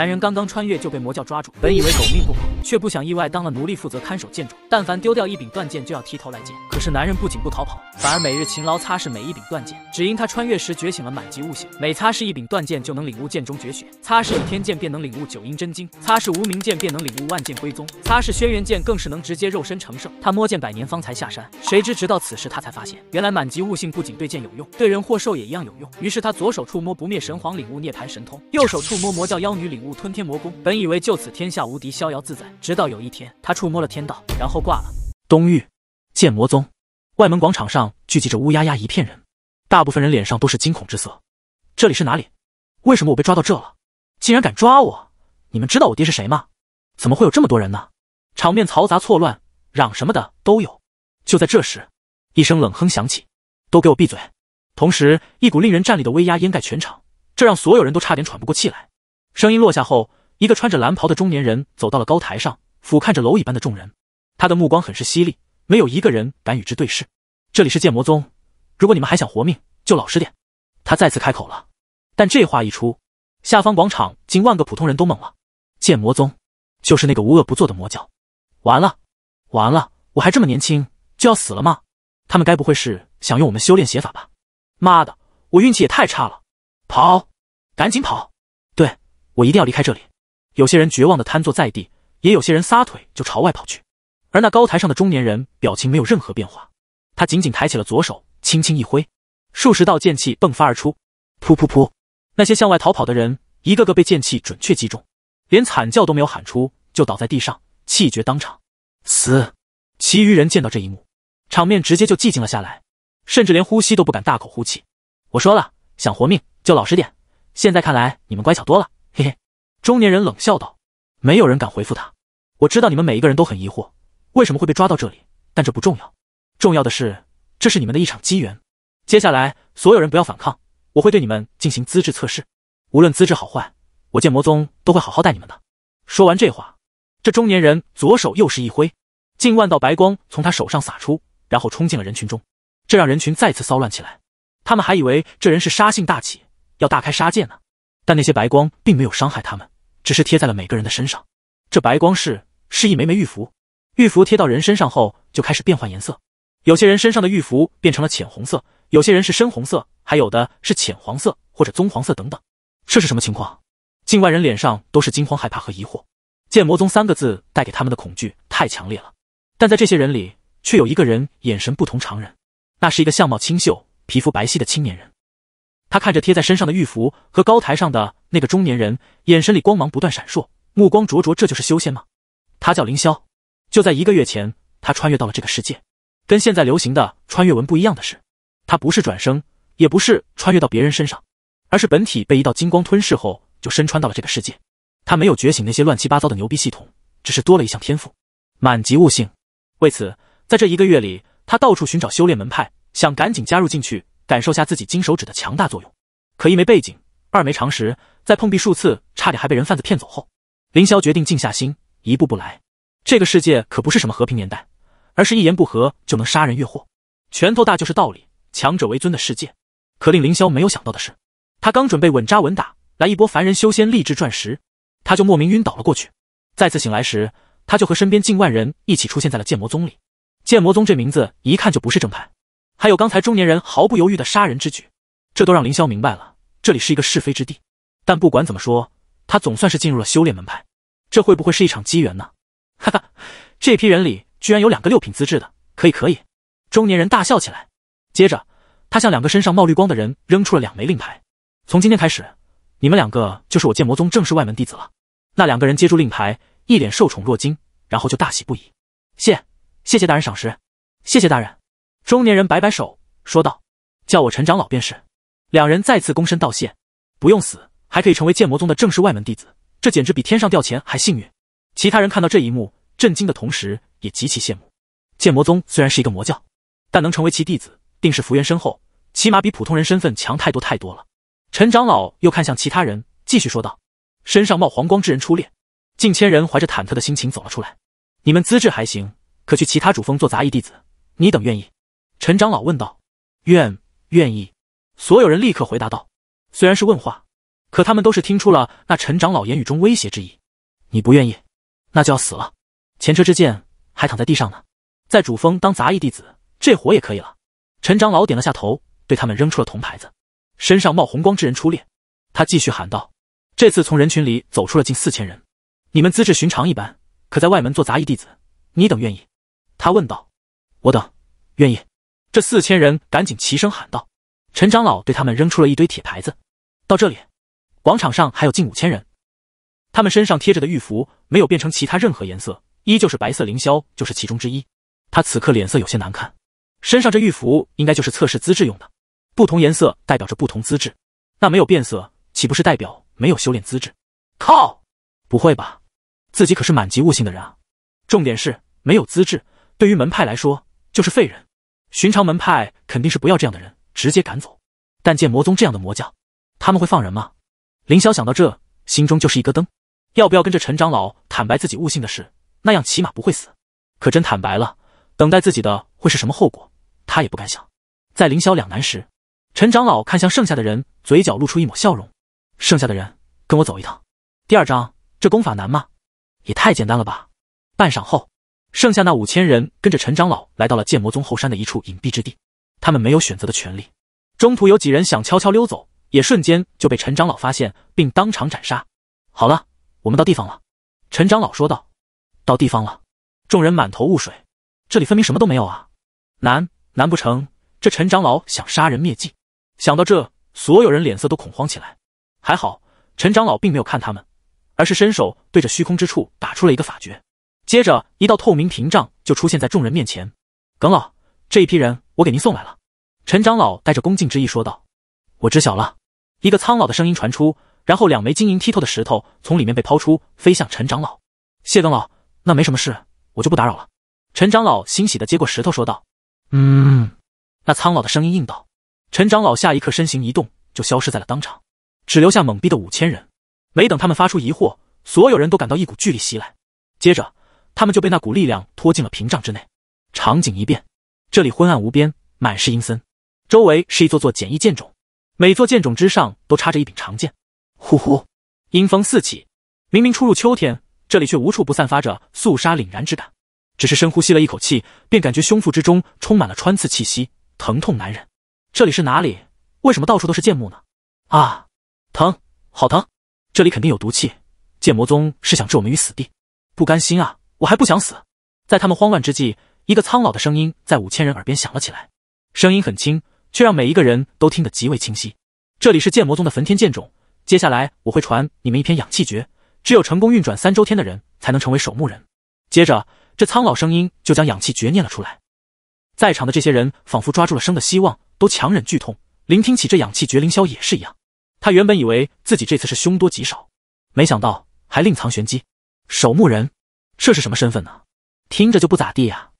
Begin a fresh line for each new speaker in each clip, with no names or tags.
男人刚刚穿越就被魔教抓住，本以为狗命不保，却不想意外当了奴隶，负责看守剑冢。但凡丢掉一柄断剑，就要提头来见。可是男人不仅不逃跑，反而每日勤劳擦拭每一柄断剑，只因他穿越时觉醒了满级悟性，每擦拭一柄断剑就能领悟剑中绝学。擦拭倚天剑便能领悟九阴真经，擦拭无名剑便能领悟万剑归宗，擦拭轩辕剑更是能直接肉身成圣。他摸剑百年方才下山，谁知直到此时他才发现，原来满级悟性不仅对剑有用，对人或兽也一样有用。于是他左手触摸不灭神皇，领悟涅槃神通；右手触摸魔教妖女，领悟。吞天魔功，本以为就此天下无敌，逍遥自在。直到有一天，他触摸了天道，然后挂了。东域剑魔宗外门广场上聚集着乌压压一片人，大部分人脸上都是惊恐之色。这里是哪里？为什么我被抓到这了？竟然敢抓我！你们知道我爹是谁吗？怎么会有这么多人呢？场面嘈杂错乱，嚷什么的都有。就在这时，一声冷哼响起，都给我闭嘴！同时，一股令人战栗的威压掩盖全场，这让所有人都差点喘不过气来。声音落下后，一个穿着蓝袍的中年人走到了高台上，俯瞰着蝼蚁般的众人。他的目光很是犀利，没有一个人敢与之对视。这里是剑魔宗，如果你们还想活命，就老实点。他再次开口了。但这话一出，下方广场近万个普通人都懵了。剑魔宗，就是那个无恶不作的魔教。完了，完了！我还这么年轻，就要死了吗？他们该不会是想用我们修炼邪法吧？妈的，我运气也太差了！跑，赶紧跑！我一定要离开这里。有些人绝望的瘫坐在地，也有些人撒腿就朝外跑去。而那高台上的中年人表情没有任何变化，他仅仅抬起了左手，轻轻一挥，数十道剑气迸发而出。噗噗噗！那些向外逃跑的人一个个被剑气准确击中，连惨叫都没有喊出，就倒在地上气绝当场。死。其余人见到这一幕，场面直接就寂静了下来，甚至连呼吸都不敢大口呼气。我说了，想活命就老实点。现在看来，你们乖巧多了。嘿嘿，中年人冷笑道：“没有人敢回复他。我知道你们每一个人都很疑惑，为什么会被抓到这里，但这不重要。重要的是，这是你们的一场机缘。接下来，所有人不要反抗，我会对你们进行资质测试。无论资质好坏，我剑魔宗都会好好待你们的。”说完这话，这中年人左手又是一挥，近万道白光从他手上洒出，然后冲进了人群中，这让人群再次骚乱起来。他们还以为这人是杀性大起，要大开杀戒呢。但那些白光并没有伤害他们，只是贴在了每个人的身上。这白光是是一枚枚玉符，玉符贴到人身上后就开始变换颜色。有些人身上的玉符变成了浅红色，有些人是深红色，还有的是浅黄色或者棕黄色等等。这是什么情况？境外人脸上都是惊慌、害怕和疑惑。剑魔宗三个字带给他们的恐惧太强烈了。但在这些人里，却有一个人眼神不同常人，那是一个相貌清秀、皮肤白皙的青年人。他看着贴在身上的玉符和高台上的那个中年人，眼神里光芒不断闪烁，目光灼灼。这就是修仙吗？他叫凌霄。就在一个月前，他穿越到了这个世界。跟现在流行的穿越文不一样的是，他不是转生，也不是穿越到别人身上，而是本体被一道金光吞噬后，就身穿到了这个世界。他没有觉醒那些乱七八糟的牛逼系统，只是多了一项天赋——满级悟性。为此，在这一个月里，他到处寻找修炼门派，想赶紧加入进去。感受下自己金手指的强大作用，可一没背景，二没常识，在碰壁数次，差点还被人贩子骗走后，凌霄决定静下心，一步步来。这个世界可不是什么和平年代，而是一言不合就能杀人越货，拳头大就是道理，强者为尊的世界。可令凌霄没有想到的是，他刚准备稳扎稳打，来一波凡人修仙励志钻石，他就莫名晕倒了过去。再次醒来时，他就和身边近万人一起出现在了剑魔宗里。剑魔宗这名字一看就不是正派。还有刚才中年人毫不犹豫的杀人之举，这都让凌霄明白了这里是一个是非之地。但不管怎么说，他总算是进入了修炼门派。这会不会是一场机缘呢？哈哈，这批人里居然有两个六品资质的，可以可以！中年人大笑起来，接着他向两个身上冒绿光的人扔出了两枚令牌。从今天开始，你们两个就是我剑魔宗正式外门弟子了。那两个人接住令牌，一脸受宠若惊，然后就大喜不已。谢谢谢大人赏识，谢谢大人。中年人摆摆手，说道：“叫我陈长老便是。”两人再次躬身道谢。不用死，还可以成为剑魔宗的正式外门弟子，这简直比天上掉钱还幸运。其他人看到这一幕，震惊的同时也极其羡慕。剑魔宗虽然是一个魔教，但能成为其弟子，定是福缘深厚，起码比普通人身份强太多太多了。陈长老又看向其他人，继续说道：“身上冒黄光之人出列。”近千人怀着忐忑的心情走了出来。你们资质还行，可去其他主峰做杂役弟子。你等愿意？陈长老问道：“愿愿意？”所有人立刻回答道：“虽然是问话，可他们都是听出了那陈长老言语中威胁之意。你不愿意，那就要死了。前车之鉴还躺在地上呢，在主峰当杂役弟子，这活也可以了。”陈长老点了下头，对他们扔出了铜牌子。身上冒红光之人出列。他继续喊道：“这次从人群里走出了近四千人，你们资质寻常一般，可在外门做杂役弟子，你等愿意？”他问道：“我等愿意。”这四千人赶紧齐声喊道：“陈长老对他们扔出了一堆铁牌子。”到这里，广场上还有近五千人，他们身上贴着的玉符没有变成其他任何颜色，依旧是白色。凌霄就是其中之一。他此刻脸色有些难看，身上这玉符应该就是测试资质用的，不同颜色代表着不同资质。那没有变色，岂不是代表没有修炼资质？靠！不会吧？自己可是满级悟性的人啊！重点是没有资质，对于门派来说就是废人。寻常门派肯定是不要这样的人，直接赶走。但见魔宗这样的魔将，他们会放人吗？凌霄想到这，心中就是一咯噔。要不要跟着陈长老坦白自己悟性的事？那样起码不会死。可真坦白了，等待自己的会是什么后果？他也不敢想。在凌霄两难时，陈长老看向剩下的人，嘴角露出一抹笑容：“剩下的人，跟我走一趟。”第二章，这功法难吗？也太简单了吧！半晌后。剩下那五千人跟着陈长老来到了剑魔宗后山的一处隐蔽之地，他们没有选择的权利。中途有几人想悄悄溜走，也瞬间就被陈长老发现并当场斩杀。好了，我们到地方了。”陈长老说道，“到地方了。”众人满头雾水，这里分明什么都没有啊！难难不成这陈长老想杀人灭迹？想到这，所有人脸色都恐慌起来。还好，陈长老并没有看他们，而是伸手对着虚空之处打出了一个法诀。接着，一道透明屏障就出现在众人面前。耿老，这一批人我给您送来了。”陈长老带着恭敬之意说道。“我知晓了。”一个苍老的声音传出，然后两枚晶莹剔透的石头从里面被抛出，飞向陈长老。“谢耿老，那没什么事，我就不打扰了。”陈长老欣喜的接过石头说道。
“嗯。”
那苍老的声音应道。陈长老下一刻身形一动，就消失在了当场，只留下懵逼的五千人。没等他们发出疑惑，所有人都感到一股巨力袭来，接着。他们就被那股力量拖进了屏障之内。场景一变，这里昏暗无边，满是阴森。周围是一座座简易剑冢，每座剑冢之上都插着一柄长剑。呼呼，阴风四起。明明初入秋天，这里却无处不散发着肃杀凛然之感。只是深呼吸了一口气，便感觉胸腹之中充满了穿刺气息，疼痛难忍。这里是哪里？为什么到处都是剑木呢？啊，疼，好疼！这里肯定有毒气。剑魔宗是想置我们于死地，不甘心啊！我还不想死，在他们慌乱之际，一个苍老的声音在五千人耳边响了起来，声音很轻，却让每一个人都听得极为清晰。这里是剑魔宗的焚天剑冢，接下来我会传你们一篇氧气诀，只有成功运转三周天的人才能成为守墓人。接着，这苍老声音就将氧气诀念了出来，在场的这些人仿佛抓住了生的希望，都强忍剧痛，聆听起这氧气诀。凌霄也是一样，他原本以为自己这次是凶多吉少，没想到还另藏玄机，守墓人。这是什么身份呢？听着就不咋地呀。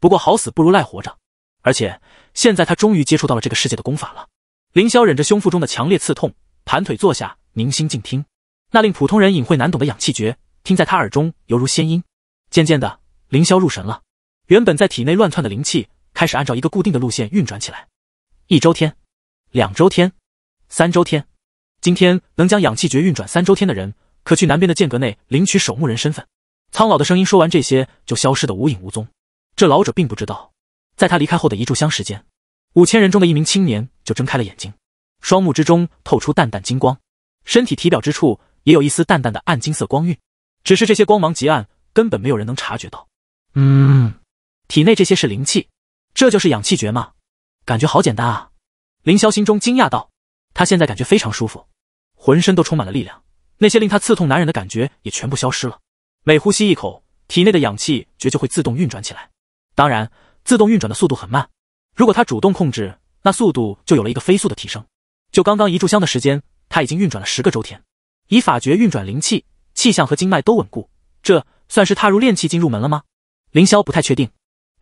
不过好死不如赖活着，而且现在他终于接触到了这个世界的功法了。凌霄忍着胸腹中的强烈刺痛，盘腿坐下，凝心静听那令普通人隐晦难懂的氧气诀，听在他耳中犹如仙音。渐渐的，凌霄入神了。原本在体内乱窜的灵气开始按照一个固定的路线运转起来。一周天，两周天，三周天。今天能将氧气诀运转三周天的人，可去南边的间隔内领取守墓人身份。苍老的声音说完这些，就消失的无影无踪。这老者并不知道，在他离开后的一炷香时间，五千人中的一名青年就睁开了眼睛，双目之中透出淡淡金光，身体体表之处也有一丝淡淡的暗金色光晕，只是这些光芒极暗，根本没有人能察觉到。
嗯，
体内这些是灵气，这就是养气诀吗？感觉好简单啊！凌霄心中惊讶道。他现在感觉非常舒服，浑身都充满了力量，那些令他刺痛难忍的感觉也全部消失了。每呼吸一口，体内的氧气绝就会自动运转起来。当然，自动运转的速度很慢。如果他主动控制，那速度就有了一个飞速的提升。就刚刚一炷香的时间，他已经运转了十个周天，以法诀运转灵气，气象和经脉都稳固。这算是踏入炼气境入门了吗？凌霄不太确定，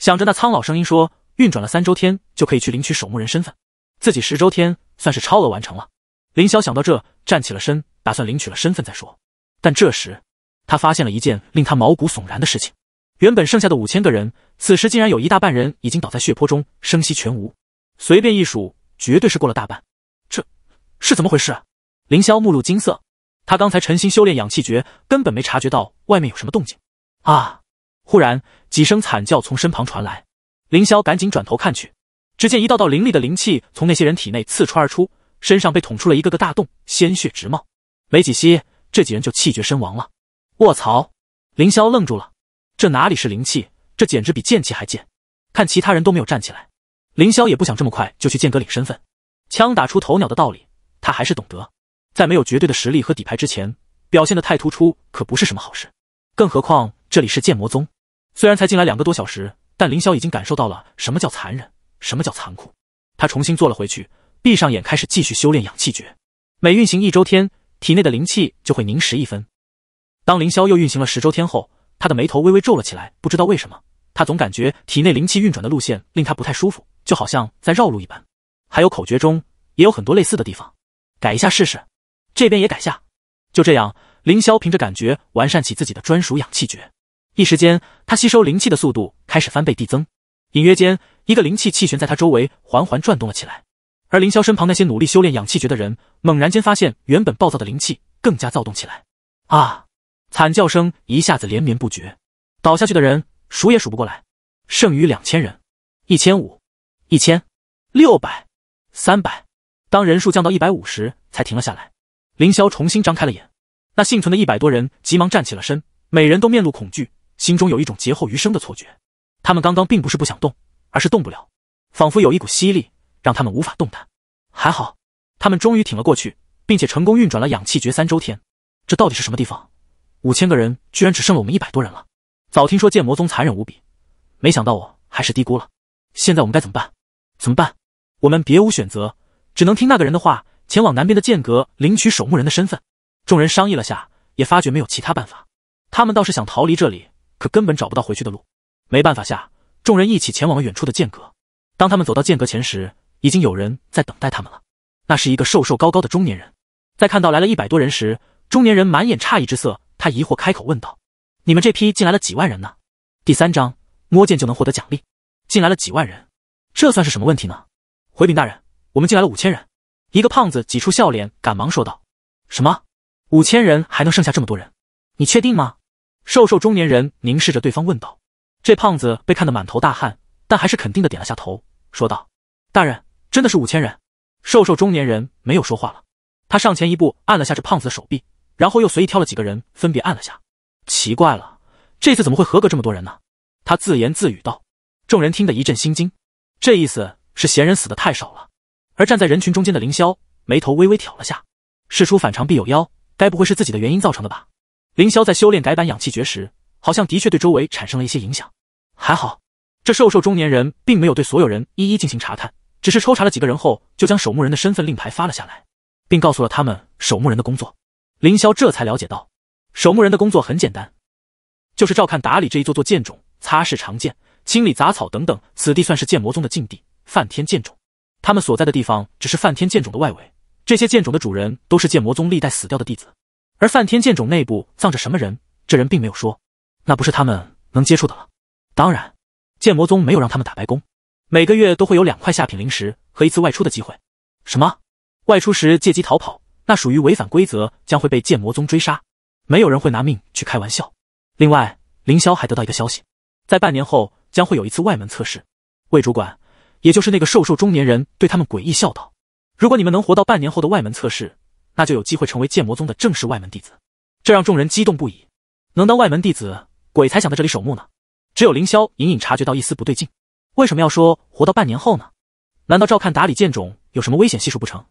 想着那苍老声音说：“运转了三周天就可以去领取守墓人身份，自己十周天算是超额完成了。”凌霄想到这，站起了身，打算领取了身份再说。但这时，他发现了一件令他毛骨悚然的事情：原本剩下的五千个人，此时竟然有一大半人已经倒在血泊中，声息全无。随便一数，绝对是过了大半。这是怎么回事？凌霄目露惊色。他刚才专心修炼养气诀，根本没察觉到外面有什么动静。啊！忽然几声惨叫从身旁传来，凌霄赶紧转头看去，只见一道道凌厉的灵气从那些人体内刺穿而出，身上被捅出了一个个大洞，鲜血直冒。没几息，这几人就气绝身亡了。卧槽！凌霄愣住了，这哪里是灵气？这简直比剑气还剑！看其他人都没有站起来，凌霄也不想这么快就去剑阁领身份。枪打出头鸟的道理，他还是懂得。在没有绝对的实力和底牌之前，表现的太突出可不是什么好事。更何况这里是剑魔宗，虽然才进来两个多小时，但凌霄已经感受到了什么叫残忍，什么叫残酷。他重新坐了回去，闭上眼开始继续修炼养气诀。每运行一周天，体内的灵气就会凝实一分。当凌霄又运行了十周天后，他的眉头微微皱了起来。不知道为什么，他总感觉体内灵气运转的路线令他不太舒服，就好像在绕路一般。还有口诀中也有很多类似的地方，改一下试试。这边也改下。就这样，凌霄凭着感觉完善起自己的专属养气诀。一时间，他吸收灵气的速度开始翻倍递增。隐约间，一个灵气气旋在他周围缓缓转动了起来。而凌霄身旁那些努力修炼养气诀的人，猛然间发现原本暴躁的灵气更加躁动起来。啊！惨叫声一下子连绵不绝，倒下去的人数也数不过来。剩余两千人，一千五，一千六百，三百。当人数降到一百五十，才停了下来。凌霄重新张开了眼，那幸存的一百多人急忙站起了身，每人都面露恐惧，心中有一种劫后余生的错觉。他们刚刚并不是不想动，而是动不了，仿佛有一股吸力让他们无法动弹。还好，他们终于挺了过去，并且成功运转了氧气诀三周天。这到底是什么地方？五千个人居然只剩了我们一百多人了。早听说剑魔宗残忍无比，没想到我还是低估了。现在我们该怎么办？怎么办？我们别无选择，只能听那个人的话，前往南边的剑阁领取守墓人的身份。众人商议了下，也发觉没有其他办法。他们倒是想逃离这里，可根本找不到回去的路。没办法下，众人一起前往了远处的剑阁。当他们走到剑阁前时，已经有人在等待他们了。那是一个瘦瘦高高的中年人，在看到来了一百多人时，中年人满眼诧异之色。他疑惑开口问道：“你们这批进来了几万人呢？”第三章摸剑就能获得奖励，进来了几万人，这算是什么问题呢？回禀大人，我们进来了五千人。一个胖子挤出笑脸，赶忙说道：“什么？五千人还能剩下这么多人？你确定吗？”瘦瘦中年人凝视着对方问道。这胖子被看得满头大汗，但还是肯定的点了下头，说道：“大人，真的是五千人。”瘦瘦中年人没有说话了，他上前一步，按了下这胖子的手臂。然后又随意挑了几个人，分别按了下。奇怪了，这次怎么会合格这么多人呢？他自言自语道。众人听得一阵心惊，这意思是闲人死的太少了。而站在人群中间的凌霄眉头微微挑了下，事出反常必有妖，该不会是自己的原因造成的吧？凌霄在修炼改版《养气诀》时，好像的确对周围产生了一些影响。还好，这瘦瘦中年人并没有对所有人一一进行查看，只是抽查了几个人后，就将守墓人的身份令牌发了下来，并告诉了他们守墓人的工作。凌霄这才了解到，守墓人的工作很简单，就是照看打理这一座座剑冢，擦拭长剑，清理杂草等等。此地算是剑魔宗的禁地，梵天剑冢。他们所在的地方只是梵天剑冢的外围，这些剑冢的主人都是剑魔宗历代死掉的弟子。而梵天剑冢内部葬着什么人，这人并没有说，那不是他们能接触的了。当然，剑魔宗没有让他们打白工，每个月都会有两块下品灵石和一次外出的机会。什么？外出时借机逃跑？那属于违反规则，将会被剑魔宗追杀。没有人会拿命去开玩笑。另外，凌霄还得到一个消息，在半年后将会有一次外门测试。魏主管，也就是那个瘦瘦中年人，对他们诡异笑道：“如果你们能活到半年后的外门测试，那就有机会成为剑魔宗的正式外门弟子。”这让众人激动不已。能当外门弟子，鬼才想在这里守墓呢。只有凌霄隐隐察觉到一丝不对劲：为什么要说活到半年后呢？难道照看打理剑种有什么危险系数不成？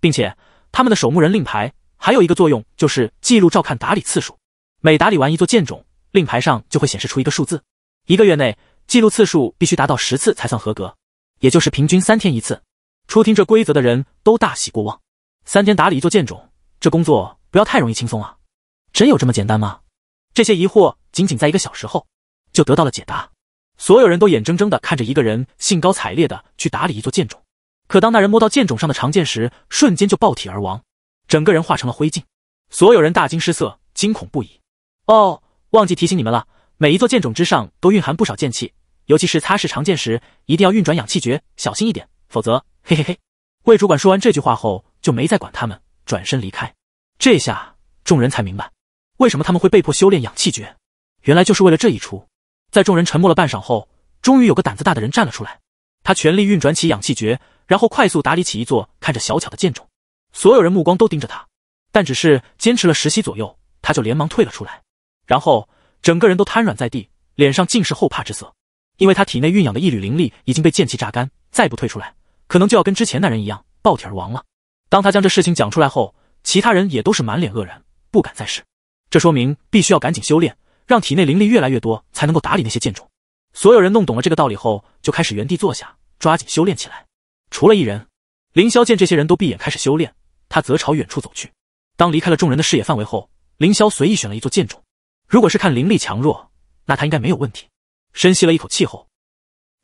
并且。他们的守墓人令牌还有一个作用，就是记录照看打理次数。每打理完一座剑冢，令牌上就会显示出一个数字。一个月内记录次数必须达到十次才算合格，也就是平均三天一次。初听这规则的人都大喜过望，三天打理一座剑冢，这工作不要太容易轻松啊！真有这么简单吗？这些疑惑仅仅在一个小时后就得到了解答。所有人都眼睁睁地看着一个人兴高采烈地去打理一座剑冢。可当那人摸到剑冢上的长剑时，瞬间就爆体而亡，整个人化成了灰烬。所有人大惊失色，惊恐不已。哦，忘记提醒你们了，每一座剑冢之上都蕴含不少剑气，尤其是擦拭长剑时，一定要运转氧气诀，小心一点，否则嘿嘿嘿。魏主管说完这句话后，就没再管他们，转身离开。这下众人才明白，为什么他们会被迫修炼氧气诀，原来就是为了这一出。在众人沉默了半晌后，终于有个胆子大的人站了出来。他全力运转起氧气诀，然后快速打理起一座看着小巧的建筑。所有人目光都盯着他，但只是坚持了十息左右，他就连忙退了出来，然后整个人都瘫软在地，脸上尽是后怕之色。因为他体内蕴养的一缕灵力已经被剑气榨干，再不退出来，可能就要跟之前那人一样爆体而亡了。当他将这事情讲出来后，其他人也都是满脸愕然，不敢再试。这说明必须要赶紧修炼，让体内灵力越来越多，才能够打理那些建筑。所有人弄懂了这个道理后，就开始原地坐下，抓紧修炼起来。除了一人，凌霄见这些人都闭眼开始修炼，他则朝远处走去。当离开了众人的视野范围后，凌霄随意选了一座剑冢。如果是看灵力强弱，那他应该没有问题。深吸了一口气后，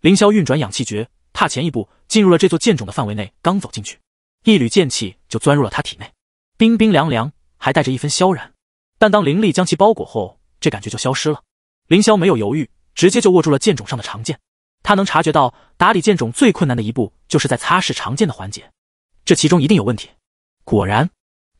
凌霄运转氧气诀，踏前一步进入了这座剑冢的范围内。刚走进去，一缕剑气就钻入了他体内，冰冰凉凉，还带着一分萧然。但当灵力将其包裹后，这感觉就消失了。凌霄没有犹豫。直接就握住了剑冢上的长剑，他能察觉到打理剑冢最困难的一步就是在擦拭长剑的环节，这其中一定有问题。果然，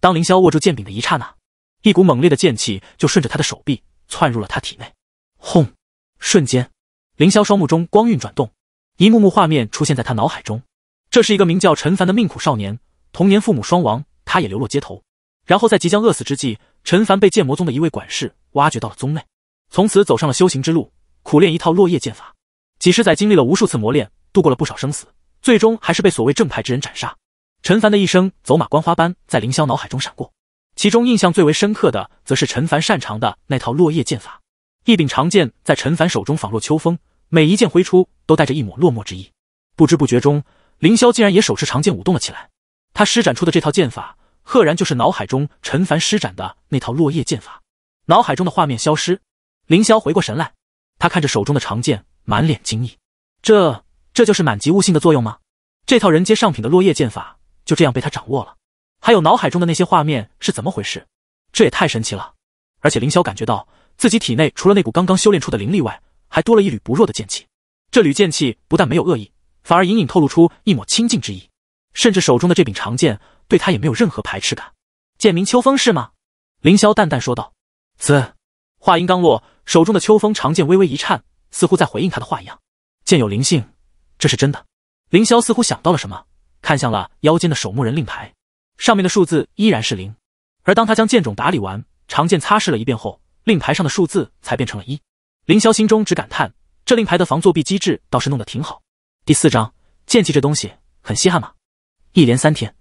当凌霄握住剑柄的一刹那，一股猛烈的剑气就顺着他的手臂窜入了他体内。轰！瞬间，凌霄双目中光晕转动，一幕幕画面出现在他脑海中。这是一个名叫陈凡的命苦少年，童年父母双亡，他也流落街头。然后在即将饿死之际，陈凡被剑魔宗的一位管事挖掘到了宗内，从此走上了修行之路。苦练一套落叶剑法，几十载经历了无数次磨练，度过了不少生死，最终还是被所谓正派之人斩杀。陈凡的一生走马观花般在凌霄脑海中闪过，其中印象最为深刻的，则是陈凡擅长的那套落叶剑法。一柄长剑在陈凡手中仿若秋风，每一剑挥出都带着一抹落寞之意。不知不觉中，凌霄竟然也手持长剑舞动了起来。他施展出的这套剑法，赫然就是脑海中陈凡施展的那套落叶剑法。脑海中的画面消失，凌霄回过神来。他看着手中的长剑，满脸惊异：“这，这就是满级悟性的作用吗？这套人阶上品的落叶剑法就这样被他掌握了？还有脑海中的那些画面是怎么回事？这也太神奇了！而且凌霄感觉到自己体内除了那股刚刚修炼出的灵力外，还多了一缕不弱的剑气。这缕剑气不但没有恶意，反而隐隐透露出一抹亲近之意，甚至手中的这柄长剑对他也没有任何排斥感。剑名秋风是吗？”凌霄淡淡说道。此话音刚落。手中的秋风长剑微微一颤，似乎在回应他的话一样。剑有灵性，这是真的。凌霄似乎想到了什么，看向了腰间的守墓人令牌，上面的数字依然是零。而当他将剑种打理完，长剑擦拭了一遍后，令牌上的数字才变成了一。凌霄心中只感叹，这令牌的防作弊机制倒是弄得挺好。第四章，剑气这东西很稀罕吗？一连三天，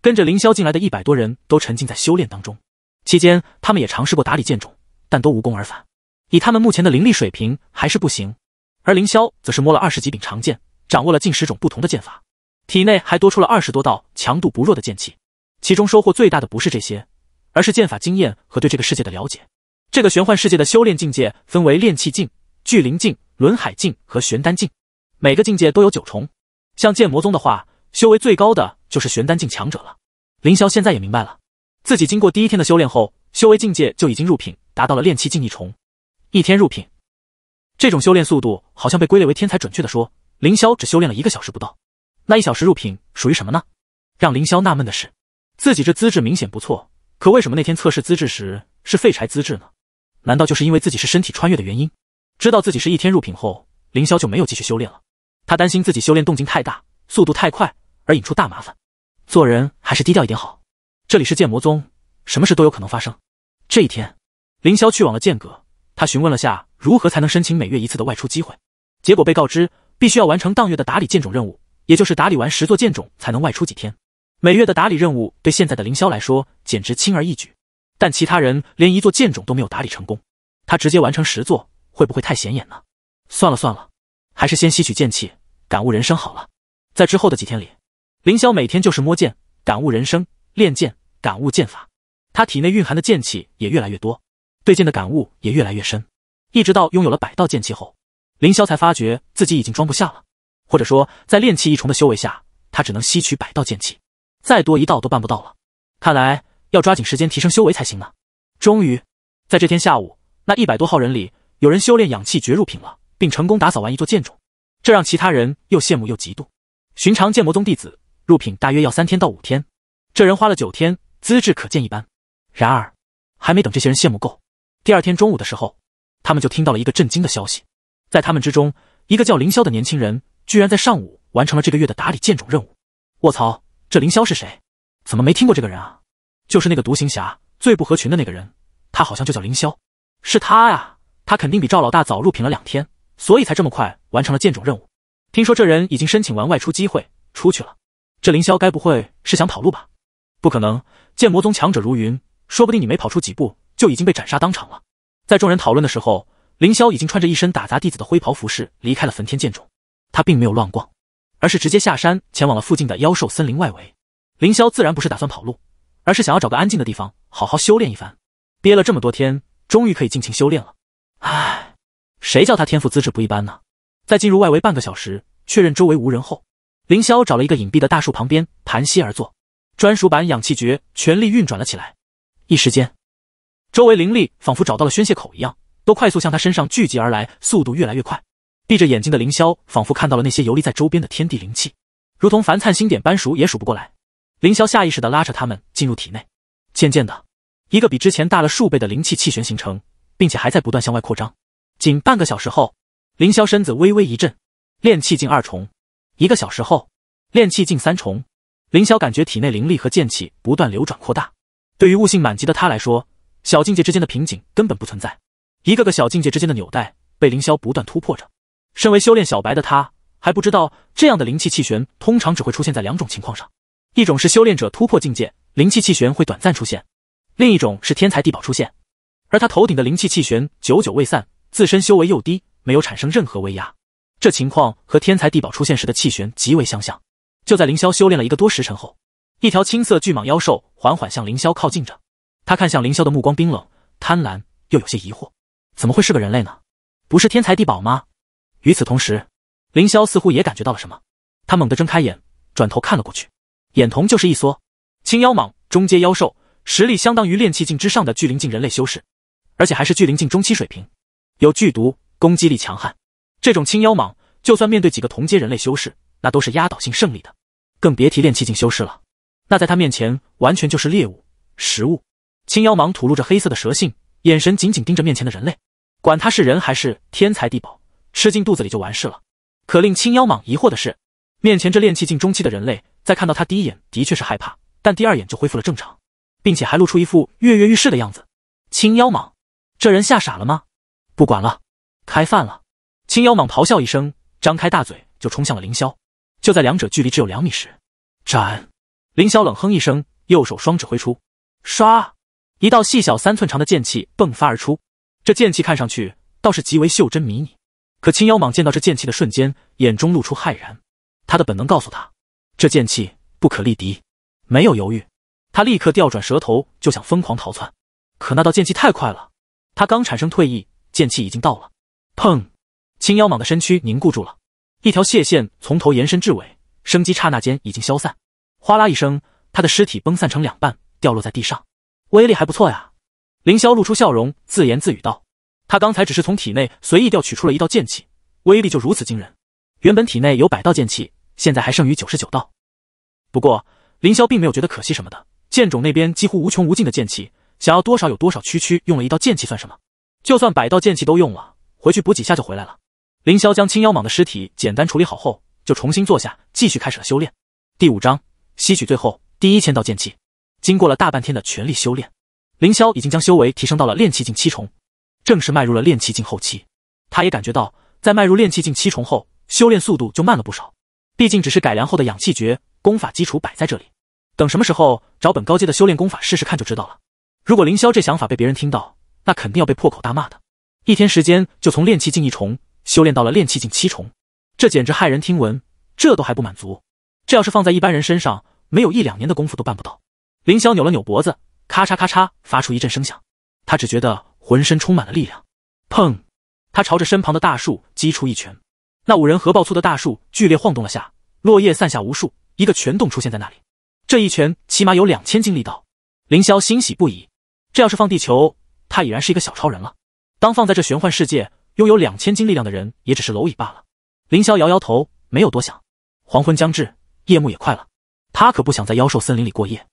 跟着凌霄进来的一百多人都沉浸在修炼当中。期间，他们也尝试过打理剑种，但都无功而返。以他们目前的灵力水平还是不行，而凌霄则是摸了二十几柄长剑，掌握了近十种不同的剑法，体内还多出了二十多道强度不弱的剑气。其中收获最大的不是这些，而是剑法经验和对这个世界的了解。这个玄幻世界的修炼境界分为炼气境、聚灵境、轮海境和玄丹境，每个境界都有九重。像剑魔宗的话，修为最高的就是玄丹境强者了。凌霄现在也明白了，自己经过第一天的修炼后，修为境界就已经入品，达到了炼气境一重。一天入品，这种修炼速度好像被归类为天才。准确的说，凌霄只修炼了一个小时不到，那一小时入品属于什么呢？让凌霄纳闷的是，自己这资质明显不错，可为什么那天测试资质时是废柴资质呢？难道就是因为自己是身体穿越的原因？知道自己是一天入品后，凌霄就没有继续修炼了。他担心自己修炼动静太大，速度太快而引出大麻烦。做人还是低调一点好。这里是剑魔宗，什么事都有可能发生。这一天，凌霄去往了剑阁。他询问了下如何才能申请每月一次的外出机会，结果被告知必须要完成当月的打理剑种任务，也就是打理完十座剑种才能外出几天。每月的打理任务对现在的凌霄来说简直轻而易举，但其他人连一座剑种都没有打理成功。他直接完成十座，会不会太显眼呢？算了算了，还是先吸取剑气，感悟人生好了。在之后的几天里，凌霄每天就是摸剑、感悟人生、练剑、感悟剑法，他体内蕴含的剑气也越来越多。对剑的感悟也越来越深，一直到拥有了百道剑气后，凌霄才发觉自己已经装不下了，或者说，在炼气一重的修为下，他只能吸取百道剑气，再多一道都办不到了。看来要抓紧时间提升修为才行呢。终于，在这天下午，那一百多号人里，有人修炼养气绝入品了，并成功打扫完一座建筑，这让其他人又羡慕又嫉妒。寻常剑魔宗弟子入品大约要三天到五天，这人花了九天，资质可见一斑。然而，还没等这些人羡慕够，第二天中午的时候，他们就听到了一个震惊的消息，在他们之中，一个叫凌霄的年轻人，居然在上午完成了这个月的打理剑种任务。卧槽，这凌霄是谁？怎么没听过这个人啊？就是那个独行侠，最不合群的那个人，他好像就叫凌霄。是他呀，他肯定比赵老大早入品了两天，所以才这么快完成了剑种任务。听说这人已经申请完外出机会出去了，这凌霄该不会是想跑路吧？不可能，剑魔宗强者如云，说不定你没跑出几步。就已经被斩杀当场了。在众人讨论的时候，凌霄已经穿着一身打杂弟子的灰袍服饰离开了焚天剑冢。他并没有乱逛，而是直接下山前往了附近的妖兽森林外围。凌霄自然不是打算跑路，而是想要找个安静的地方好好修炼一番。憋了这么多天，终于可以尽情修炼了。唉，谁叫他天赋资质不一般呢？在进入外围半个小时，确认周围无人后，凌霄找了一个隐蔽的大树旁边盘膝而坐，专属版养气诀全力运转了起来。一时间。周围灵力仿佛找到了宣泄口一样，都快速向他身上聚集而来，速度越来越快。闭着眼睛的凌霄仿佛看到了那些游离在周边的天地灵气，如同凡灿星点般数也数不过来。凌霄下意识地拉扯他们进入体内。渐渐的，一个比之前大了数倍的灵气气旋形成，并且还在不断向外扩张。仅半个小时后，凌霄身子微微一震，炼气境二重。一个小时后，炼气境三重。凌霄感觉体内灵力和剑气不断流转扩大，对于悟性满级的他来说。小境界之间的瓶颈根本不存在，一个个小境界之间的纽带被凌霄不断突破着。身为修炼小白的他还不知道，这样的灵气气旋通常只会出现在两种情况上：一种是修炼者突破境界，灵气气旋会短暂出现；另一种是天才地宝出现。而他头顶的灵气气旋久久未散，自身修为又低，没有产生任何威压。这情况和天才地宝出现时的气旋极为相像。就在凌霄修炼了一个多时辰后，一条青色巨蟒妖兽缓缓向凌霄靠近着。他看向凌霄的目光冰冷、贪婪，又有些疑惑：怎么会是个人类呢？不是天才地宝吗？与此同时，凌霄似乎也感觉到了什么，他猛地睁开眼，转头看了过去，眼瞳就是一缩。青妖蟒，中阶妖兽，实力相当于炼气境之上的巨灵境人类修士，而且还是巨灵境中期水平，有剧毒，攻击力强悍。这种青妖蟒，就算面对几个同阶人类修士，那都是压倒性胜利的，更别提炼气境修士了。那在他面前，完全就是猎物、食物。青妖蟒吐露着黑色的蛇信，眼神紧紧盯着面前的人类，管他是人还是天才地宝，吃进肚子里就完事了。可令青妖蟒疑惑的是，面前这炼气境中期的人类，在看到他第一眼的确是害怕，但第二眼就恢复了正常，并且还露出一副跃跃欲试的样子。青妖蟒，这人吓傻了吗？不管了，开饭了！青妖蟒咆哮一声，张开大嘴就冲向了凌霄。就在两者距离只有两米时，斩！凌霄冷哼一声，右手双指挥出，唰！一道细小三寸长的剑气迸发而出，这剑气看上去倒是极为袖珍迷你。可青妖蟒见到这剑气的瞬间，眼中露出骇然。他的本能告诉他，这剑气不可力敌。没有犹豫，他立刻调转蛇头就想疯狂逃窜。可那道剑气太快了，他刚产生退意，剑气已经到了。砰！青妖蟒的身躯凝固住了，一条血线从头延伸至尾，生机刹那间已经消散。哗啦一声，他的尸体崩散成两半，掉落在地上。威力还不错呀，凌霄露出笑容，自言自语道：“他刚才只是从体内随意调取出了一道剑气，威力就如此惊人。原本体内有百道剑气，现在还剩余九十九道。不过凌霄并没有觉得可惜什么的。剑冢那边几乎无穷无尽的剑气，想要多少有多少。区区用了一道剑气算什么？就算百道剑气都用了，回去补几下就回来了。”凌霄将青妖蟒的尸体简单处理好后，就重新坐下，继续开始了修炼。第五章：吸取最后第一千道剑气。经过了大半天的全力修炼，凌霄已经将修为提升到了炼气境七重，正式迈入了炼气境后期。他也感觉到，在迈入炼气境七重后，修炼速度就慢了不少。毕竟只是改良后的养气诀，功法基础摆在这里，等什么时候找本高阶的修炼功法试试看就知道了。如果凌霄这想法被别人听到，那肯定要被破口大骂的。一天时间就从炼气境一重修炼到了炼气境七重，这简直骇人听闻。这都还不满足，这要是放在一般人身上，没有一两年的功夫都办不到。凌霄扭了扭脖子，咔嚓咔嚓发出一阵声响，他只觉得浑身充满了力量。砰！他朝着身旁的大树击出一拳，那五人合抱粗的大树剧烈晃动了下，落叶散下无数，一个拳洞出现在那里。这一拳起码有两千斤力道，凌霄欣喜不已。这要是放地球，他已然是一个小超人了。当放在这玄幻世界，拥有两千斤力量的人也只是蝼蚁罢了。凌霄摇摇头，没有多想。黄昏将至，夜幕也快了，他可不想在妖兽森林里过夜。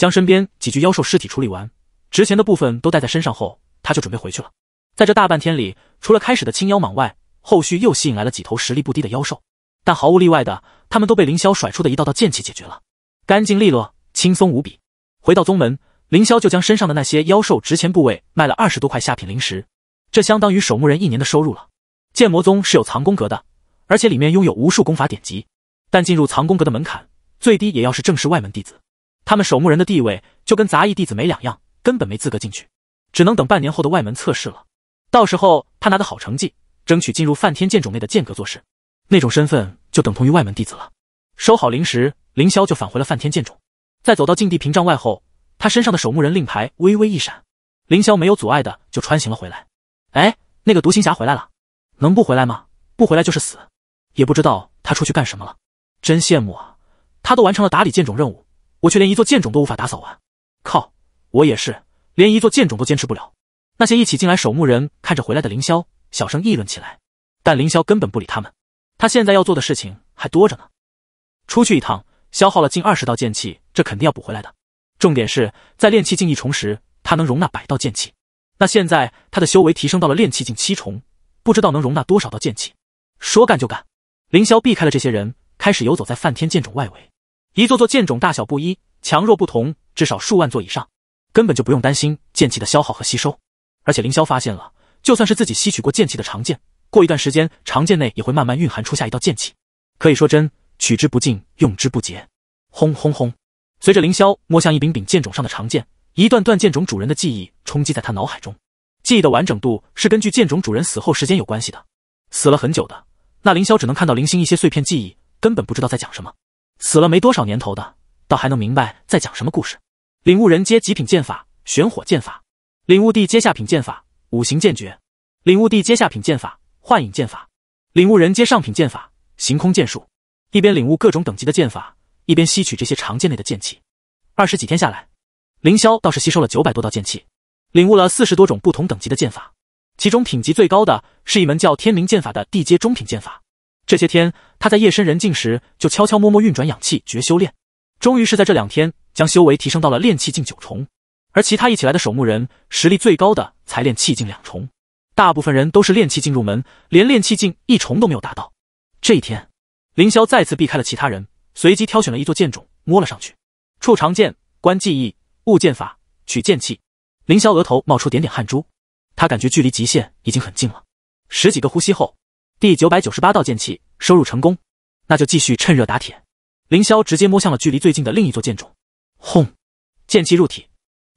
将身边几具妖兽尸体处理完，值钱的部分都带在身上后，他就准备回去了。在这大半天里，除了开始的青妖蟒外，后续又吸引来了几头实力不低的妖兽，但毫无例外的，他们都被凌霄甩出的一道道剑气解决了，干净利落，轻松无比。回到宗门，凌霄就将身上的那些妖兽值钱部位卖了二十多块下品灵石，这相当于守墓人一年的收入了。剑魔宗是有藏功阁的，而且里面拥有无数功法典籍，但进入藏功阁的门槛，最低也要是正式外门弟子。他们守墓人的地位就跟杂役弟子没两样，根本没资格进去，只能等半年后的外门测试了。到时候他拿个好成绩，争取进入梵天剑种内的剑阁做事，那种身份就等同于外门弟子了。收好灵石，凌霄就返回了梵天剑种。在走到禁地屏障外后，他身上的守墓人令牌微微一闪，凌霄没有阻碍的就穿行了回来。哎，那个独行侠回来了，能不回来吗？不回来就是死。也不知道他出去干什么了，真羡慕啊，他都完成了打理剑种任务。我却连一座剑冢都无法打扫完，靠！我也是连一座剑冢都坚持不了。那些一起进来守墓人看着回来的凌霄，小声议论起来。但凌霄根本不理他们，他现在要做的事情还多着呢。出去一趟，消耗了近二十道剑气，这肯定要补回来的。重点是在炼气境一重时，他能容纳百道剑气，那现在他的修为提升到了炼气境七重，不知道能容纳多少道剑气。说干就干，凌霄避开了这些人，开始游走在梵天剑冢外围。一座座剑冢大小不一，强弱不同，至少数万座以上，根本就不用担心剑气的消耗和吸收。而且凌霄发现了，就算是自己吸取过剑气的长剑，过一段时间，长剑内也会慢慢蕴含出下一道剑气。可以说，真取之不尽，用之不竭。轰轰轰！随着凌霄摸向一柄柄剑冢上的长剑，一段段剑冢主人的记忆冲击在他脑海中。记忆的完整度是根据剑冢主人死后时间有关系的，死了很久的，那凌霄只能看到零星一些碎片记忆，根本不知道在讲什么。死了没多少年头的，倒还能明白在讲什么故事。领悟人阶极品剑法玄火剑法，领悟地阶下品剑法五行剑诀，领悟地阶下品剑法幻影剑法，领悟人阶上品剑法行空剑术。一边领悟各种等级的剑法，一边吸取这些长剑内的剑气。二十几天下来，凌霄倒是吸收了九百多道剑气，领悟了四十多种不同等级的剑法，其中品级最高的是一门叫天明剑法的地阶中品剑法。这些天，他在夜深人静时就悄悄摸摸运转氧气诀修炼，终于是在这两天将修为提升到了炼气境九重。而其他一起来的守墓人，实力最高的才炼气境两重，大部分人都是炼气境入门，连炼气境一重都没有达到。这一天，凌霄再次避开了其他人，随机挑选了一座剑冢，摸了上去。触长剑，观记忆，悟剑法，取剑气。凌霄额头冒出点点汗珠，他感觉距离极限已经很近了。十几个呼吸后。第九百九十八道剑气收入成功，那就继续趁热打铁。凌霄直接摸向了距离最近的另一座剑冢，轰！剑气入体，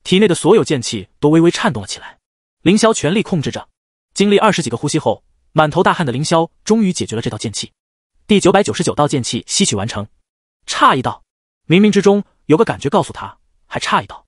体内的所有剑气都微微颤动了起来。凌霄全力控制着，经历二十几个呼吸后，满头大汗的凌霄终于解决了这道剑气。第九百九十九道剑气吸取完成，差一道。冥冥之中有个感觉告诉他，还差一道。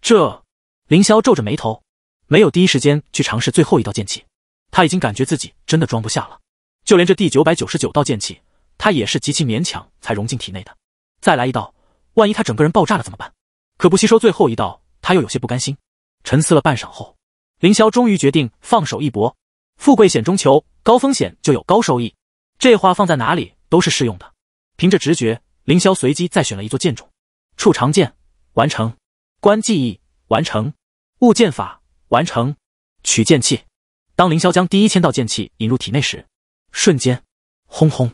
这，凌霄皱着眉头，没有第一时间去尝试最后一道剑气。他已经感觉自己真的装不下了。就连这第九百九十九道剑气，他也是极其勉强才融进体内的。再来一道，万一他整个人爆炸了怎么办？可不吸收最后一道，他又有些不甘心。沉思了半晌后，凌霄终于决定放手一搏。富贵险中求，高风险就有高收益，这话放在哪里都是适用的。凭着直觉，凌霄随机再选了一座剑冢，触长剑完成，观记忆完成，悟剑法完成，取剑气。当凌霄将第一千道剑气引入体内时，瞬间，轰轰，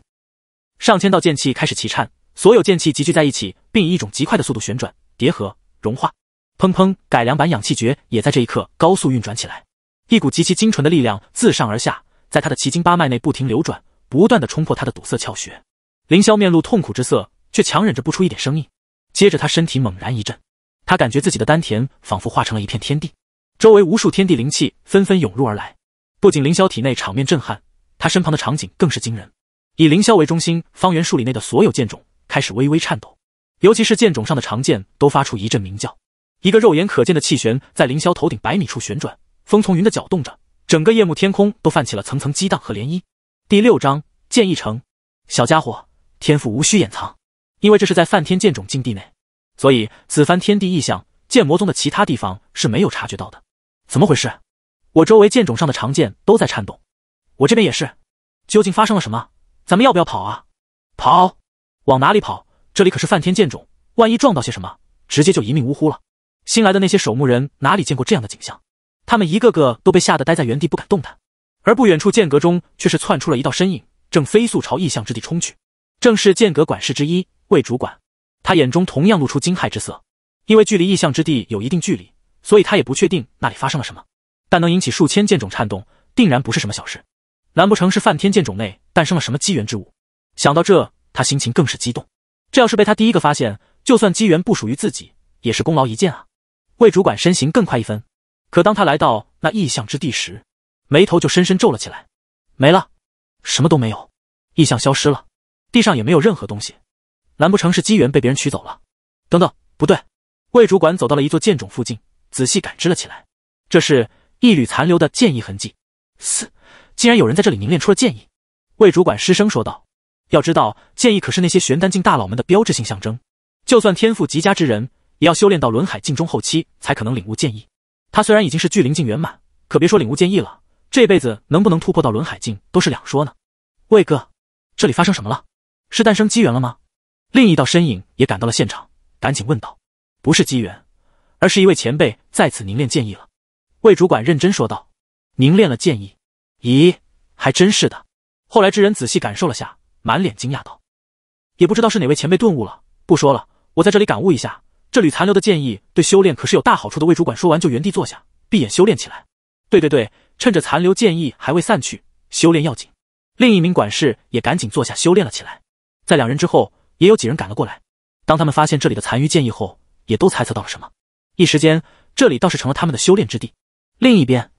上千道剑气开始齐颤，所有剑气集聚在一起，并以一种极快的速度旋转、叠合、融化。砰砰，改良版氧气诀也在这一刻高速运转起来，一股极其精纯的力量自上而下，在他的奇经八脉内不停流转，不断的冲破他的堵塞窍穴。凌霄面露痛苦之色，却强忍着不出一点声音。接着，他身体猛然一震，他感觉自己的丹田仿佛化成了一片天地，周围无数天地灵气纷纷涌入而来。不仅凌霄体内场面震撼。他身旁的场景更是惊人，以凌霄为中心，方圆数里内的所有剑种开始微微颤抖，尤其是剑种上的长剑都发出一阵鸣叫。一个肉眼可见的气旋在凌霄头顶百米处旋转，风从云的搅动着，整个夜幕天空都泛起了层层激荡和涟漪。第六章，剑意成。小家伙，天赋无需掩藏，因为这是在梵天剑种禁地内，所以此番天地异象，剑魔宗的其他地方是没有察觉到的。怎么回事？我周围剑种上的长剑都在颤动。我这边也是，究竟发生了什么？咱们要不要跑啊？跑，往哪里跑？这里可是梵天剑种，万一撞到些什么，直接就一命呜呼了。新来的那些守墓人哪里见过这样的景象？他们一个个都被吓得呆在原地不敢动弹。而不远处剑阁中却是窜出了一道身影，正飞速朝异象之地冲去。正是剑阁管事之一魏主管，他眼中同样露出惊骇之色。因为距离异象之地有一定距离，所以他也不确定那里发生了什么，但能引起数千剑种颤动，定然不是什么小事。难不成是梵天剑种内诞生了什么机缘之物？想到这，他心情更是激动。这要是被他第一个发现，就算机缘不属于自己，也是功劳一件啊！魏主管身形更快一分，可当他来到那异象之地时，眉头就深深皱了起来。没了，什么都没有，异象消失了，地上也没有任何东西。难不成是机缘被别人取走了？等等，不对！魏主管走到了一座剑冢附近，仔细感知了起来。这是一缕残留的剑意痕迹。嘶！竟然有人在这里凝练出了剑意，魏主管失声说道。要知道，剑意可是那些玄丹境大佬们的标志性象征。就算天赋极佳之人，也要修炼到轮海境中后期才可能领悟剑意。他虽然已经是聚灵境圆满，可别说领悟剑意了，这辈子能不能突破到轮海境都是两说呢。魏哥，这里发生什么了？是诞生机缘了吗？另一道身影也赶到了现场，赶紧问道：“不是机缘，而是一位前辈在此凝练剑意了。”魏主管认真说道：“凝练了剑意。”咦，还真是的。后来之人仔细感受了下，满脸惊讶道：“也不知道是哪位前辈顿悟了。”不说了，我在这里感悟一下，这缕残留的剑意对修炼可是有大好处的。”魏主管说完，就原地坐下，闭眼修炼起来。对对对，趁着残留剑意还未散去，修炼要紧。另一名管事也赶紧坐下修炼了起来。在两人之后，也有几人赶了过来。当他们发现这里的残余剑意后，也都猜测到了什么。一时间，这里倒是成了他们的修炼之地。另一边。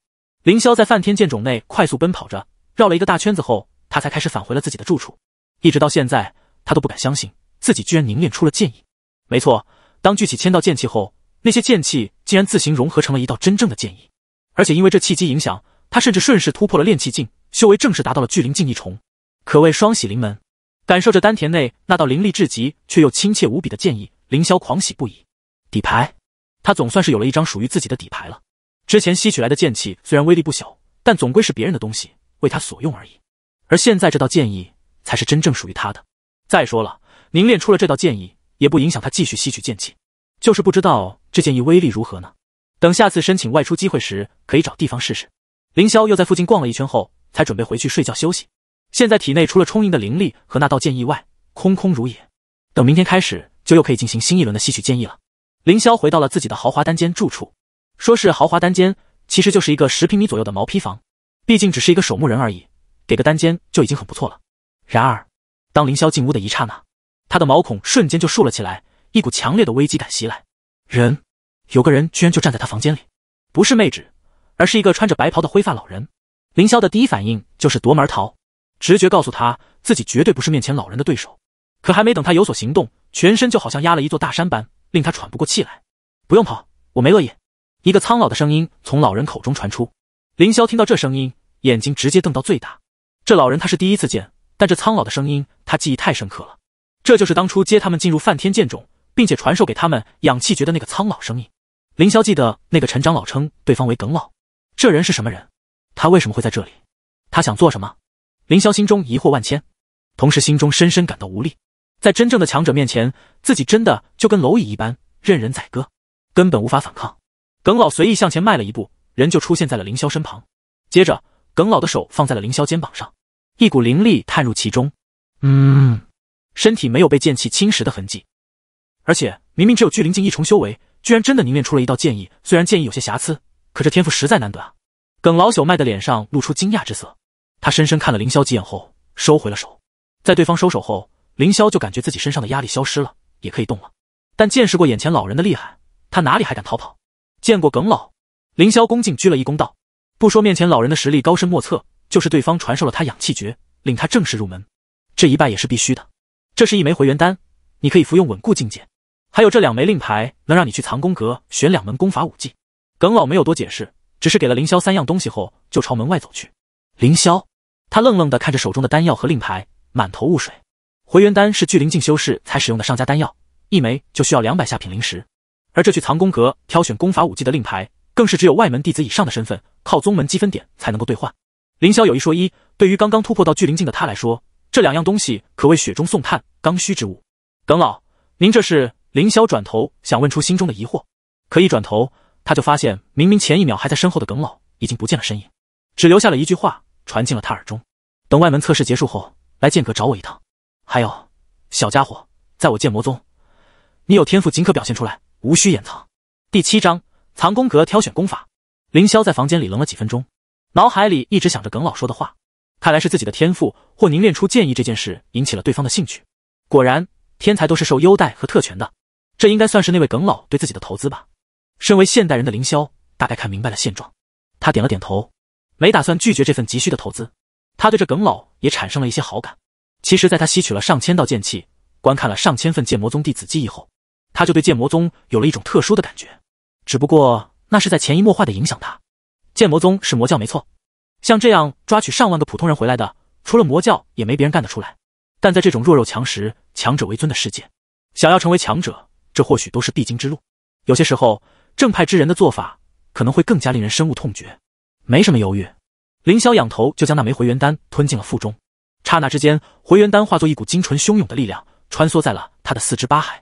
凌霄在梵天剑冢内快速奔跑着，绕了一个大圈子后，他才开始返回了自己的住处。一直到现在，他都不敢相信自己居然凝练出了剑意。没错，当聚起千道剑气后，那些剑气竟然自行融合成了一道真正的剑意。而且因为这契机影响，他甚至顺势突破了炼气境，修为正式达到了聚灵境一重，可谓双喜临门。感受着丹田内那道凌厉至极却又亲切无比的剑意，凌霄狂喜不已。底牌，他总算是有了一张属于自己的底牌了。之前吸取来的剑气虽然威力不小，但总归是别人的东西，为他所用而已。而现在这道剑意才是真正属于他的。再说了，凝练出了这道剑意，也不影响他继续吸取剑气。就是不知道这剑意威力如何呢？等下次申请外出机会时，可以找地方试试。凌霄又在附近逛了一圈后，才准备回去睡觉休息。现在体内除了充盈的灵力和那道剑意外，空空如也。等明天开始，就又可以进行新一轮的吸取剑意了。凌霄回到了自己的豪华单间住处。说是豪华单间，其实就是一个十平米左右的毛坯房，毕竟只是一个守墓人而已，给个单间就已经很不错了。然而，当凌霄进屋的一刹那，他的毛孔瞬间就竖了起来，一股强烈的危机感袭来。人，有个人居然就站在他房间里，不是妹纸，而是一个穿着白袍的灰发老人。凌霄的第一反应就是夺门而逃，直觉告诉他自己绝对不是面前老人的对手。可还没等他有所行动，全身就好像压了一座大山般，令他喘不过气来。不用跑，我没恶意。一个苍老的声音从老人口中传出。凌霄听到这声音，眼睛直接瞪到最大。这老人他是第一次见，但这苍老的声音他记忆太深刻了。这就是当初接他们进入梵天剑冢，并且传授给他们养气诀的那个苍老声音。凌霄记得那个陈长老称对方为耿老。这人是什么人？他为什么会在这里？他想做什么？凌霄心中疑惑万千，同时心中深深感到无力。在真正的强者面前，自己真的就跟蝼蚁一般，任人宰割，根本无法反抗。耿老随意向前迈了一步，人就出现在了凌霄身旁。接着，耿老的手放在了凌霄肩膀上，一股灵力探入其中。
嗯，
身体没有被剑气侵蚀的痕迹，而且明明只有聚灵境一重修为，居然真的凝练出了一道剑意。虽然剑意有些瑕疵，可这天赋实在难得啊！耿老朽迈的脸上露出惊讶之色，他深深看了凌霄几眼后，收回了手。在对方收手后，凌霄就感觉自己身上的压力消失了，也可以动了。但见识过眼前老人的厉害，他哪里还敢逃跑？见过耿老，凌霄恭敬鞠了一躬道：“不说面前老人的实力高深莫测，就是对方传授了他养气诀，令他正式入门，这一拜也是必须的。这是一枚回元丹，你可以服用，稳固境界。还有这两枚令牌，能让你去藏功阁选两门功法武技。”耿老没有多解释，只是给了凌霄三样东西后，就朝门外走去。凌霄，他愣愣的看着手中的丹药和令牌，满头雾水。回元丹是聚灵境修士才使用的上佳丹药，一枚就需要两百下品灵石。而这去藏功阁挑选功法武技的令牌，更是只有外门弟子以上的身份，靠宗门积分点才能够兑换。凌霄有一说一，对于刚刚突破到聚灵境的他来说，这两样东西可谓雪中送炭，刚需之物。耿老，您这是……凌霄转头想问出心中的疑惑，可一转头，他就发现明明前一秒还在身后的耿老已经不见了身影，只留下了一句话传进了他耳中：等外门测试结束后，来剑阁找我一趟。还有，小家伙，在我剑魔宗，你有天赋，尽可表现出来。无需掩藏。第七章，藏功阁挑选功法。凌霄在房间里愣了几分钟，脑海里一直想着耿老说的话。看来是自己的天赋或凝练出剑意这件事引起了对方的兴趣。果然，天才都是受优待和特权的。这应该算是那位耿老对自己的投资吧。身为现代人的凌霄大概看明白了现状，他点了点头，没打算拒绝这份急需的投资。他对这耿老也产生了一些好感。其实，在他吸取了上千道剑气，观看了上千份剑魔宗弟子记忆后。他就对剑魔宗有了一种特殊的感觉，只不过那是在潜移默化的影响他。剑魔宗是魔教没错，像这样抓取上万个普通人回来的，除了魔教也没别人干得出来。但在这种弱肉强食、强者为尊的世界，想要成为强者，这或许都是必经之路。有些时候，正派之人的做法可能会更加令人深恶痛绝。没什么犹豫，凌霄仰头就将那枚回元丹吞进了腹中，刹那之间，回元丹化作一股精纯汹涌的力量，穿梭在了他的四肢八海。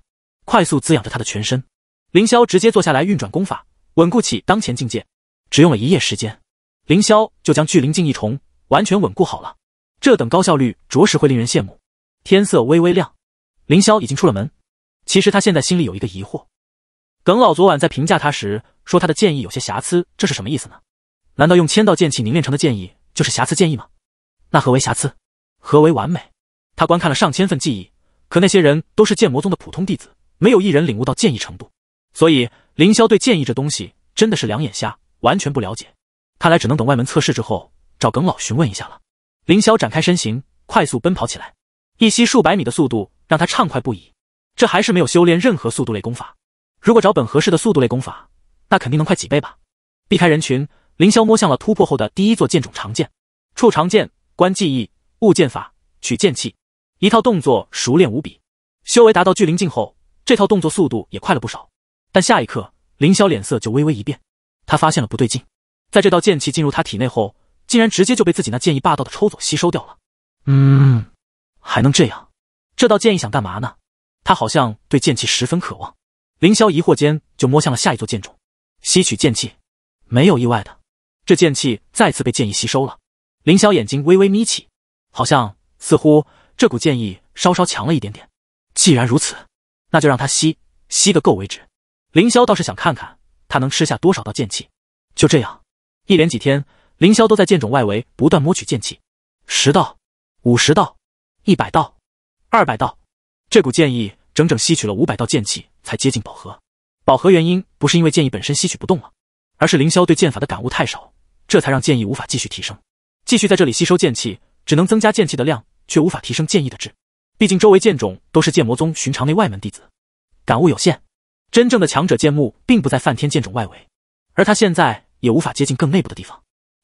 快速滋养着他的全身，凌霄直接坐下来运转功法，稳固起当前境界。只用了一夜时间，凌霄就将巨灵境一重完全稳固好了。这等高效率，着实会令人羡慕。天色微微亮，凌霄已经出了门。其实他现在心里有一个疑惑：耿老昨晚在评价他时说他的剑意有些瑕疵，这是什么意思呢？难道用千道剑气凝练成的剑意就是瑕疵剑意吗？那何为瑕疵？何为完美？他观看了上千份记忆，可那些人都是剑魔宗的普通弟子。没有一人领悟到剑意程度，所以凌霄对剑意这东西真的是两眼瞎，完全不了解。看来只能等外门测试之后找耿老询问一下了。凌霄展开身形，快速奔跑起来，一息数百米的速度让他畅快不已。这还是没有修炼任何速度类功法，如果找本合适的速度类功法，那肯定能快几倍吧。避开人群，凌霄摸向了突破后的第一座剑冢长剑，触长剑，观记忆，悟剑法，取剑气，一套动作熟练无比。修为达到聚灵境后。这套动作速度也快了不少，但下一刻，凌霄脸色就微微一变，他发现了不对劲。在这道剑气进入他体内后，竟然直接就被自己那剑意霸道的抽走吸收掉了。嗯，还能这样？这道剑意想干嘛呢？他好像对剑气十分渴望。凌霄疑惑间就摸向了下一座剑冢，吸取剑气。没有意外的，这剑气再次被剑意吸收了。凌霄眼睛微微眯起，好像似乎这股剑意稍稍强了一点点。既然如此。那就让他吸，吸个够为止。凌霄倒是想看看他能吃下多少道剑气。就这样，一连几天，凌霄都在剑冢外围不断摸取剑气。十道，五十道，一百道，二百道，这股剑意整整吸取了五百道剑气才接近饱和。饱和原因不是因为剑意本身吸取不动了，而是凌霄对剑法的感悟太少，这才让剑意无法继续提升。继续在这里吸收剑气，只能增加剑气的量，却无法提升剑意的质。毕竟周围剑冢都是剑魔宗寻常内外门弟子，感悟有限。真正的强者剑墓并不在梵天剑冢外围，而他现在也无法接近更内部的地方。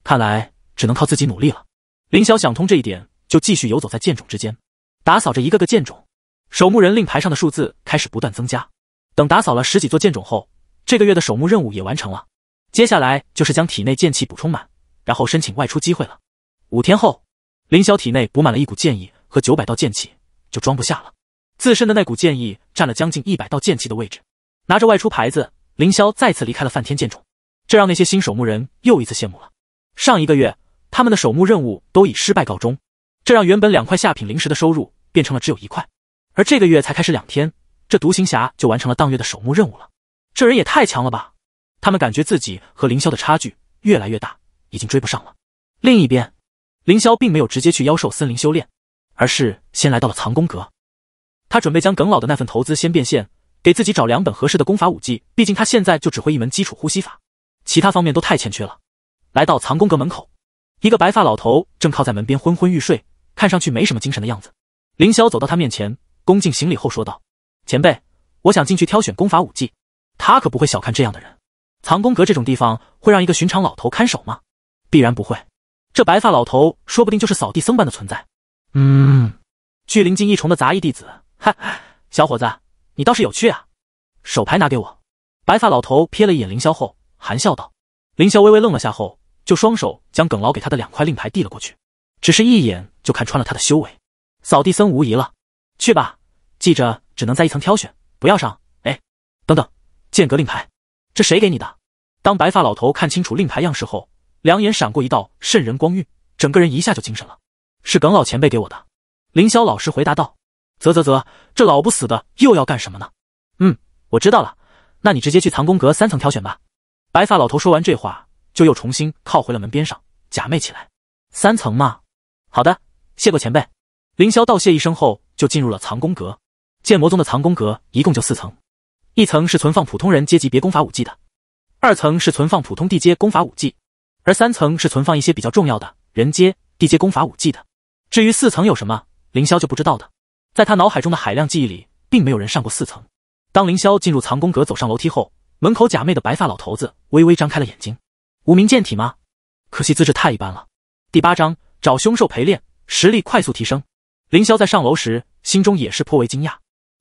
看来只能靠自己努力了。林霄想通这一点，就继续游走在剑冢之间，打扫着一个个剑冢。守墓人令牌上的数字开始不断增加。等打扫了十几座剑冢后，这个月的守墓任务也完成了。接下来就是将体内剑气补充满，然后申请外出机会了。五天后，林霄体内补满了一股剑意和九百道剑气。就装不下了，自身的那股剑意占了将近一百道剑气的位置。拿着外出牌子，凌霄再次离开了梵天剑冢，这让那些新手墓人又一次羡慕了。上一个月，他们的守墓任务都以失败告终，这让原本两块下品灵石的收入变成了只有一块。而这个月才开始两天，这独行侠就完成了当月的守墓任务了，这人也太强了吧！他们感觉自己和凌霄的差距越来越大，已经追不上了。另一边，凌霄并没有直接去妖兽森林修炼。而是先来到了藏功阁，他准备将耿老的那份投资先变现，给自己找两本合适的功法武技。毕竟他现在就只会一门基础呼吸法，其他方面都太欠缺了。来到藏功阁门口，一个白发老头正靠在门边昏昏欲睡，看上去没什么精神的样子。凌霄走到他面前，恭敬行礼后说道：“前辈，我想进去挑选功法武技。”他可不会小看这样的人。藏功阁这种地方会让一个寻常老头看守吗？必然不会。这白发老头说不定就是扫地僧般的存在。嗯，聚灵境一重的杂役弟子，嗨，小伙子，你倒是有趣啊！手牌拿给我。白发老头瞥了一眼凌霄后，含笑道。凌霄微微愣了下后，就双手将耿老给他的两块令牌递了过去。只是一眼就看穿了他的修为，扫地僧无疑了。去吧，记着只能在一层挑选，不要上。哎，等等，剑阁令牌，这谁给你的？当白发老头看清楚令牌样式后，两眼闪过一道渗人光晕，整个人一下就精神了。是耿老前辈给我的，凌霄老师回答道：“啧啧啧，这老不死的又要干什么呢？”嗯，我知道了，那你直接去藏功阁三层挑选吧。”白发老头说完这话，就又重新靠回了门边上，假寐起来。三层嘛，好的，谢过前辈。”凌霄道谢一声后，就进入了藏功阁。剑魔宗的藏功阁一共就四层，一层是存放普通人阶级别功法武技的，二层是存放普通地阶功法武技，而三层是存放一些比较重要的人阶、地阶功法武技的。至于四层有什么，凌霄就不知道的。在他脑海中的海量记忆里，并没有人上过四层。当凌霄进入藏功阁，走上楼梯后，门口假寐的白发老头子微微张开了眼睛：“无名剑体吗？可惜资质太一般了。”第八章找凶兽陪练，实力快速提升。凌霄在上楼时，心中也是颇为惊讶。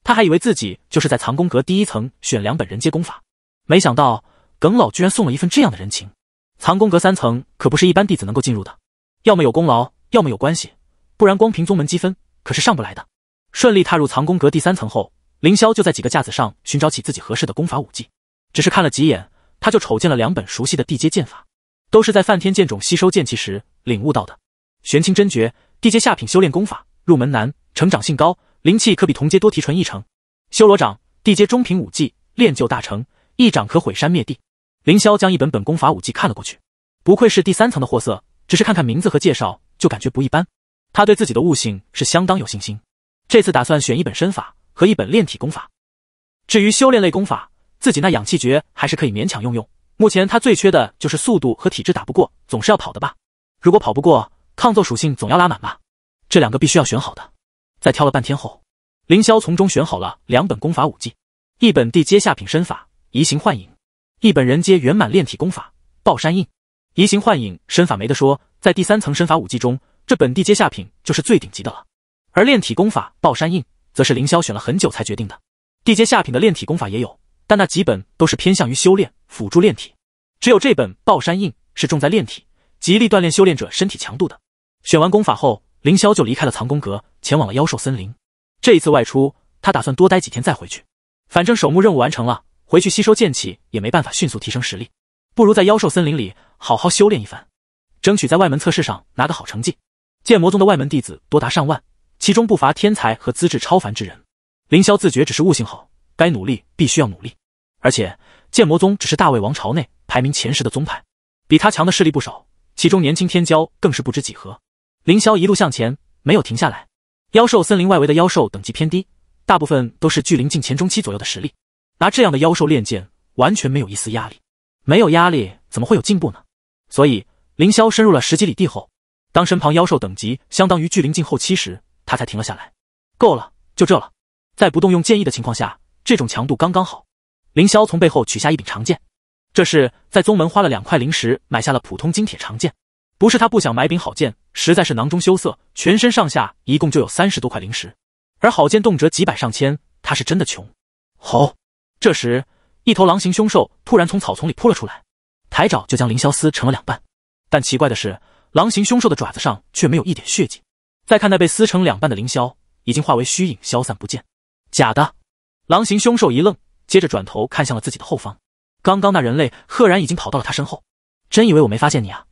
他还以为自己就是在藏功阁第一层选两本人阶功法，没想到耿老居然送了一份这样的人情。藏功阁三层可不是一般弟子能够进入的，要么有功劳，要么有关系。不然光凭宗门积分可是上不来的。顺利踏入藏功阁第三层后，凌霄就在几个架子上寻找起自己合适的功法武技。只是看了几眼，他就瞅见了两本熟悉的地阶剑法，都是在梵天剑种吸收剑气时领悟到的。玄清真诀，地阶下品修炼功法，入门难，成长性高，灵气可比同阶多提纯一成。修罗掌，地阶中品武技，练就大成，一掌可毁山灭地。凌霄将一本本功法武技看了过去，不愧是第三层的货色，只是看看名字和介绍就感觉不一般。他对自己的悟性是相当有信心，这次打算选一本身法和一本炼体功法。至于修炼类功法，自己那养气诀还是可以勉强用用。目前他最缺的就是速度和体质，打不过总是要跑的吧？如果跑不过，抗揍属性总要拉满吧？这两个必须要选好的。在挑了半天后，凌霄从中选好了两本功法武技：一本地阶下品身法移形幻影，一本人阶圆满炼体功法爆山印。移形幻影身法没得说，在第三层身法武技中。这本地阶下品就是最顶级的了，而炼体功法《豹山印》则是凌霄选了很久才决定的。地阶下品的炼体功法也有，但那几本都是偏向于修炼辅助炼体，只有这本《豹山印》是重在炼体，极力锻炼修炼者身体强度的。选完功法后，凌霄就离开了藏功阁，前往了妖兽森林。这一次外出，他打算多待几天再回去。反正守墓任务完成了，回去吸收剑气也没办法迅速提升实力，不如在妖兽森林里好好修炼一番，争取在外门测试上拿个好成绩。剑魔宗的外门弟子多达上万，其中不乏天才和资质超凡之人。凌霄自觉只是悟性好，该努力必须要努力。而且剑魔宗只是大魏王朝内排名前十的宗派，比他强的势力不少，其中年轻天骄更是不知几何。凌霄一路向前，没有停下来。妖兽森林外围的妖兽等级偏低，大部分都是距灵境前中期左右的实力，拿这样的妖兽练剑完全没有一丝压力。没有压力，怎么会有进步呢？所以凌霄深入了十几里地后。当身旁妖兽等级相当于巨灵境后期时，他才停了下来。够了，就这了。在不动用剑意的情况下，这种强度刚刚好。凌霄从背后取下一柄长剑，这是在宗门花了两块灵石买下了普通金铁长剑。不是他不想买柄好剑，实在是囊中羞涩，全身上下一共就有三十多块灵石，而好剑动辄几百上千，他是真的穷。吼！这时，一头狼形凶兽突然从草丛里扑了出来，抬爪就将凌霄撕成了两半。但奇怪的是。狼形凶兽的爪子上却没有一点血迹。再看那被撕成两半的凌霄，已经化为虚影，消散不见。假的！狼形凶兽一愣，接着转头看向了自己的后方。刚刚那人类赫然已经跑到了他身后。真以为我没发现你啊？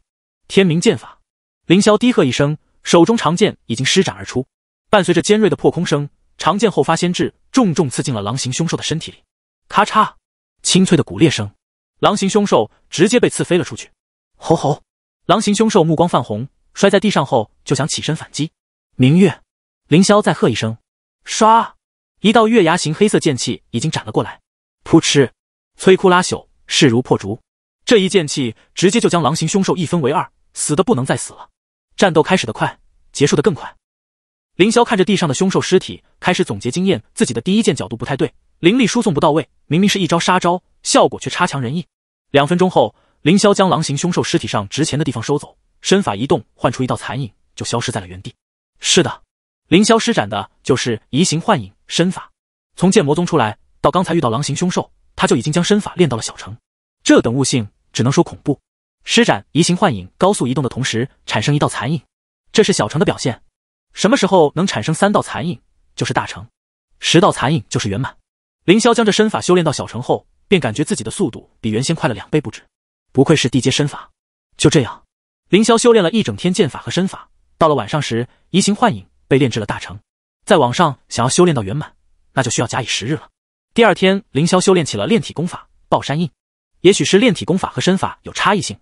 天明剑法！凌霄低喝一声，手中长剑已经施展而出，伴随着尖锐的破空声，长剑后发先至，重重刺进了狼形凶兽的身体里。咔嚓！清脆的骨裂声，狼形凶兽直接被刺飞了出去。吼吼！狼形凶兽目光泛红，摔在地上后就想起身反击。明月，凌霄再喝一声，唰，一道月牙形黑色剑气已经斩了过来，扑哧，摧枯拉朽，势如破竹。这一剑气直接就将狼形凶兽一分为二，死的不能再死了。战斗开始的快，结束的更快。凌霄看着地上的凶兽尸体，开始总结经验。自己的第一剑角度不太对，灵力输送不到位，明明是一招杀招，效果却差强人意。两分钟后。凌霄将狼形凶兽尸体上值钱的地方收走，身法一动，换出一道残影，就消失在了原地。是的，凌霄施展的就是移形幻影身法。从剑魔宗出来到刚才遇到狼形凶兽，他就已经将身法练到了小成。这等悟性，只能说恐怖。施展移形幻影，高速移动的同时产生一道残影，这是小成的表现。什么时候能产生三道残影，就是大成；十道残影就是圆满。凌霄将这身法修炼到小成后，便感觉自己的速度比原先快了两倍不止。不愧是地阶身法。就这样，凌霄修炼了一整天剑法和身法。到了晚上时，移形幻影被炼制了大成。在网上想要修炼到圆满，那就需要假以时日了。第二天，凌霄修炼起了炼体功法抱山印。也许是炼体功法和身法有差异性，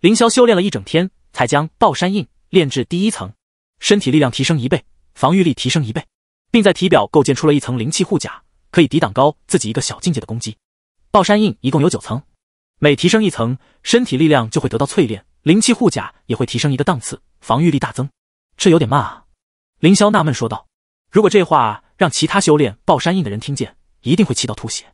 凌霄修炼了一整天才将抱山印炼至第一层，身体力量提升一倍，防御力提升一倍，并在体表构建出了一层灵气护甲，可以抵挡高自己一个小境界的攻击。抱山印一共有九层。每提升一层，身体力量就会得到淬炼，灵气护甲也会提升一个档次，防御力大增。这有点慢啊！凌霄纳闷说道。如果这话让其他修炼暴山印的人听见，一定会气到吐血。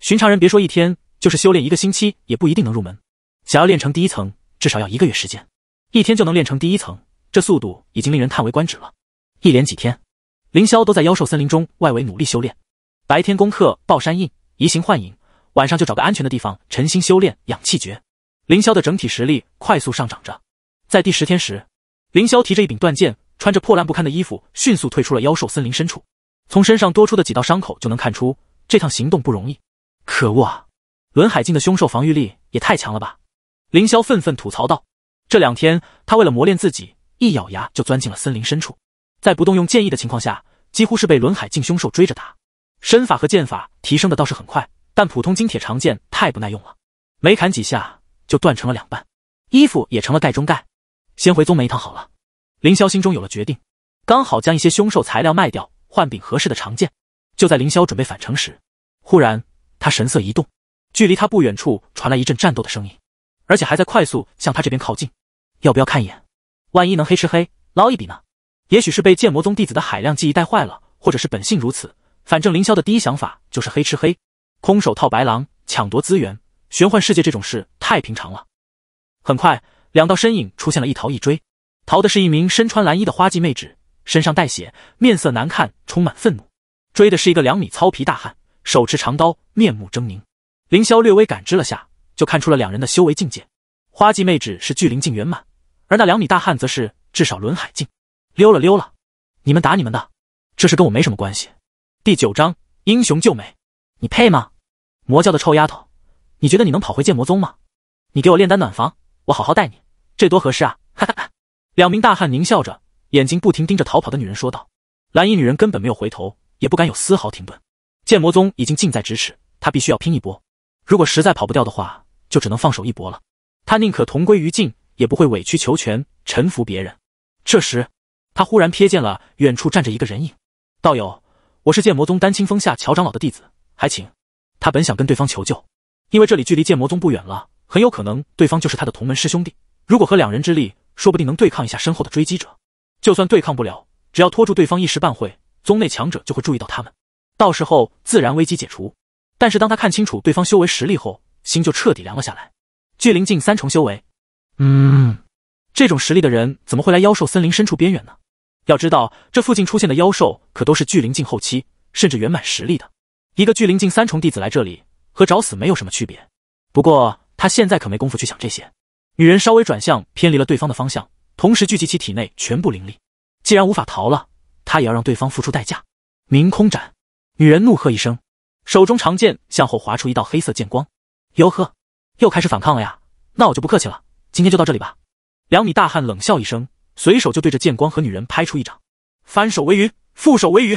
寻常人别说一天，就是修炼一个星期也不一定能入门。想要练成第一层，至少要一个月时间。一天就能练成第一层，这速度已经令人叹为观止了。一连几天，凌霄都在妖兽森林中外围努力修炼，白天攻克暴山印，移形换影。晚上就找个安全的地方，沉心修炼养气诀。凌霄的整体实力快速上涨着。在第十天时，凌霄提着一柄断剑，穿着破烂不堪的衣服，迅速退出了妖兽森林深处。从身上多出的几道伤口就能看出，这趟行动不容易。可恶啊！轮海境的凶兽防御力也太强了吧！凌霄愤愤吐槽道。这两天他为了磨练自己，一咬牙就钻进了森林深处，在不动用剑意的情况下，几乎是被轮海境凶兽追着打。身法和剑法提升的倒是很快。但普通金铁长剑太不耐用了，没砍几下就断成了两半，衣服也成了盖中盖。先回宗门一趟好了。凌霄心中有了决定，刚好将一些凶兽材料卖掉，换柄合适的长剑。就在凌霄准备返程时，忽然他神色一动，距离他不远处传来一阵战斗的声音，而且还在快速向他这边靠近。要不要看一眼？万一能黑吃黑捞一笔呢？也许是被剑魔宗弟子的海量记忆带坏了，或者是本性如此。反正凌霄的第一想法就是黑吃黑。空手套白狼，抢夺资源，玄幻世界这种事太平常了。很快，两道身影出现，了一逃一追。逃的是一名身穿蓝衣的花季妹纸，身上带血，面色难看，充满愤怒。追的是一个两米糙皮大汉，手持长刀，面目狰狞。凌霄略微感知了下，就看出了两人的修为境界。花季妹纸是聚灵境圆满，而那两米大汉则是至少轮海境。溜了溜了，你们打你们的，这事跟我没什么关系。第九章英雄救美。你配吗？魔教的臭丫头，你觉得你能跑回剑魔宗吗？你给我炼丹暖房，我好好待你，这多合适啊！哈哈哈！两名大汉狞笑着，眼睛不停盯着逃跑的女人说道。蓝衣女人根本没有回头，也不敢有丝毫停顿。剑魔宗已经近在咫尺，她必须要拼一波。如果实在跑不掉的话，就只能放手一搏了。她宁可同归于尽，也不会委曲求全，臣服别人。这时，她忽然瞥见了远处站着一个人影。道友，我是剑魔宗丹青峰下乔长老的弟子。还请，他本想跟对方求救，因为这里距离剑魔宗不远了，很有可能对方就是他的同门师兄弟。如果和两人之力，说不定能对抗一下身后的追击者。就算对抗不了，只要拖住对方一时半会，宗内强者就会注意到他们，到时候自然危机解除。但是当他看清楚对方修为实力后，心就彻底凉了下来。巨灵境三重修为，嗯，这种实力的人怎么会来妖兽森林深处边缘呢？要知道，这附近出现的妖兽可都是巨灵境后期甚至圆满实力的。一个巨灵境三重弟子来这里和找死没有什么区别，不过他现在可没工夫去想这些。女人稍微转向，偏离了对方的方向，同时聚集其体内全部灵力。既然无法逃了，她也要让对方付出代价。明空斩！女人怒喝一声，手中长剑向后划出一道黑色剑光。哟呵，又开始反抗了呀？那我就不客气了，今天就到这里吧。两米大汉冷笑一声，随手就对着剑光和女人拍出一掌。翻手为云，覆手为雨。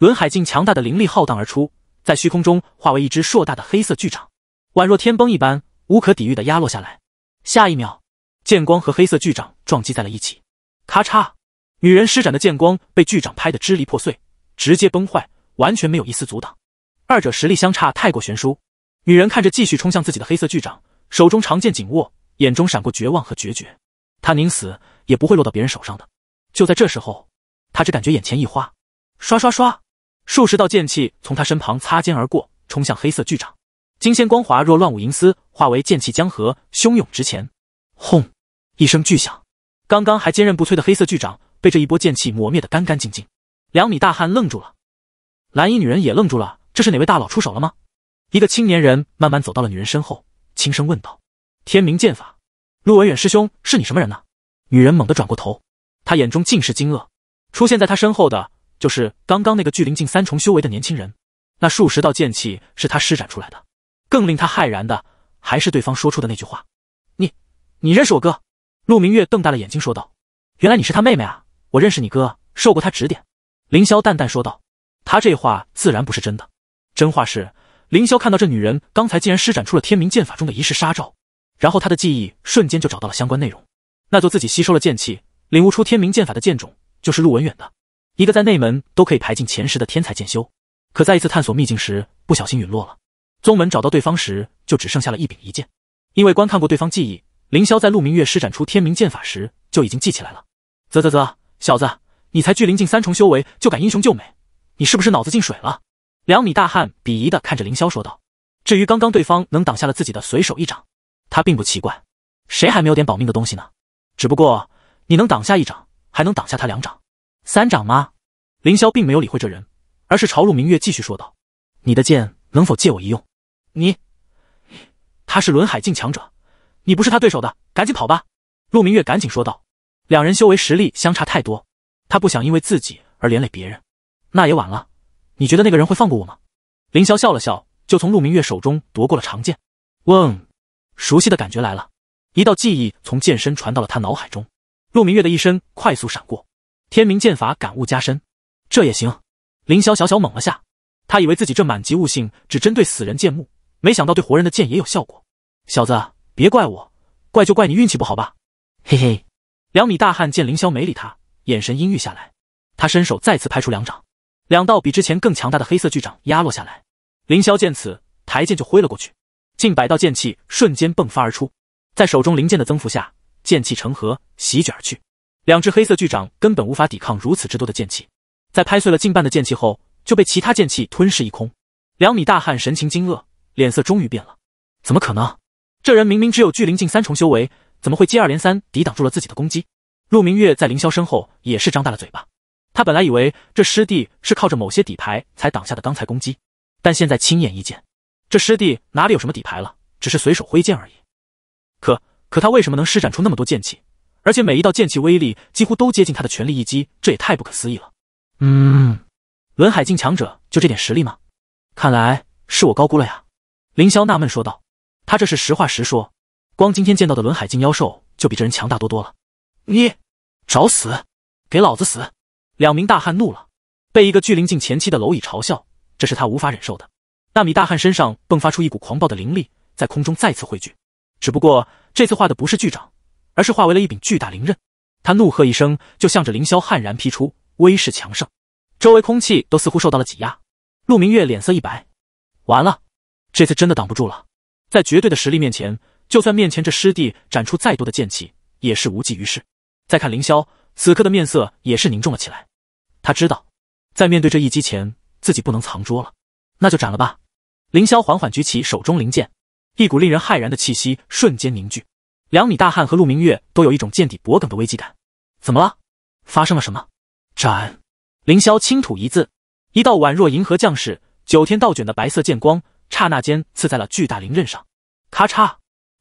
轮海境强大的灵力浩荡而出。在虚空中化为一只硕大的黑色巨掌，宛若天崩一般，无可抵御的压落下来。下一秒，剑光和黑色巨掌撞击在了一起，咔嚓！女人施展的剑光被巨掌拍得支离破碎，直接崩坏，完全没有一丝阻挡。二者实力相差太过悬殊，女人看着继续冲向自己的黑色巨掌，手中长剑紧握，眼中闪过绝望和决绝。她宁死也不会落到别人手上的。就在这时候，她只感觉眼前一花，刷刷刷！数十道剑气从他身旁擦肩而过，冲向黑色巨掌。金仙光华若乱舞银丝，化为剑气江河，汹涌直前。轰！一声巨响，刚刚还坚韧不摧的黑色巨掌被这一波剑气磨灭得干干净净。两米大汉愣住了，蓝衣女人也愣住了。这是哪位大佬出手了吗？一个青年人慢慢走到了女人身后，轻声问道：“天明剑法，陆文远师兄，是你什么人呢？”女人猛地转过头，她眼中尽是惊愕。出现在她身后的。就是刚刚那个聚灵境三重修为的年轻人，那数十道剑气是他施展出来的。更令他骇然的还是对方说出的那句话：“你，你认识我哥？”陆明月瞪大了眼睛说道：“原来你是他妹妹啊！我认识你哥，受过他指点。”凌霄淡淡说道：“他这话自然不是真的，真话是，凌霄看到这女人刚才竟然施展出了天明剑法中的一式杀招，然后他的记忆瞬间就找到了相关内容。那座自己吸收了剑气，领悟出天明剑法的剑种就是陆文远的。”一个在内门都可以排进前十的天才剑修，可在一次探索秘境时不小心陨落了。宗门找到对方时，就只剩下了一柄一剑。因为观看过对方记忆，凌霄在陆明月施展出天明剑法时就已经记起来了。啧啧啧，小子，你才聚灵境三重修为就敢英雄救美，你是不是脑子进水了？两米大汉鄙夷的看着凌霄说道。至于刚刚对方能挡下了自己的随手一掌，他并不奇怪。谁还没有点保命的东西呢？只不过你能挡下一掌，还能挡下他两掌。三掌吗？凌霄并没有理会这人，而是朝陆明月继续说道：“你的剑能否借我一用？”你，他是轮海境强者，你不是他对手的，赶紧跑吧！”陆明月赶紧说道。两人修为实力相差太多，他不想因为自己而连累别人。那也晚了，你觉得那个人会放过我吗？”凌霄笑了笑，就从陆明月手中夺过了长剑。嗡，熟悉的感觉来了，一道记忆从剑身传到了他脑海中。陆明月的一身快速闪过。天明剑法感悟加深，这也行。凌霄小小猛了下，他以为自己这满级悟性只针对死人剑目，没想到对活人的剑也有效果。小子，别怪我，怪就怪你运气不好吧。嘿嘿。两米大汉见凌霄没理他，眼神阴郁下来。他伸手再次拍出两掌，两道比之前更强大的黑色巨掌压落下来。凌霄见此，抬剑就挥了过去，近百道剑气瞬间迸发而出，在手中灵剑的增幅下，剑气成河，席卷而去。两只黑色巨掌根本无法抵抗如此之多的剑气，在拍碎了近半的剑气后，就被其他剑气吞噬一空。两米大汉神情惊愕，脸色终于变了。怎么可能？这人明明只有巨灵境三重修为，怎么会接二连三抵挡住了自己的攻击？陆明月在凌霄身后也是张大了嘴巴。他本来以为这师弟是靠着某些底牌才挡下的刚才攻击，但现在亲眼一见，这师弟哪里有什么底牌了，只是随手挥剑而已。可可他为什么能施展出那么多剑气？而且每一道剑气威力几乎都接近他的全力一击，这也太不可思议了。嗯，轮海境强者就这点实力吗？看来是我高估了呀。凌霄纳闷说道。他这是实话实说，光今天见到的轮海境妖兽就比这人强大多多了。你找死！给老子死！两名大汉怒了，被一个巨灵境前期的蝼蚁嘲笑，这是他无法忍受的。纳米大汉身上迸发出一股狂暴的灵力，在空中再次汇聚，只不过这次画的不是巨掌。而是化为了一柄巨大灵刃，他怒喝一声，就向着凌霄悍然劈出，威势强盛，周围空气都似乎受到了挤压。陆明月脸色一白，完了，这次真的挡不住了。在绝对的实力面前，就算面前这师弟斩出再多的剑气，也是无济于事。再看凌霄，此刻的面色也是凝重了起来。他知道，在面对这一击前，自己不能藏拙了，那就斩了吧。凌霄缓缓举起手中灵剑，一股令人骇然的气息瞬间凝聚。两米大汉和陆明月都有一种见底脖梗的危机感。怎么了？发生了什么？斩！凌霄轻吐一字，一道宛若银河将士、九天倒卷的白色剑光，刹那间刺在了巨大灵刃上。咔嚓！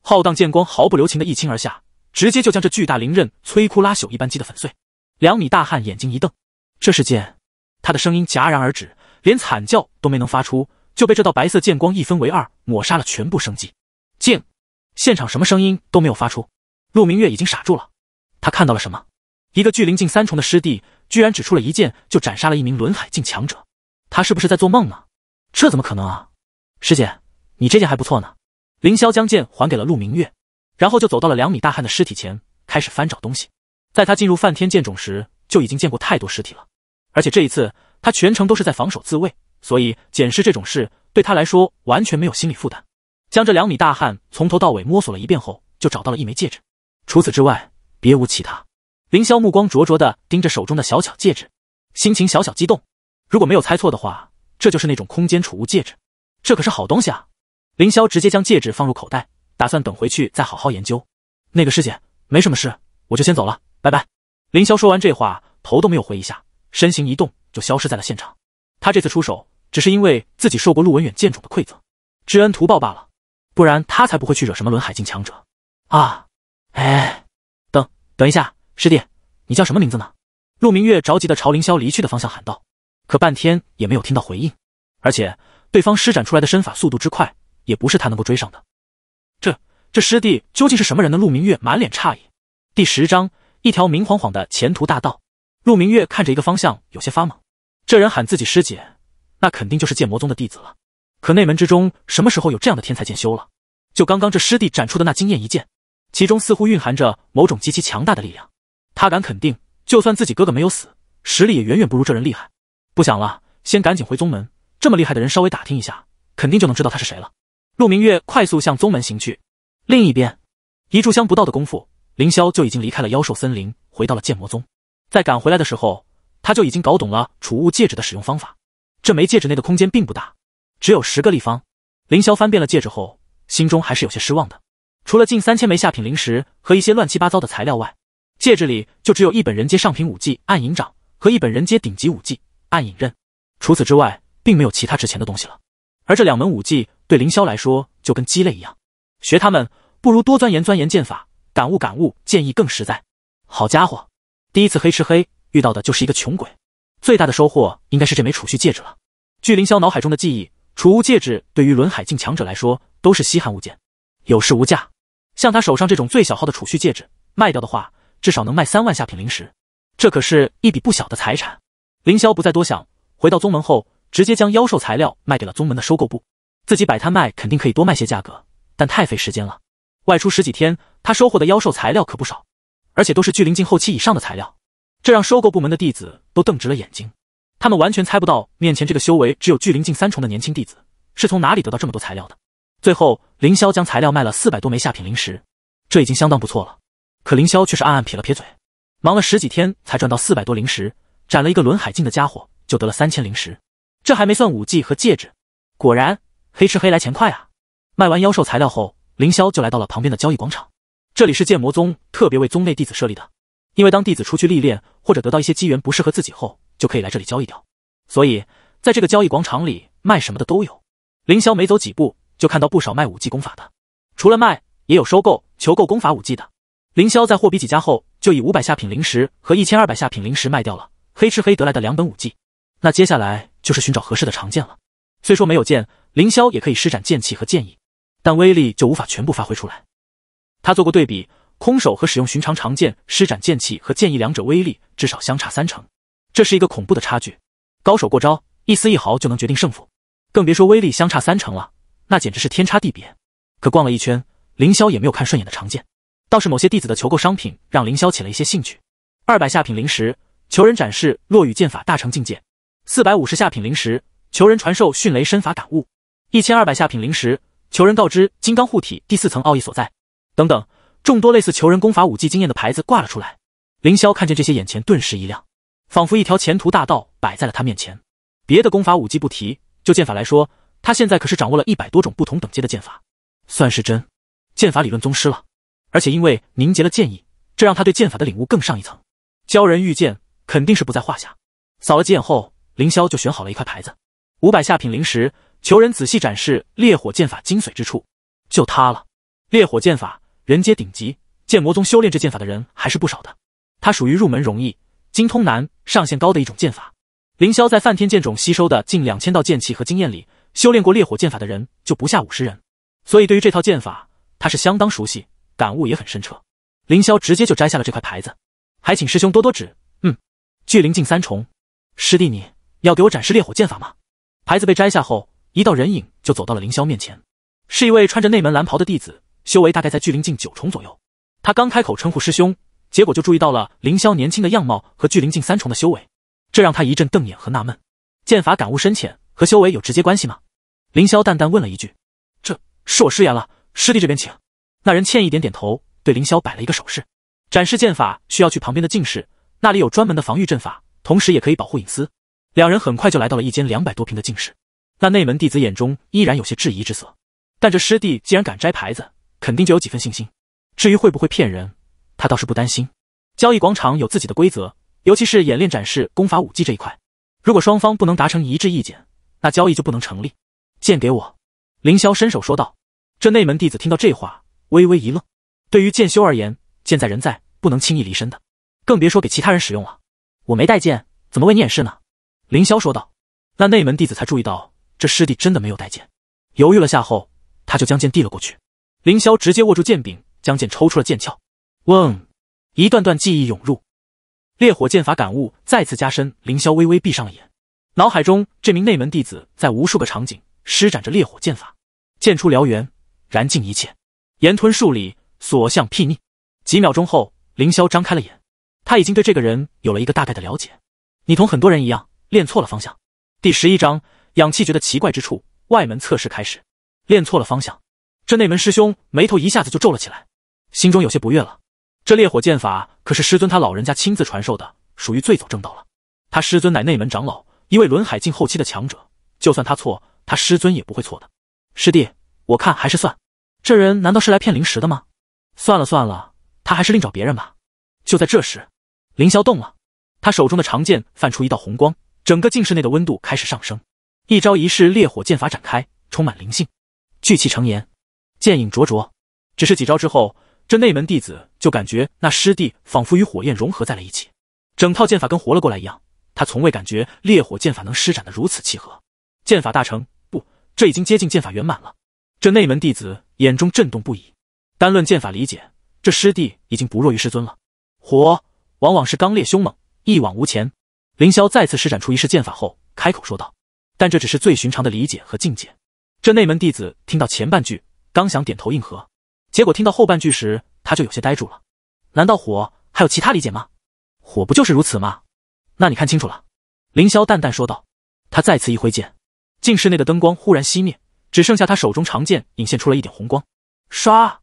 浩荡剑光毫不留情的一倾而下，直接就将这巨大灵刃摧枯拉朽一般击得粉碎。两米大汉眼睛一瞪，这是剑！他的声音戛然而止，连惨叫都没能发出，就被这道白色剑光一分为二，抹杀了全部生机。剑现场什么声音都没有发出，陆明月已经傻住了。他看到了什么？一个距灵境三重的师弟，居然只出了一剑就斩杀了一名轮海境强者。他是不是在做梦呢？这怎么可能啊！师姐，你这件还不错呢。凌霄将剑还给了陆明月，然后就走到了两米大汉的尸体前，开始翻找东西。在他进入梵天剑冢时，就已经见过太多尸体了。而且这一次，他全程都是在防守自卫，所以捡尸这种事对他来说完全没有心理负担。将这两米大汉从头到尾摸索了一遍后，就找到了一枚戒指，除此之外别无其他。凌霄目光灼灼的盯着手中的小巧戒指，心情小小激动。如果没有猜错的话，这就是那种空间储物戒指，这可是好东西啊！凌霄直接将戒指放入口袋，打算等回去再好好研究。那个师姐没什么事，我就先走了，拜拜。凌霄说完这话，头都没有回一下，身形一动就消失在了现场。他这次出手，只是因为自己受过陆文远剑种的馈赠，知恩图报罢了。不然他才不会去惹什么轮海境强者啊！哎，等，等一下，师弟，你叫什么名字呢？陆明月着急的朝凌霄离去的方向喊道，可半天也没有听到回应，而且对方施展出来的身法速度之快，也不是他能够追上的。这，这师弟究竟是什么人呢？陆明月满脸诧异。第十章，一条明晃晃的前途大道。陆明月看着一个方向，有些发懵。这人喊自己师姐，那肯定就是剑魔宗的弟子了。可内门之中什么时候有这样的天才剑修了？就刚刚这师弟展出的那惊艳一剑，其中似乎蕴含着某种极其强大的力量。他敢肯定，就算自己哥哥没有死，实力也远远不如这人厉害。不想了，先赶紧回宗门，这么厉害的人稍微打听一下，肯定就能知道他是谁了。陆明月快速向宗门行去。另一边，一炷香不到的功夫，凌霄就已经离开了妖兽森林，回到了剑魔宗。在赶回来的时候，他就已经搞懂了储物戒指的使用方法。这枚戒指内的空间并不大。只有十个立方，凌霄翻遍了戒指后，心中还是有些失望的。除了近三千枚下品灵石和一些乱七八糟的材料外，戒指里就只有一本人阶上品武技《暗影掌》和一本人阶顶级武技《暗影刃》。除此之外，并没有其他值钱的东西了。而这两门武技对凌霄来说，就跟鸡肋一样，学他们不如多钻研钻研剑法，感悟感悟剑意更实在。好家伙，第一次黑吃黑遇到的就是一个穷鬼，最大的收获应该是这枚储蓄戒指了。据凌霄脑海中的记忆。储物戒指对于轮海境强者来说都是稀罕物件，有市无价。像他手上这种最小号的储蓄戒指，卖掉的话至少能卖三万下品灵石，这可是一笔不小的财产。凌霄不再多想，回到宗门后直接将妖兽材料卖给了宗门的收购部。自己摆摊卖肯定可以多卖些价格，但太费时间了。外出十几天，他收获的妖兽材料可不少，而且都是聚灵境后期以上的材料，这让收购部门的弟子都瞪直了眼睛。他们完全猜不到面前这个修为只有距灵境三重的年轻弟子是从哪里得到这么多材料的。最后，凌霄将材料卖了四百多枚下品灵石，这已经相当不错了。可凌霄却是暗暗撇了撇嘴，忙了十几天才赚到四百多灵石，斩了一个轮海境的家伙就得了三千灵石，这还没算武技和戒指。果然，黑吃黑来钱快啊！卖完妖兽材料后，凌霄就来到了旁边的交易广场，这里是剑魔宗特别为宗内弟子设立的，因为当弟子出去历练或者得到一些机缘不适合自己后。就可以来这里交易掉，所以在这个交易广场里卖什么的都有。凌霄没走几步，就看到不少卖武技功法的，除了卖，也有收购、求购功法武技的。凌霄在货比几家后，就以五百下品灵石和一千二百下品灵石卖掉了黑吃黑得来的两本武技。那接下来就是寻找合适的长剑了。虽说没有剑，凌霄也可以施展剑气和剑意，但威力就无法全部发挥出来。他做过对比，空手和使用寻常长剑施展剑气和剑意，两者威力至少相差三成。这是一个恐怖的差距，高手过招，一丝一毫就能决定胜负，更别说威力相差三成了，那简直是天差地别。可逛了一圈，凌霄也没有看顺眼的长剑，倒是某些弟子的求购商品让凌霄起了一些兴趣。二百下品灵石，求人展示落雨剑法大成境界；四百五十下品灵石，求人传授迅雷身法感悟；一千二百下品灵石，求人告知金刚护体第四层奥义所在。等等，众多类似求人功法、武技、经验的牌子挂了出来，凌霄看见这些，眼前顿时一亮。仿佛一条前途大道摆在了他面前，别的功法武技不提，就剑法来说，他现在可是掌握了一百多种不同等阶的剑法，算是真剑法理论宗师了。而且因为凝结了剑意，这让他对剑法的领悟更上一层。教人御剑肯定是不在话下。扫了几眼后，凌霄就选好了一块牌子，五百下品灵石，求人仔细展示烈火剑法精髓之处。就他了，烈火剑法，人阶顶级，剑魔宗修炼这剑法的人还是不少的。他属于入门容易。精通难上限高的一种剑法，凌霄在梵天剑种吸收的近两千道剑气和经验里，修炼过烈火剑法的人就不下五十人，所以对于这套剑法，他是相当熟悉，感悟也很深彻。凌霄直接就摘下了这块牌子，还请师兄多多指。嗯，巨灵境三重，师弟，你要给我展示烈火剑法吗？牌子被摘下后，一道人影就走到了凌霄面前，是一位穿着内门蓝袍的弟子，修为大概在巨灵境九重左右。他刚开口称呼师兄。结果就注意到了凌霄年轻的样貌和聚灵境三重的修为，这让他一阵瞪眼和纳闷。剑法感悟深浅和修为有直接关系吗？凌霄淡淡问了一句：“这是我失言了，师弟这边请。”那人歉意点点头，对凌霄摆了一个手势，展示剑法需要去旁边的禁室，那里有专门的防御阵法，同时也可以保护隐私。两人很快就来到了一间两百多平的禁室。那内门弟子眼中依然有些质疑之色，但这师弟既然敢摘牌子，肯定就有几分信心。至于会不会骗人？他倒是不担心，交易广场有自己的规则，尤其是演练展示功法武技这一块。如果双方不能达成一致意见，那交易就不能成立。剑给我，凌霄伸手说道。这内门弟子听到这话，微微一愣。对于剑修而言，剑在人在，不能轻易离身的，更别说给其他人使用了。我没带剑，怎么为你演示呢？凌霄说道。那内门弟子才注意到，这师弟真的没有带剑。犹豫了下后，他就将剑递了过去。凌霄直接握住剑柄，将剑抽出了剑鞘。嗡，一段段记忆涌入，烈火剑法感悟再次加深。凌霄微微闭上了眼，脑海中这名内门弟子在无数个场景施展着烈火剑法，剑出燎原，燃尽一切，延吞数里，所向睥睨。几秒钟后，凌霄张开了眼，他已经对这个人有了一个大概的了解。你同很多人一样，练错了方向。第十一章，氧气觉得奇怪之处，外门测试开始，练错了方向，这内门师兄眉头一下子就皱了起来，心中有些不悦了。这烈火剑法可是师尊他老人家亲自传授的，属于最走正道了。他师尊乃内门长老，一位轮海境后期的强者。就算他错，他师尊也不会错的。师弟，我看还是算。这人难道是来骗灵石的吗？算了算了，他还是另找别人吧。就在这时，凌霄动了，他手中的长剑泛出一道红光，整个境室内的温度开始上升。一招一式，烈火剑法展开，充满灵性，聚气成炎，剑影灼灼。只是几招之后。这内门弟子就感觉那师弟仿佛与火焰融合在了一起，整套剑法跟活了过来一样。他从未感觉烈火剑法能施展得如此契合，剑法大成不？这已经接近剑法圆满了。这内门弟子眼中震动不已。单论剑法理解，这师弟已经不弱于师尊了。火往往是刚烈凶猛，一往无前。凌霄再次施展出一式剑法后，开口说道：“但这只是最寻常的理解和境界。”这内门弟子听到前半句，刚想点头应和。结果听到后半句时，他就有些呆住了。难道火还有其他理解吗？火不就是如此吗？那你看清楚了，凌霄淡淡说道。他再次一挥剑，镜室内的灯光忽然熄灭，只剩下他手中长剑隐现出了一点红光。唰，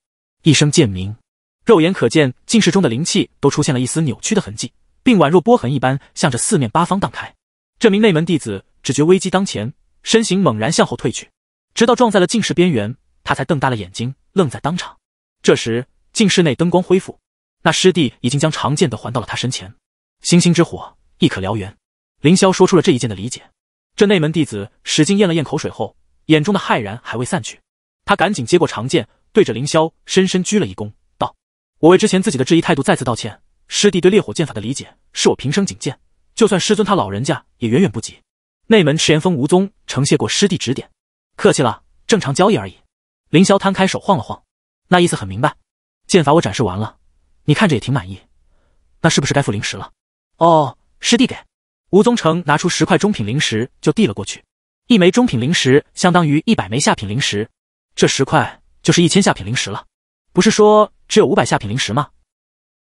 一声剑鸣，肉眼可见镜室中的灵气都出现了一丝扭曲的痕迹，并宛若波痕一般向着四面八方荡开。这名内门弟子只觉危机当前，身形猛然向后退去，直到撞在了镜室边缘，他才瞪大了眼睛，愣在当场。这时，镜室内灯光恢复，那师弟已经将长剑的还到了他身前。星星之火，亦可燎原。凌霄说出了这一剑的理解。这内门弟子使劲咽了咽口水后，眼中的骇然还未散去。他赶紧接过长剑，对着凌霄深深鞠了一躬，道：“我为之前自己的质疑态度再次道歉。师弟对烈火剑法的理解，是我平生仅见，就算师尊他老人家也远远不及。内门赤炎峰吴宗承谢过师弟指点，客气了，正常交易而已。”凌霄摊开手晃了晃。那意思很明白，剑法我展示完了，你看着也挺满意，那是不是该付灵石了？哦，师弟给吴宗成拿出十块中品灵石就递了过去，一枚中品灵石相当于一百枚下品灵石，这十块就是一千下品灵石了。不是说只有五百下品灵石吗？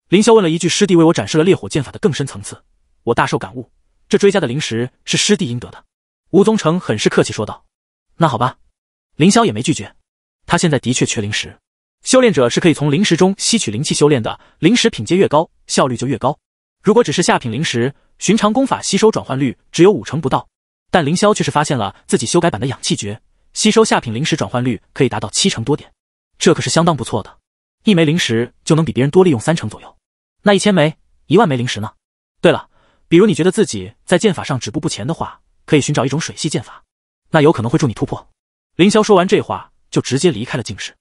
林霄问了一句。师弟为我展示了烈火剑法的更深层次，我大受感悟，这追加的灵石是师弟应得的。吴宗成很是客气说道。那好吧，林霄也没拒绝，他现在的确缺灵石。修炼者是可以从灵石中吸取灵气修炼的，灵石品阶越高，效率就越高。如果只是下品灵石，寻常功法吸收转换率只有五成不到，但凌霄却是发现了自己修改版的氧气诀，吸收下品灵石转换率可以达到七成多点，这可是相当不错的。一枚灵石就能比别人多利用三成左右。那一千枚、一万枚灵石呢？对了，比如你觉得自己在剑法上止步不前的话，可以寻找一种水系剑法，那有可能会助你突破。凌霄说完这话，就直接离开了静室。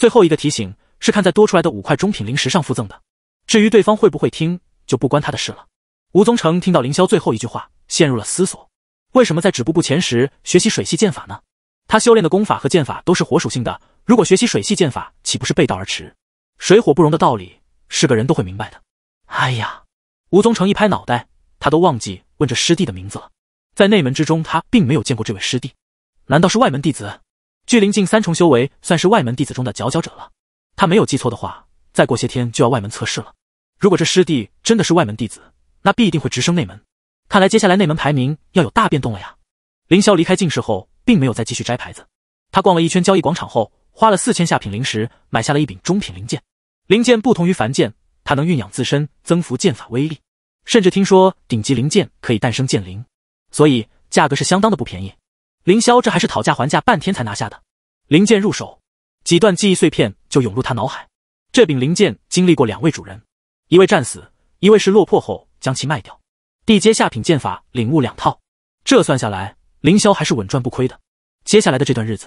最后一个提醒是看在多出来的五块中品灵石上附赠的，至于对方会不会听，就不关他的事了。吴宗成听到凌霄最后一句话，陷入了思索：为什么在止步不前时学习水系剑法呢？他修炼的功法和剑法都是火属性的，如果学习水系剑法，岂不是背道而驰？水火不容的道理是个人都会明白的。哎呀，吴宗成一拍脑袋，他都忘记问这师弟的名字了。在内门之中，他并没有见过这位师弟，难道是外门弟子？距灵境三重修为算是外门弟子中的佼佼者了。他没有记错的话，再过些天就要外门测试了。如果这师弟真的是外门弟子，那必定会直升内门。看来接下来内门排名要有大变动了呀！凌霄离开净室后，并没有再继续摘牌子。他逛了一圈交易广场后，花了四千下品灵石买下了一柄中品灵剑。灵剑不同于凡剑，它能运养自身，增幅剑法威力。甚至听说顶级灵剑可以诞生剑灵，所以价格是相当的不便宜。凌霄，这还是讨价还价半天才拿下的灵剑入手，几段记忆碎片就涌入他脑海。这柄灵剑经历过两位主人，一位战死，一位是落魄后将其卖掉。地阶下品剑法领悟两套，这算下来，凌霄还是稳赚不亏的。接下来的这段日子，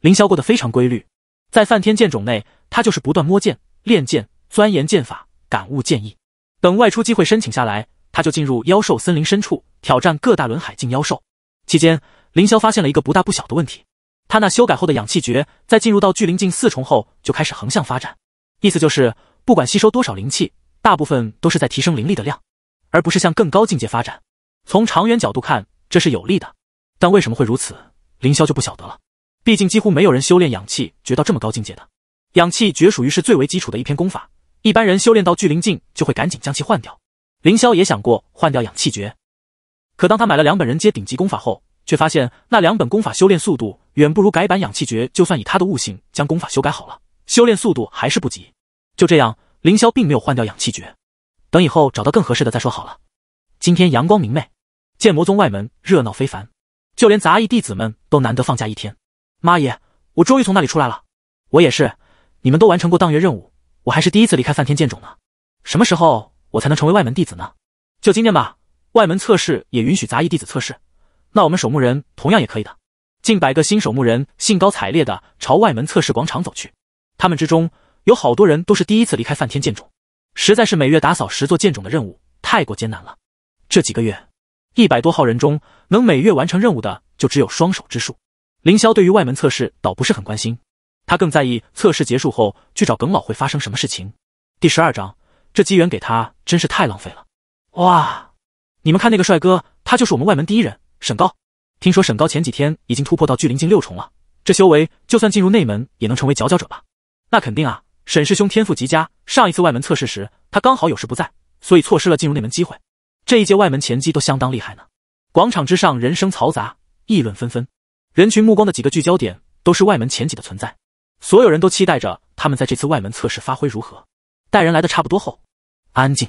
凌霄过得非常规律，在梵天剑冢内，他就是不断摸剑、练剑、钻研剑法、感悟剑意。等外出机会申请下来，他就进入妖兽森林深处，挑战各大轮海境妖兽。期间。凌霄发现了一个不大不小的问题，他那修改后的氧气诀在进入到聚灵境四重后就开始横向发展，意思就是不管吸收多少灵气，大部分都是在提升灵力的量，而不是向更高境界发展。从长远角度看，这是有利的，但为什么会如此，凌霄就不晓得了。毕竟几乎没有人修炼氧气诀到这么高境界的，氧气诀属于是最为基础的一篇功法，一般人修炼到聚灵境就会赶紧将其换掉。凌霄也想过换掉氧气诀，可当他买了两本人阶顶级功法后。却发现那两本功法修炼速度远不如改版《养气诀》，就算以他的悟性将功法修改好了，修炼速度还是不及。就这样，凌霄并没有换掉《养气诀》，等以后找到更合适的再说好了。今天阳光明媚，剑魔宗外门热闹非凡，就连杂役弟子们都难得放假一天。妈耶，我终于从那里出来了！我也是，你们都完成过当月任务，我还是第一次离开梵天剑冢呢。什么时候我才能成为外门弟子呢？就今天吧，外门测试也允许杂役弟子测试。那我们守墓人同样也可以的。近百个新守墓人兴高采烈地朝外门测试广场走去，他们之中有好多人都是第一次离开梵天剑冢，实在是每月打扫十座剑冢的任务太过艰难了。这几个月，一百多号人中能每月完成任务的就只有双手之数。凌霄对于外门测试倒不是很关心，他更在意测试结束后去找耿老会发生什么事情。第十二章，这机缘给他真是太浪费了。哇，你们看那个帅哥，他就是我们外门第一人。沈高，听说沈高前几天已经突破到聚灵境六重了，这修为就算进入内门也能成为佼佼者吧？那肯定啊，沈师兄天赋极佳。上一次外门测试时，他刚好有事不在，所以错失了进入内门机会。这一届外门前期都相当厉害呢。广场之上，人声嘈杂，议论纷纷。人群目光的几个聚焦点都是外门前几的存在，所有人都期待着他们在这次外门测试发挥如何。待人来的差不多后，安静。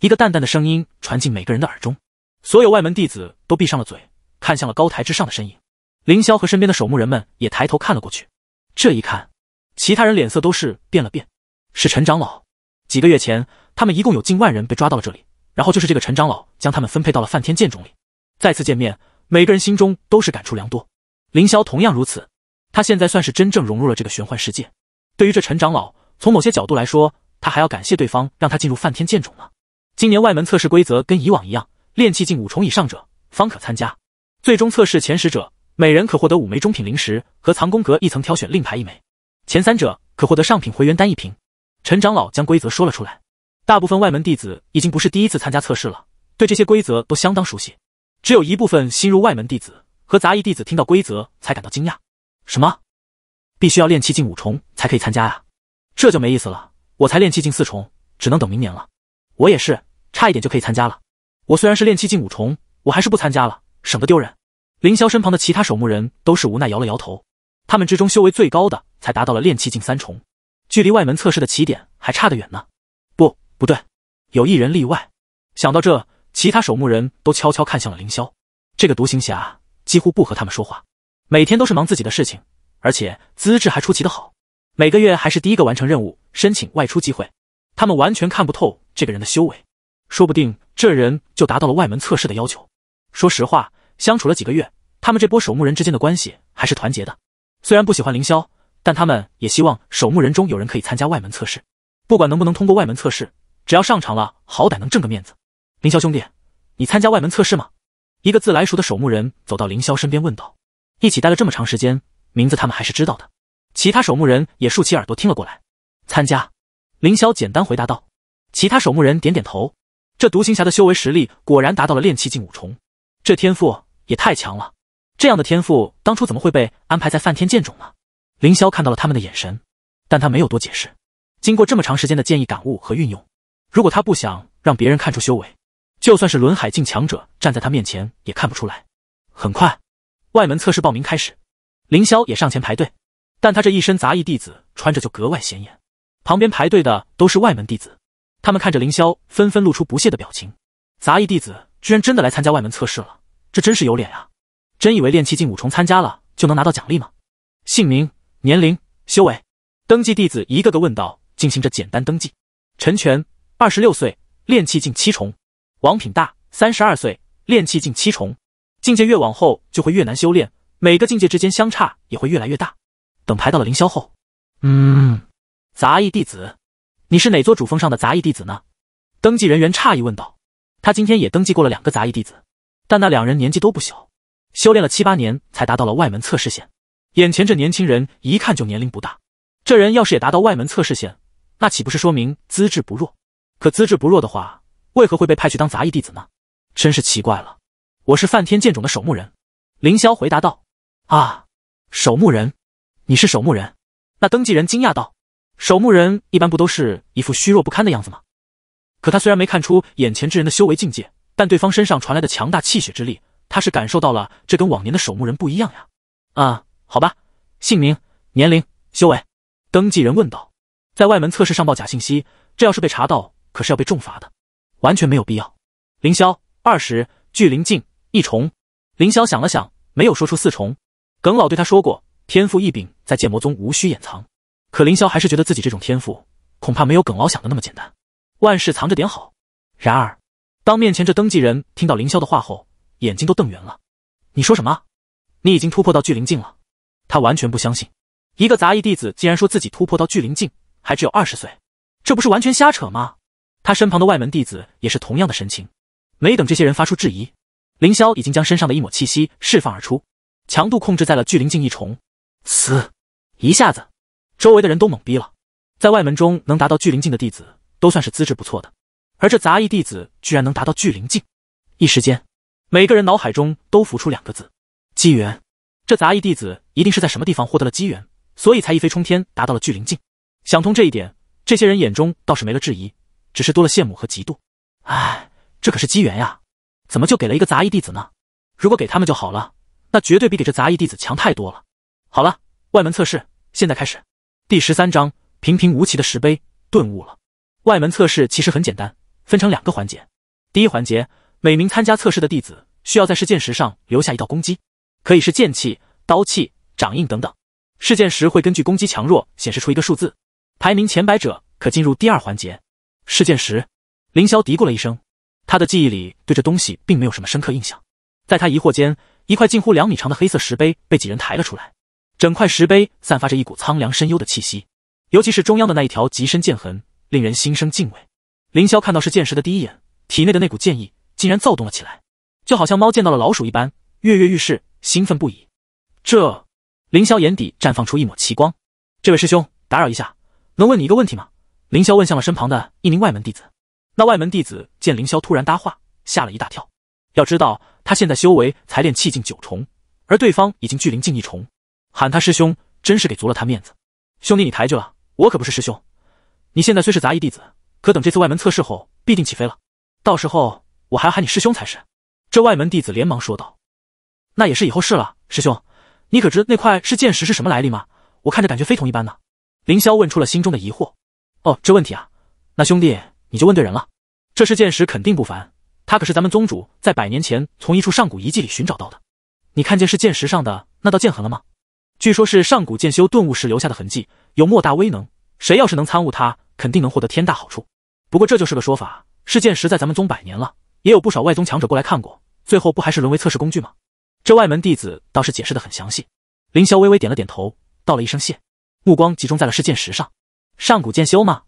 一个淡淡的声音传进每个人的耳中。所有外门弟子都闭上了嘴，看向了高台之上的身影。凌霄和身边的守墓人们也抬头看了过去。这一看，其他人脸色都是变了变。是陈长老。几个月前，他们一共有近万人被抓到了这里，然后就是这个陈长老将他们分配到了梵天剑冢里。再次见面，每个人心中都是感触良多。凌霄同样如此。他现在算是真正融入了这个玄幻世界。对于这陈长老，从某些角度来说，他还要感谢对方让他进入梵天剑冢呢。今年外门测试规则跟以往一样。炼气境五重以上者方可参加，最终测试前十者，每人可获得五枚中品灵石和藏功阁一层挑选令牌一枚，前三者可获得上品回元丹一瓶。陈长老将规则说了出来。大部分外门弟子已经不是第一次参加测试了，对这些规则都相当熟悉。只有一部分新入外门弟子和杂役弟子听到规则才感到惊讶。什么？必须要练气境五重才可以参加呀？这就没意思了。我才练气境四重，只能等明年了。我也是，差一点就可以参加了。我虽然是练气境五重，我还是不参加了，省得丢人。凌霄身旁的其他守墓人都是无奈摇了摇头，他们之中修为最高的才达到了练气境三重，距离外门测试的起点还差得远呢。不，不对，有一人例外。想到这，其他守墓人都悄悄看向了凌霄，这个独行侠几乎不和他们说话，每天都是忙自己的事情，而且资质还出奇的好，每个月还是第一个完成任务申请外出机会，他们完全看不透这个人的修为，说不定。这人就达到了外门测试的要求。说实话，相处了几个月，他们这波守墓人之间的关系还是团结的。虽然不喜欢凌霄，但他们也希望守墓人中有人可以参加外门测试。不管能不能通过外门测试，只要上场了，好歹能挣个面子。凌霄兄弟，你参加外门测试吗？一个自来熟的守墓人走到凌霄身边问道。一起待了这么长时间，名字他们还是知道的。其他守墓人也竖起耳朵听了过来。参加。凌霄简单回答道。其他守墓人点点头。这独行侠的修为实力果然达到了炼气境五重，这天赋也太强了。这样的天赋，当初怎么会被安排在梵天剑冢呢？凌霄看到了他们的眼神，但他没有多解释。经过这么长时间的建议感悟和运用，如果他不想让别人看出修为，就算是轮海境强者站在他面前也看不出来。很快，外门测试报名开始，凌霄也上前排队，但他这一身杂役弟子穿着就格外显眼，旁边排队的都是外门弟子。他们看着凌霄，纷纷露出不屑的表情。杂役弟子居然真的来参加外门测试了，这真是有脸啊！真以为练气境五重参加了就能拿到奖励吗？姓名、年龄、修为，登记弟子一个个问道，进行着简单登记。陈全，二十六岁，练气境七重。王品大，三十二岁，练气境七重。境界越往后就会越难修炼，每个境界之间相差也会越来越大。等排到了凌霄后，嗯，杂役弟子。你是哪座主峰上的杂役弟子呢？登记人员诧异问道。他今天也登记过了两个杂役弟子，但那两人年纪都不小，修炼了七八年才达到了外门测试线。眼前这年轻人一看就年龄不大，这人要是也达到外门测试线，那岂不是说明资质不弱？可资质不弱的话，为何会被派去当杂役弟子呢？真是奇怪了。我是梵天剑冢的守墓人，凌霄回答道。啊，守墓人，你是守墓人？那登记人惊讶道。守墓人一般不都是一副虚弱不堪的样子吗？可他虽然没看出眼前之人的修为境界，但对方身上传来的强大气血之力，他是感受到了。这跟往年的守墓人不一样呀！啊，好吧，姓名、年龄、修为，登记人问道。在外门测试上报假信息，这要是被查到，可是要被重罚的。完全没有必要。凌霄，二十，聚灵境一重。凌霄想了想，没有说出四重。耿老对他说过，天赋异禀，在剑魔宗无需掩藏。可凌霄还是觉得自己这种天赋恐怕没有耿老想的那么简单，万事藏着点好。然而，当面前这登记人听到凌霄的话后，眼睛都瞪圆了：“你说什么？你已经突破到聚灵境了？”他完全不相信，一个杂役弟子竟然说自己突破到聚灵境，还只有二十岁，这不是完全瞎扯吗？他身旁的外门弟子也是同样的神情。没等这些人发出质疑，凌霄已经将身上的一抹气息释放而出，强度控制在了聚灵境一重。嘶！一下子。周围的人都懵逼了，在外门中能达到聚灵境的弟子都算是资质不错的，而这杂役弟子居然能达到聚灵境，一时间，每个人脑海中都浮出两个字：机缘。这杂役弟子一定是在什么地方获得了机缘，所以才一飞冲天，达到了聚灵境。想通这一点，这些人眼中倒是没了质疑，只是多了羡慕和嫉妒。唉，这可是机缘呀，怎么就给了一个杂役弟子呢？如果给他们就好了，那绝对比给这杂役弟子强太多了。好了，外门测试现在开始。第十三章，平平无奇的石碑。顿悟了。外门测试其实很简单，分成两个环节。第一环节，每名参加测试的弟子需要在试剑石上留下一道攻击，可以是剑气、刀气、掌印等等。试剑石会根据攻击强弱显示出一个数字，排名前百者可进入第二环节。试剑石，凌霄嘀咕了一声，他的记忆里对这东西并没有什么深刻印象。在他疑惑间，一块近乎两米长的黑色石碑被几人抬了出来。整块石碑散发着一股苍凉深幽的气息，尤其是中央的那一条极深剑痕，令人心生敬畏。凌霄看到是剑石的第一眼，体内的那股剑意竟然躁动了起来，就好像猫见到了老鼠一般，跃跃欲试，兴奋不已。这凌霄眼底绽放出一抹奇光。这位师兄，打扰一下，能问你一个问题吗？凌霄问向了身旁的一名外门弟子。那外门弟子见凌霄突然搭话，吓了一大跳。要知道，他现在修为才练气境九重，而对方已经聚灵境一重。喊他师兄，真是给足了他面子。兄弟，你抬举了，我可不是师兄。你现在虽是杂役弟子，可等这次外门测试后，必定起飞了。到时候我还要喊你师兄才是。这外门弟子连忙说道：“那也是以后事了，师兄，你可知那块是剑石是什么来历吗？我看着感觉非同一般呢。”凌霄问出了心中的疑惑：“哦，这问题啊，那兄弟你就问对人了。这是剑石，肯定不凡。他可是咱们宗主在百年前从一处上古遗迹里寻找到的。你看见是剑石上的那道剑痕了吗？”据说，是上古剑修顿悟时留下的痕迹，有莫大威能。谁要是能参悟它，肯定能获得天大好处。不过，这就是个说法。是剑石在咱们宗百年了，也有不少外宗强者过来看过，最后不还是沦为测试工具吗？这外门弟子倒是解释的很详细。凌霄微微点了点头，道了一声谢，目光集中在了试剑石上。上古剑修吗？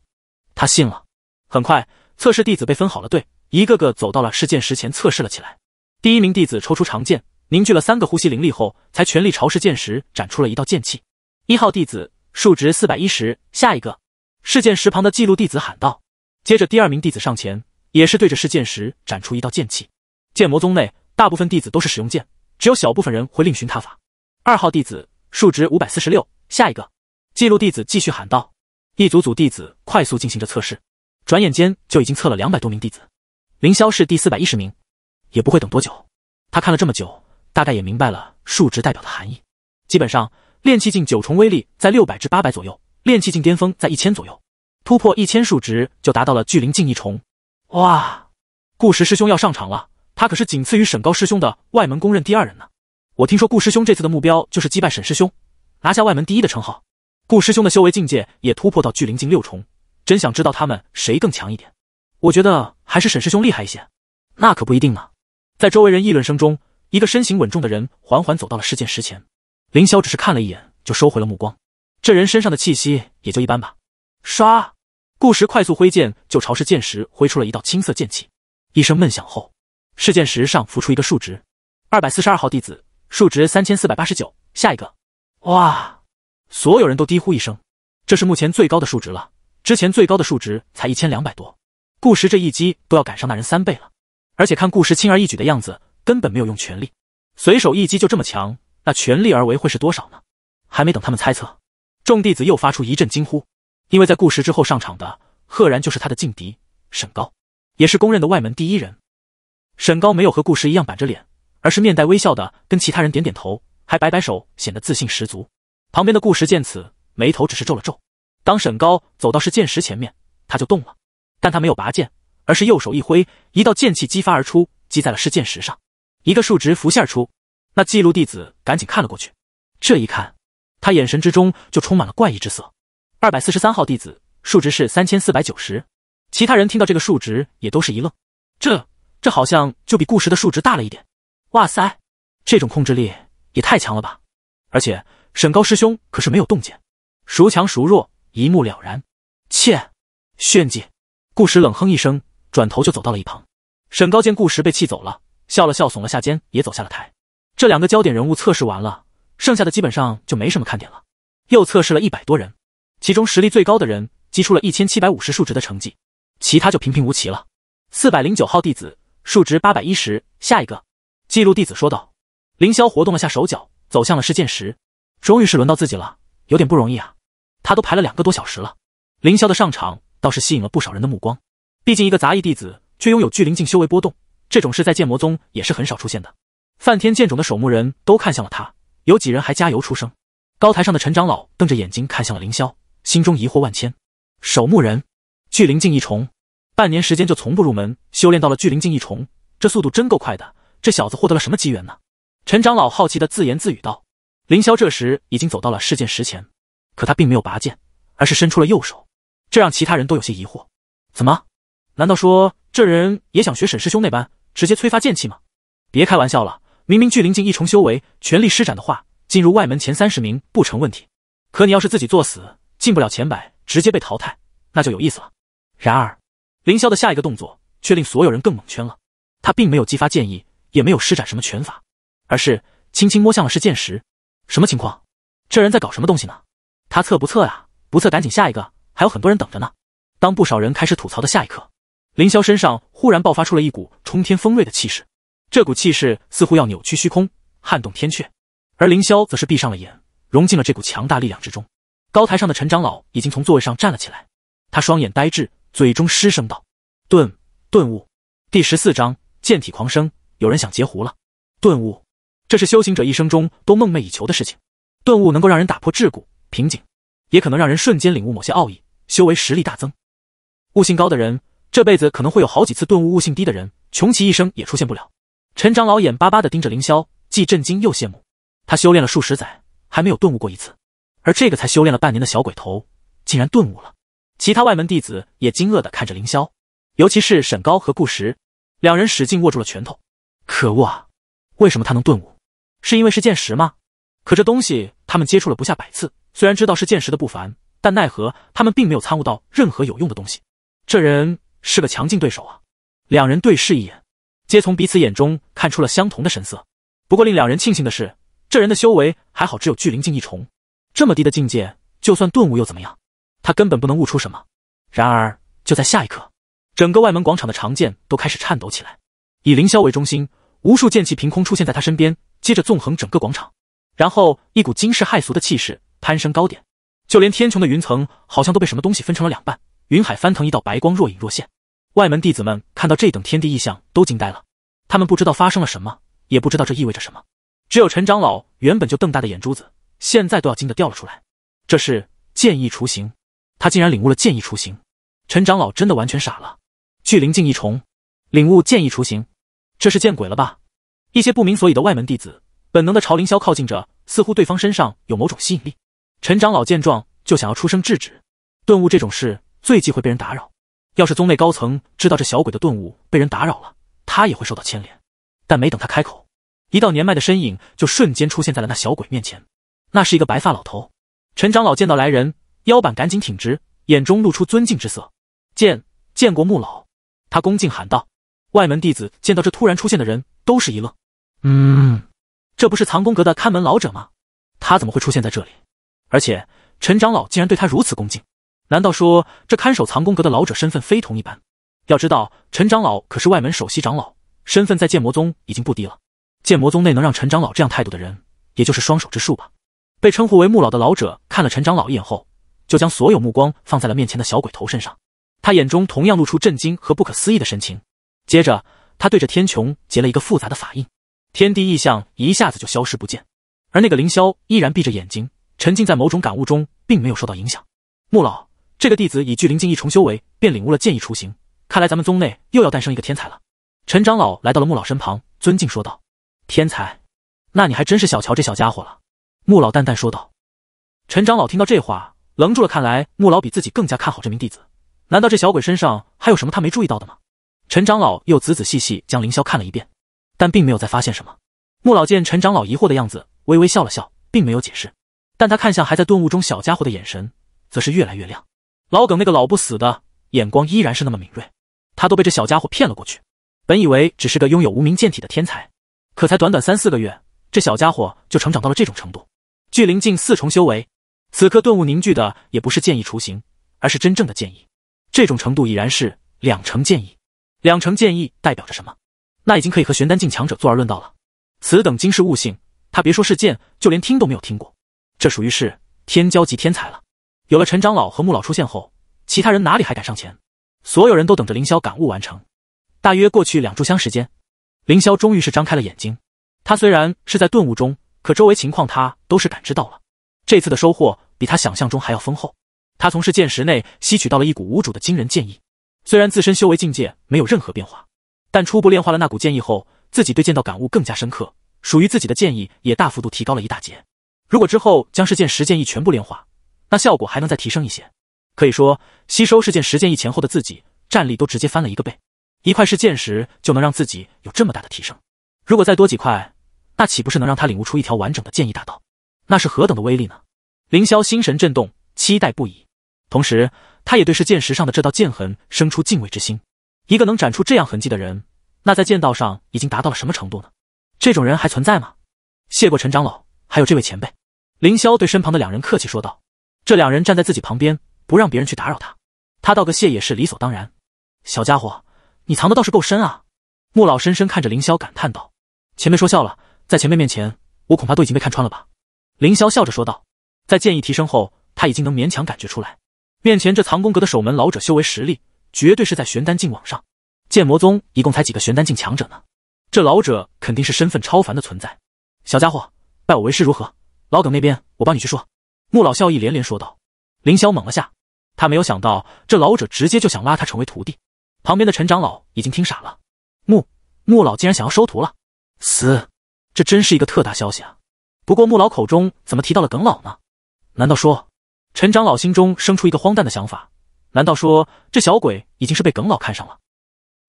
他信了。很快，测试弟子被分好了队，一个个走到了试剑石前测试了起来。第一名弟子抽出长剑。凝聚了三个呼吸灵力后，才全力朝试剑石展出了一道剑气。一号弟子数值四百一十，下一个。试剑石旁的记录弟子喊道。接着，第二名弟子上前，也是对着试剑石展出一道剑气。剑魔宗内大部分弟子都是使用剑，只有小部分人会另寻他法。二号弟子数值五百四十六，下一个。记录弟子继续喊道。一组组弟子快速进行着测试，转眼间就已经测了两百多名弟子。凌霄是第四百一十名，也不会等多久。他看了这么久。大概也明白了数值代表的含义，基本上炼气境九重威力在六百至八百左右，炼气境巅峰在一千左右，突破一千数值就达到了聚灵境一重。哇，顾石师兄要上场了，他可是仅次于沈高师兄的外门公认第二人呢。我听说顾师兄这次的目标就是击败沈师兄，拿下外门第一的称号。顾师兄的修为境界也突破到聚灵境六重，真想知道他们谁更强一点。我觉得还是沈师兄厉害一些，那可不一定呢。在周围人议论声中。一个身形稳重的人缓缓走到了试剑石前，凌霄只是看了一眼就收回了目光。这人身上的气息也就一般吧。唰，顾时快速挥剑就朝试剑石挥出了一道青色剑气。一声闷响后，试剑石上浮出一个数值：二百四十二号弟子，数值三千四百八十九。下一个！哇！所有人都低呼一声，这是目前最高的数值了。之前最高的数值才一千两百多，顾时这一击都要赶上那人三倍了。而且看顾时轻而易举的样子。根本没有用全力，随手一击就这么强，那全力而为会是多少呢？还没等他们猜测，众弟子又发出一阵惊呼，因为在顾时之后上场的，赫然就是他的劲敌沈高，也是公认的外门第一人。沈高没有和顾时一样板着脸，而是面带微笑的跟其他人点点头，还摆摆手，显得自信十足。旁边的顾时见此，眉头只是皱了皱。当沈高走到试剑石前面，他就动了，但他没有拔剑，而是右手一挥，一道剑气激发而出，击在了试剑石上。一个数值浮现出，那记录弟子赶紧看了过去。这一看，他眼神之中就充满了怪异之色。二百四十三号弟子数值是三千四百九十，其他人听到这个数值也都是一愣。这这好像就比顾时的数值大了一点。哇塞，这种控制力也太强了吧！而且沈高师兄可是没有动静，孰强孰弱一目了然。切，炫技！顾时冷哼一声，转头就走到了一旁。沈高见顾时被气走了。笑了笑，耸了下肩，也走下了台。这两个焦点人物测试完了，剩下的基本上就没什么看点了。又测试了一百多人，其中实力最高的人击出了一千七百五十数值的成绩，其他就平平无奇了。四百零九号弟子数值八百一十，下一个，记录弟子说道。凌霄活动了下手脚，走向了试剑石。终于是轮到自己了，有点不容易啊，他都排了两个多小时了。凌霄的上场倒是吸引了不少人的目光，毕竟一个杂役弟子却拥有聚灵境修为波动。这种事在剑魔宗也是很少出现的。梵天剑种的守墓人都看向了他，有几人还加油出声。高台上的陈长老瞪着眼睛看向了凌霄，心中疑惑万千。守墓人，聚灵境一重，半年时间就从不入门修炼到了聚灵境一重，这速度真够快的。这小子获得了什么机缘呢？陈长老好奇的自言自语道。凌霄这时已经走到了试剑石前，可他并没有拔剑，而是伸出了右手，这让其他人都有些疑惑。怎么？难道说这人也想学沈师兄那般？直接催发剑气吗？别开玩笑了，明明距灵境一重修为，全力施展的话，进入外门前三十名不成问题。可你要是自己作死，进不了前百，直接被淘汰，那就有意思了。然而，凌霄的下一个动作却令所有人更懵圈了。他并没有激发剑意，也没有施展什么拳法，而是轻轻摸向了试剑石。什么情况？这人在搞什么东西呢？他测不测呀？不测，赶紧下一个，还有很多人等着呢。当不少人开始吐槽的下一刻。凌霄身上忽然爆发出了一股冲天锋锐的气势，这股气势似乎要扭曲虚空、撼动天阙，而凌霄则是闭上了眼，融进了这股强大力量之中。高台上的陈长老已经从座位上站了起来，他双眼呆滞，嘴中失声道：“顿顿悟。”第十四章剑体狂生，有人想截胡了。顿悟，这是修行者一生中都梦寐以求的事情。顿悟能够让人打破桎梏、瓶颈，也可能让人瞬间领悟某些奥义，修为实力大增。悟性高的人。这辈子可能会有好几次顿悟，悟性低的人穷其一生也出现不了。陈长老眼巴巴的盯着凌霄，既震惊又羡慕。他修炼了数十载，还没有顿悟过一次，而这个才修炼了半年的小鬼头竟然顿悟了。其他外门弟子也惊愕的看着凌霄，尤其是沈高和顾时，两人使劲握住了拳头。可恶啊！为什么他能顿悟？是因为是剑石吗？可这东西他们接触了不下百次，虽然知道是剑石的不凡，但奈何他们并没有参悟到任何有用的东西。这人。是个强劲对手啊！两人对视一眼，皆从彼此眼中看出了相同的神色。不过令两人庆幸的是，这人的修为还好，只有聚灵境一重。这么低的境界，就算顿悟又怎么样？他根本不能悟出什么。然而就在下一刻，整个外门广场的长剑都开始颤抖起来。以凌霄为中心，无数剑气凭空出现在他身边，接着纵横整个广场，然后一股惊世骇俗的气势攀升高点，就连天穹的云层好像都被什么东西分成了两半。云海翻腾，一道白光若隐若现。外门弟子们看到这等天地异象，都惊呆了。他们不知道发生了什么，也不知道这意味着什么。只有陈长老原本就瞪大的眼珠子，现在都要惊得掉了出来。这是剑意雏形，他竟然领悟了剑意雏形！陈长老真的完全傻了。巨灵境一重，领悟剑意雏形，这是见鬼了吧？一些不明所以的外门弟子本能的朝凌霄靠近着，似乎对方身上有某种吸引力。陈长老见状，就想要出声制止。顿悟这种事。最忌讳被人打扰，要是宗内高层知道这小鬼的顿悟被人打扰了，他也会受到牵连。但没等他开口，一道年迈的身影就瞬间出现在了那小鬼面前。那是一个白发老头，陈长老见到来人，腰板赶紧挺直，眼中露出尊敬之色：“见见过穆老。”他恭敬喊道。外门弟子见到这突然出现的人，都是一愣：“
嗯，
这不是藏功阁的看门老者吗？他怎么会出现在这里？而且陈长老竟然对他如此恭敬。”难道说这看守藏功阁的老者身份非同一般？要知道，陈长老可是外门首席长老，身份在剑魔宗已经不低了。剑魔宗内能让陈长老这样态度的人，也就是双手之术吧。被称呼为穆老的老者看了陈长老一眼后，就将所有目光放在了面前的小鬼头身上。他眼中同样露出震惊和不可思议的神情。接着，他对着天穹结了一个复杂的法印，天地异象一下子就消失不见。而那个凌霄依然闭着眼睛，沉浸在某种感悟中，并没有受到影响。穆老。这个弟子以聚灵境一重修为，便领悟了剑意雏形。看来咱们宗内又要诞生一个天才了。陈长老来到了穆老身旁，尊敬说道：“天才，那你还真是小瞧这小家伙了。”穆老淡淡说道。陈长老听到这话，愣住了。看来穆老比自己更加看好这名弟子。难道这小鬼身上还有什么他没注意到的吗？陈长老又仔仔细细将凌霄看了一遍，但并没有再发现什么。穆老见陈长老疑惑的样子，微微笑了笑，并没有解释。但他看向还在顿悟中小家伙的眼神，则是越来越亮。老耿那个老不死的眼光依然是那么敏锐，他都被这小家伙骗了过去。本以为只是个拥有无名剑体的天才，可才短短三四个月，这小家伙就成长到了这种程度。聚灵境四重修为，此刻顿悟凝聚的也不是剑意雏形，而是真正的剑意。这种程度已然是两成剑意，两成剑意代表着什么？那已经可以和玄丹境强者坐而论道了。此等惊世悟性，他别说是剑，就连听都没有听过。这属于是天骄级天才了。有了陈长老和穆老出现后，其他人哪里还敢上前？所有人都等着凌霄感悟完成。大约过去两炷香时间，凌霄终于是张开了眼睛。他虽然是在顿悟中，可周围情况他都是感知到了。这次的收获比他想象中还要丰厚。他从事剑石内吸取到了一股无主的惊人剑意。虽然自身修为境界没有任何变化，但初步炼化了那股剑意后，自己对剑道感悟更加深刻，属于自己的剑意也大幅度提高了一大截。如果之后将是剑石剑意全部炼化。那效果还能再提升一些，可以说吸收是剑十剑意前后的自己战力都直接翻了一个倍，一块是剑石就能让自己有这么大的提升，如果再多几块，那岂不是能让他领悟出一条完整的剑意大道？那是何等的威力呢？凌霄心神震动，期待不已。同时，他也对是剑石上的这道剑痕生出敬畏之心。一个能斩出这样痕迹的人，那在剑道上已经达到了什么程度呢？这种人还存在吗？谢过陈长老，还有这位前辈。凌霄对身旁的两人客气说道。这两人站在自己旁边，不让别人去打扰他，他道个谢也是理所当然。小家伙，你藏的倒是够深啊！穆老深深看着凌霄，感叹道：“前辈说笑了，在前辈面前，我恐怕都已经被看穿了吧？”凌霄笑着说道：“在剑意提升后，他已经能勉强感觉出来，面前这藏宫阁的守门老者修为实力，绝对是在玄丹境往上。剑魔宗一共才几个玄丹境强者呢？这老者肯定是身份超凡的存在。小家伙，拜我为师如何？老耿那边我帮你去说。”穆老笑意连连说道：“凌霄懵了下，他没有想到这老者直接就想拉他成为徒弟。旁边的陈长老已经听傻了，穆穆老竟然想要收徒了！死！这真是一个特大消息啊！不过穆老口中怎么提到了耿老呢？难道说……陈长老心中生出一个荒诞的想法，难道说这小鬼已经是被耿老看上了？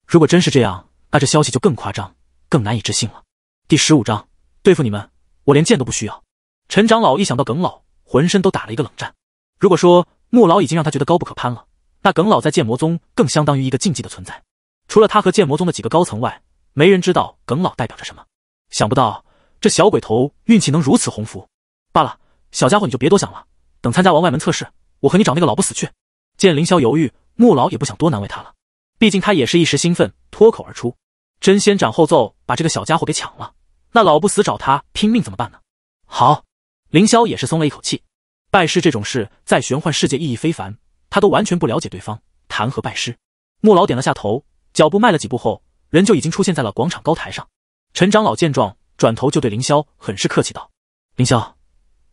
如果真是这样，那这消息就更夸张、更难以置信了。”第十五章，对付你们，我连剑都不需要。陈长老一想到耿老，浑身都打了一个冷战。如果说穆老已经让他觉得高不可攀了，那耿老在剑魔宗更相当于一个禁忌的存在。除了他和剑魔宗的几个高层外，没人知道耿老代表着什么。想不到这小鬼头运气能如此鸿福。罢了，小家伙你就别多想了。等参加完外门测试，我和你找那个老不死去。见凌霄犹豫，穆老也不想多难为他了。毕竟他也是一时兴奋，脱口而出。真仙斩后奏，把这个小家伙给抢了，那老不死找他拼命怎么办呢？好。凌霄也是松了一口气，拜师这种事在玄幻世界意义非凡，他都完全不了解对方，谈何拜师？穆老点了下头，脚步迈了几步后，人就已经出现在了广场高台上。陈长老见状，转头就对凌霄很是客气道：“凌霄，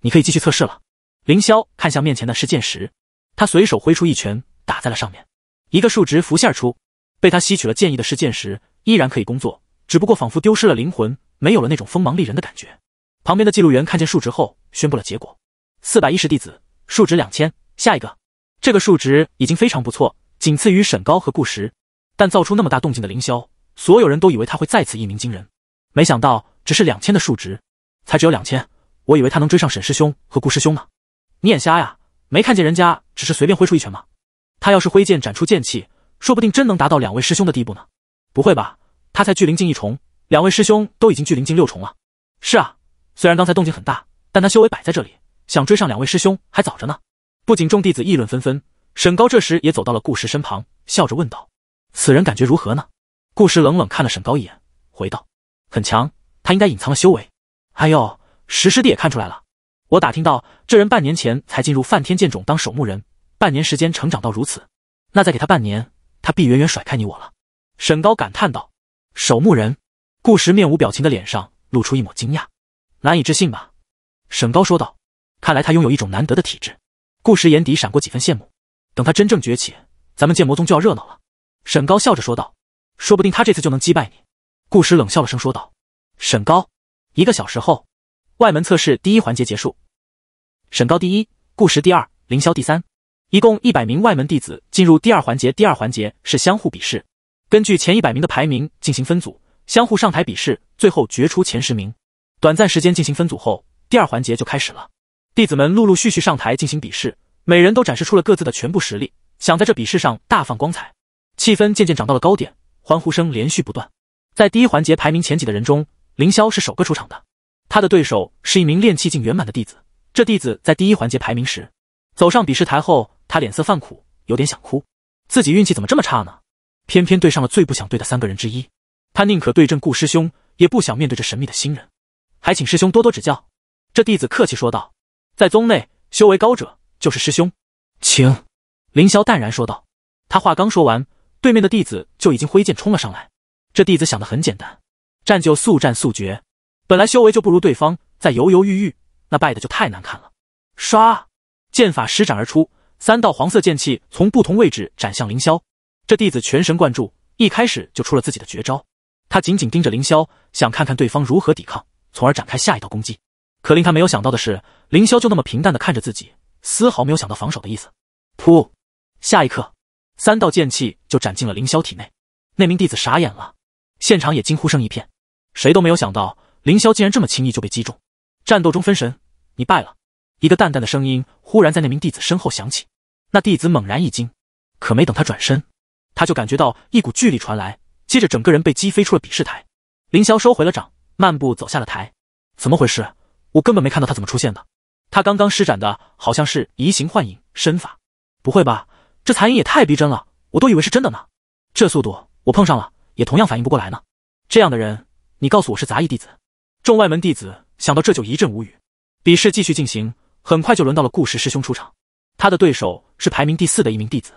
你可以继续测试了。”凌霄看向面前的试剑石，他随手挥出一拳，打在了上面，一个数值浮现而出。被他吸取了剑意的是剑石依然可以工作，只不过仿佛丢失了灵魂，没有了那种锋芒利人的感觉。旁边的记录员看见数值后。宣布了结果，四百一十弟子数值两千，下一个，这个数值已经非常不错，仅次于沈高和顾时。但造出那么大动静的凌霄，所有人都以为他会再次一鸣惊人，没想到只是两千的数值，才只有两千。我以为他能追上沈师兄和顾师兄呢。你眼瞎呀？没看见人家只是随便挥出一拳吗？他要是挥剑斩出剑气，说不定真能达到两位师兄的地步呢。不会吧？他才聚灵境一重，两位师兄都已经聚灵境六重了。是啊，虽然刚才动静很大。但他修为摆在这里，想追上两位师兄还早着呢。不仅众弟子议论纷纷，沈高这时也走到了顾时身旁，笑着问道：“此人感觉如何呢？”顾时冷冷看了沈高一眼，回道：“很强，他应该隐藏了修为。”哎呦，石师弟也看出来了，我打听到这人半年前才进入梵天剑冢当守墓人，半年时间成长到如此，那再给他半年，他必远远甩开你我了。”沈高感叹道：“守墓人。”顾时面无表情的脸上露出一抹惊讶，难以置信吧？沈高说道：“看来他拥有一种难得的体质。”顾时眼底闪过几分羡慕。等他真正崛起，咱们剑魔宗就要热闹了。”沈高笑着说道：“说不定他这次就能击败你。”顾时冷笑了声说道：“沈高，一个小时后，外门测试第一环节结束。沈高第一，顾时第二，凌霄第三，一共一百名外门弟子进入第二环节。第二环节是相互比试，根据前一百名的排名进行分组，相互上台比试，最后决出前十名。短暂时间进行分组后。”第二环节就开始了，弟子们陆陆续续上台进行比试，每人都展示出了各自的全部实力，想在这比试上大放光彩。气氛渐渐涨到了高点，欢呼声连续不断。在第一环节排名前几的人中，凌霄是首个出场的。他的对手是一名练气境圆满的弟子。这弟子在第一环节排名时，走上比试台后，他脸色泛苦，有点想哭。自己运气怎么这么差呢？偏偏对上了最不想对的三个人之一。他宁可对阵顾师兄，也不想面对这神秘的新人。还请师兄多多指教。这弟子客气说道：“在宗内，修为高者就是师兄，请。”凌霄淡然说道。他话刚说完，对面的弟子就已经挥剑冲了上来。这弟子想的很简单，战就速战速决。本来修为就不如对方，再犹犹豫豫，那败的就太难看了。唰，剑法施展而出，三道黄色剑气从不同位置斩向凌霄。这弟子全神贯注，一开始就出了自己的绝招。他紧紧盯着凌霄，想看看对方如何抵抗，从而展开下一道攻击。可令他没有想到的是，凌霄就那么平淡的看着自己，丝毫没有想到防守的意思。噗！下一刻，三道剑气就斩进了凌霄体内。那名弟子傻眼了，现场也惊呼声一片。谁都没有想到，凌霄竟然这么轻易就被击中。战斗中分神，你败了。一个淡淡的声音忽然在那名弟子身后响起。那弟子猛然一惊，可没等他转身，他就感觉到一股巨力传来，接着整个人被击飞出了比试台。凌霄收回了掌，慢步走下了台。怎么回事？我根本没看到他怎么出现的，他刚刚施展的好像是移形换影身法，不会吧？这残影也太逼真了，我都以为是真的呢。这速度，我碰上了也同样反应不过来呢。这样的人，你告诉我是杂役弟子？众外门弟子想到这就一阵无语。比试继续进行，很快就轮到了顾氏师兄出场，他的对手是排名第四的一名弟子。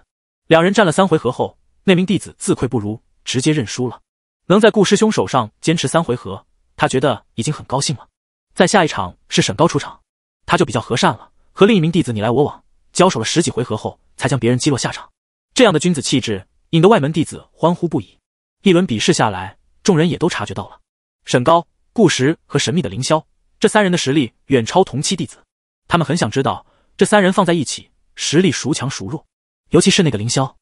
两人战了三回合后，那名弟子自愧不如，直接认输了。能在顾师兄手上坚持三回合，他觉得已经很高兴了。在下一场是沈高出场，他就比较和善了，和另一名弟子你来我往交手了十几回合后，才将别人击落下场。这样的君子气质，引得外门弟子欢呼不已。一轮比试下来，众人也都察觉到了沈高、顾时和神秘的凌霄这三人的实力远超同期弟子。他们很想知道这三人放在一起，实力孰强孰弱。尤其是那个凌霄，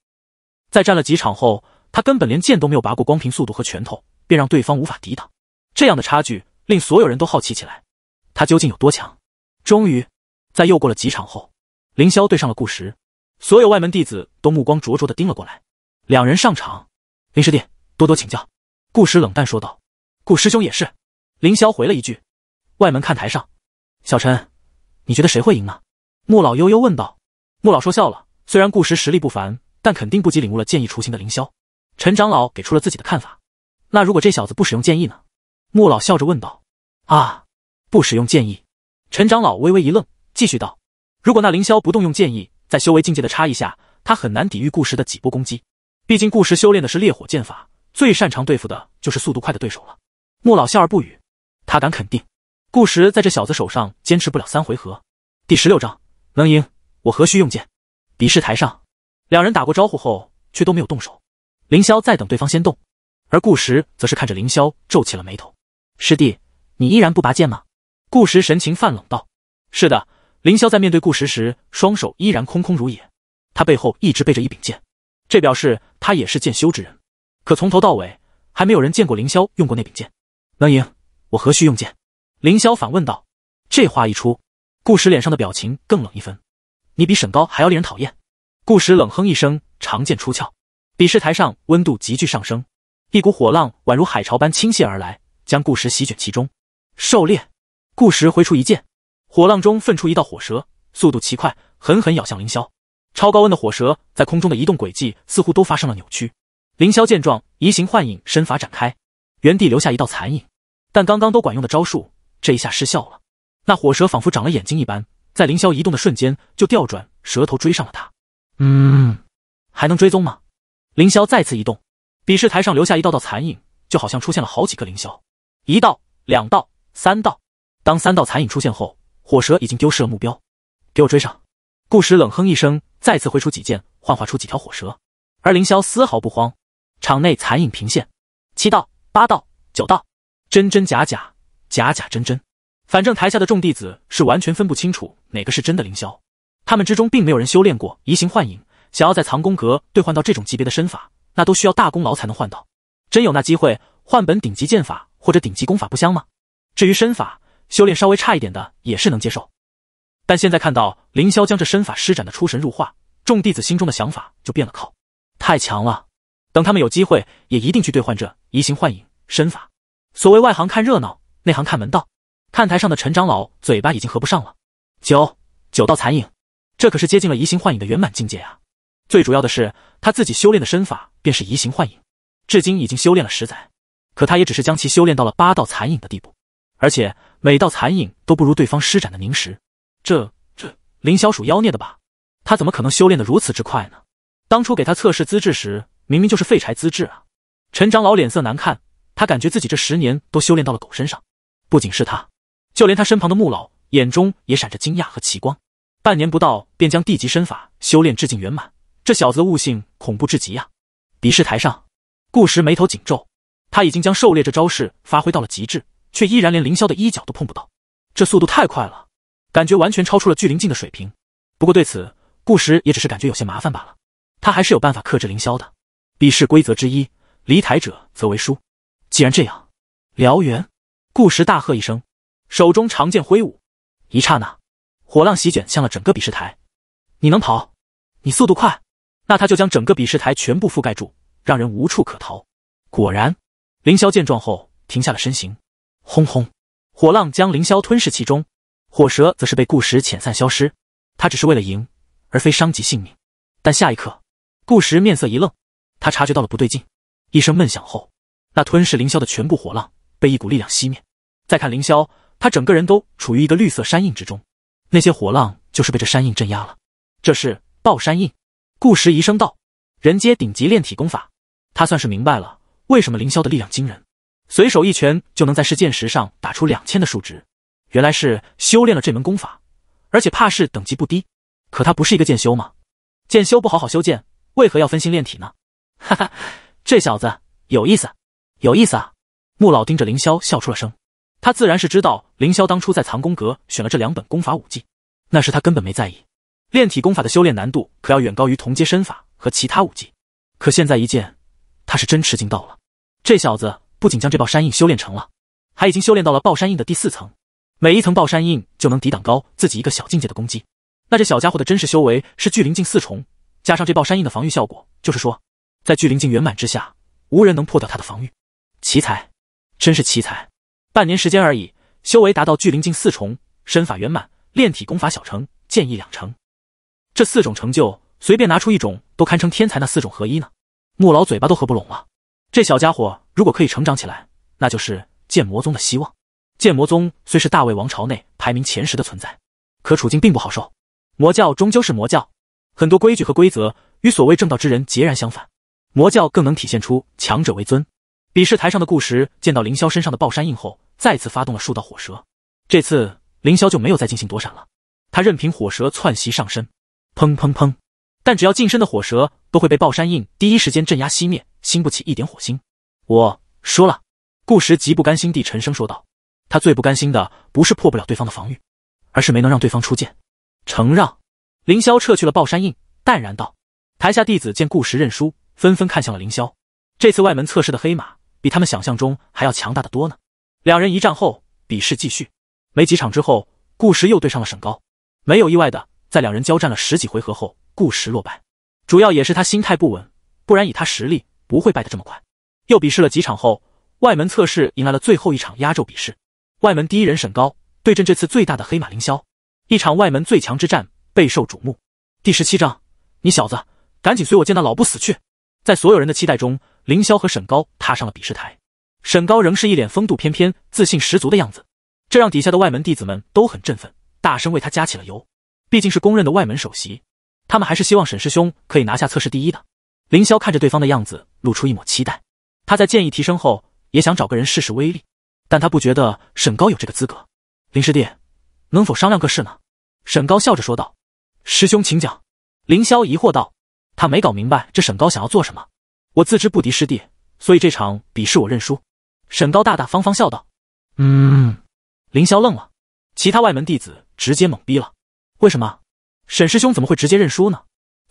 在战了几场后，他根本连剑都没有拔过，光凭速度和拳头便让对方无法抵挡。这样的差距。令所有人都好奇起来，他究竟有多强？终于，在又过了几场后，凌霄对上了顾时，所有外门弟子都目光灼灼地盯了过来。两人上场，林师弟多多请教。顾时冷淡说道：“顾师兄也是。”凌霄回了一句：“外门看台上，小陈，你觉得谁会赢呢？”穆老悠悠问道：“穆老说笑了，虽然顾时实力不凡，但肯定不及领悟了剑意雏形的凌霄。”陈长老给出了自己的看法：“那如果这小子不使用剑意呢？”穆老笑着问道：“啊，不使用剑意？”陈长老微微一愣，继续道：“如果那凌霄不动用剑意，在修为境界的差异下，他很难抵御顾时的几波攻击。毕竟顾时修炼的是烈火剑法，最擅长对付的就是速度快的对手了。”穆老笑而不语，他敢肯定，顾时在这小子手上坚持不了三回合。第十六章，能赢我何须用剑？比试台上，两人打过招呼后，却都没有动手。凌霄在等对方先动，而顾时则是看着凌霄皱起了眉头。师弟，你依然不拔剑吗？顾时神情泛冷道：“是的。”凌霄在面对顾时时，双手依然空空如也，他背后一直背着一柄剑，这表示他也是剑修之人。可从头到尾，还没有人见过凌霄用过那柄剑。能赢，我何须用剑？凌霄反问道。这话一出，顾时脸上的表情更冷一分。你比沈高还要令人讨厌。顾时冷哼一声，长剑出鞘。比试台上温度急剧上升，一股火浪宛如海潮般倾泻而来。将顾时席卷其中，狩猎。顾时挥出一剑，火浪中奋出一道火蛇，速度奇快，狠狠咬向凌霄。超高温的火蛇在空中的移动轨迹似乎都发生了扭曲。凌霄见状，移形换影身法展开，原地留下一道残影。但刚刚都管用的招数，这一下失效了。那火蛇仿佛长了眼睛一般，在凌霄移动的瞬间就调转蛇头追上了他。嗯，还能追踪吗？凌霄再次移动，比试台上留下一道道残影，就好像出现了好几个凌霄。一道，两道，三道。当三道残影出现后，火蛇已经丢失了目标，给我追上！顾时冷哼一声，再次挥出几剑，幻化出几条火蛇。而凌霄丝毫不慌，场内残影平现，七道、八道、九道，真真假假，假假真真。反正台下的众弟子是完全分不清楚哪个是真的凌霄。他们之中并没有人修炼过移形换影，想要在藏功阁兑换到这种级别的身法，那都需要大功劳才能换到。真有那机会，换本顶级剑法。或者顶级功法不香吗？至于身法，修炼稍微差一点的也是能接受。但现在看到凌霄将这身法施展的出神入化，众弟子心中的想法就变了。靠，太强了！等他们有机会，也一定去兑换这移形幻影身法。所谓外行看热闹，内行看门道。看台上的陈长老嘴巴已经合不上了。九九道残影，这可是接近了移形幻影的圆满境界啊！最主要的是，他自己修炼的身法便是移形幻影，至今已经修炼了十载。可他也只是将其修炼到了八道残影的地步，而且每道残影都不如对方施展的凝时。这这，林小鼠妖孽的吧？他怎么可能修炼的如此之快呢？当初给他测试资质时，明明就是废柴资质啊！陈长老脸色难看，他感觉自己这十年都修炼到了狗身上。不仅是他，就连他身旁的穆老眼中也闪着惊讶和奇光。半年不到，便将地级身法修炼至敬圆满，这小子悟性恐怖至极呀！比试台上，顾时眉头紧皱。他已经将狩猎这招式发挥到了极致，却依然连凌霄的衣角都碰不到。这速度太快了，感觉完全超出了聚灵境的水平。不过对此，顾时也只是感觉有些麻烦罢了。他还是有办法克制凌霄的。比试规则之一，离台者则为输。既然这样，燎原！顾时大喝一声，手中长剑挥舞，一刹那，火浪席卷向了整个比试台。你能跑？你速度快？那他就将整个比试台全部覆盖住，让人无处可逃。果然。凌霄见状后停下了身形，轰轰，火浪将凌霄吞噬其中，火蛇则是被顾时遣散消失。他只是为了赢，而非伤及性命。但下一刻，顾时面色一愣，他察觉到了不对劲。一声闷响后，那吞噬凌霄的全部火浪被一股力量熄灭。再看凌霄，他整个人都处于一个绿色山印之中，那些火浪就是被这山印镇压了。这是爆山印。顾时疑声道：“人阶顶级炼体功法。”他算是明白了。为什么凌霄的力量惊人，随手一拳就能在试剑石上打出两千的数值？原来是修炼了这门功法，而且怕是等级不低。可他不是一个剑修吗？剑修不好好修剑，为何要分心炼体呢？哈哈，这小子有意思，有意思！啊！穆老盯着凌霄笑出了声。他自然是知道凌霄当初在藏功阁选了这两本功法武技，那时他根本没在意。炼体功法的修炼难度可要远高于同阶身法和其他武技。可现在一见，他是真吃惊到了。这小子不仅将这暴山印修炼成了，还已经修炼到了暴山印的第四层，每一层暴山印就能抵挡高自己一个小境界的攻击。那这小家伙的真实修为是聚灵境四重，加上这暴山印的防御效果，就是说，在聚灵境圆满之下，无人能破掉他的防御。奇才，真是奇才！半年时间而已，修为达到聚灵境四重，身法圆满，炼体功法小成，剑意两成，这四种成就随便拿出一种都堪称天才。那四种合一呢？穆老嘴巴都合不拢了。这小家伙如果可以成长起来，那就是剑魔宗的希望。剑魔宗虽是大魏王朝内排名前十的存在，可处境并不好受。魔教终究是魔教，很多规矩和规则与所谓正道之人截然相反。魔教更能体现出强者为尊。比试台上的顾时见到凌霄身上的爆山印后，再次发动了数道火蛇。这次凌霄就没有再进行躲闪了，他任凭火蛇窜袭上身，砰砰砰。但只要近身的火蛇都会被爆山印第一时间镇压熄灭，兴不起一点火星。我输了。顾时极不甘心地沉声说道。他最不甘心的不是破不了对方的防御，而是没能让对方出剑。承让。凌霄撤去了爆山印，淡然道。台下弟子见顾时认输，纷纷看向了凌霄。这次外门测试的黑马比他们想象中还要强大的多呢。两人一战后，比试继续。没几场之后，顾时又对上了沈高。没有意外的，在两人交战了十几回合后。故时落败，主要也是他心态不稳，不然以他实力不会败得这么快。又比试了几场后，外门测试迎来了最后一场压轴比试，外门第一人沈高对阵这次最大的黑马凌霄，一场外门最强之战备受瞩目。第十七章，你小子赶紧随我见那老不死去！在所有人的期待中，凌霄和沈高踏上了比试台，沈高仍是一脸风度翩翩、自信十足的样子，这让底下的外门弟子们都很振奋，大声为他加起了油。毕竟是公认的外门首席。他们还是希望沈师兄可以拿下测试第一的。凌霄看着对方的样子，露出一抹期待。他在剑意提升后，也想找个人试试威力，但他不觉得沈高有这个资格。林师弟，能否商量个事呢？沈高笑着说道。师兄，请讲。凌霄疑惑道，他没搞明白这沈高想要做什么。我自知不敌师弟，所以这场比试我认输。沈高大大方方笑道。
嗯。
凌霄愣了，其他外门弟子直接懵逼了。为什么？沈师兄怎么会直接认输呢？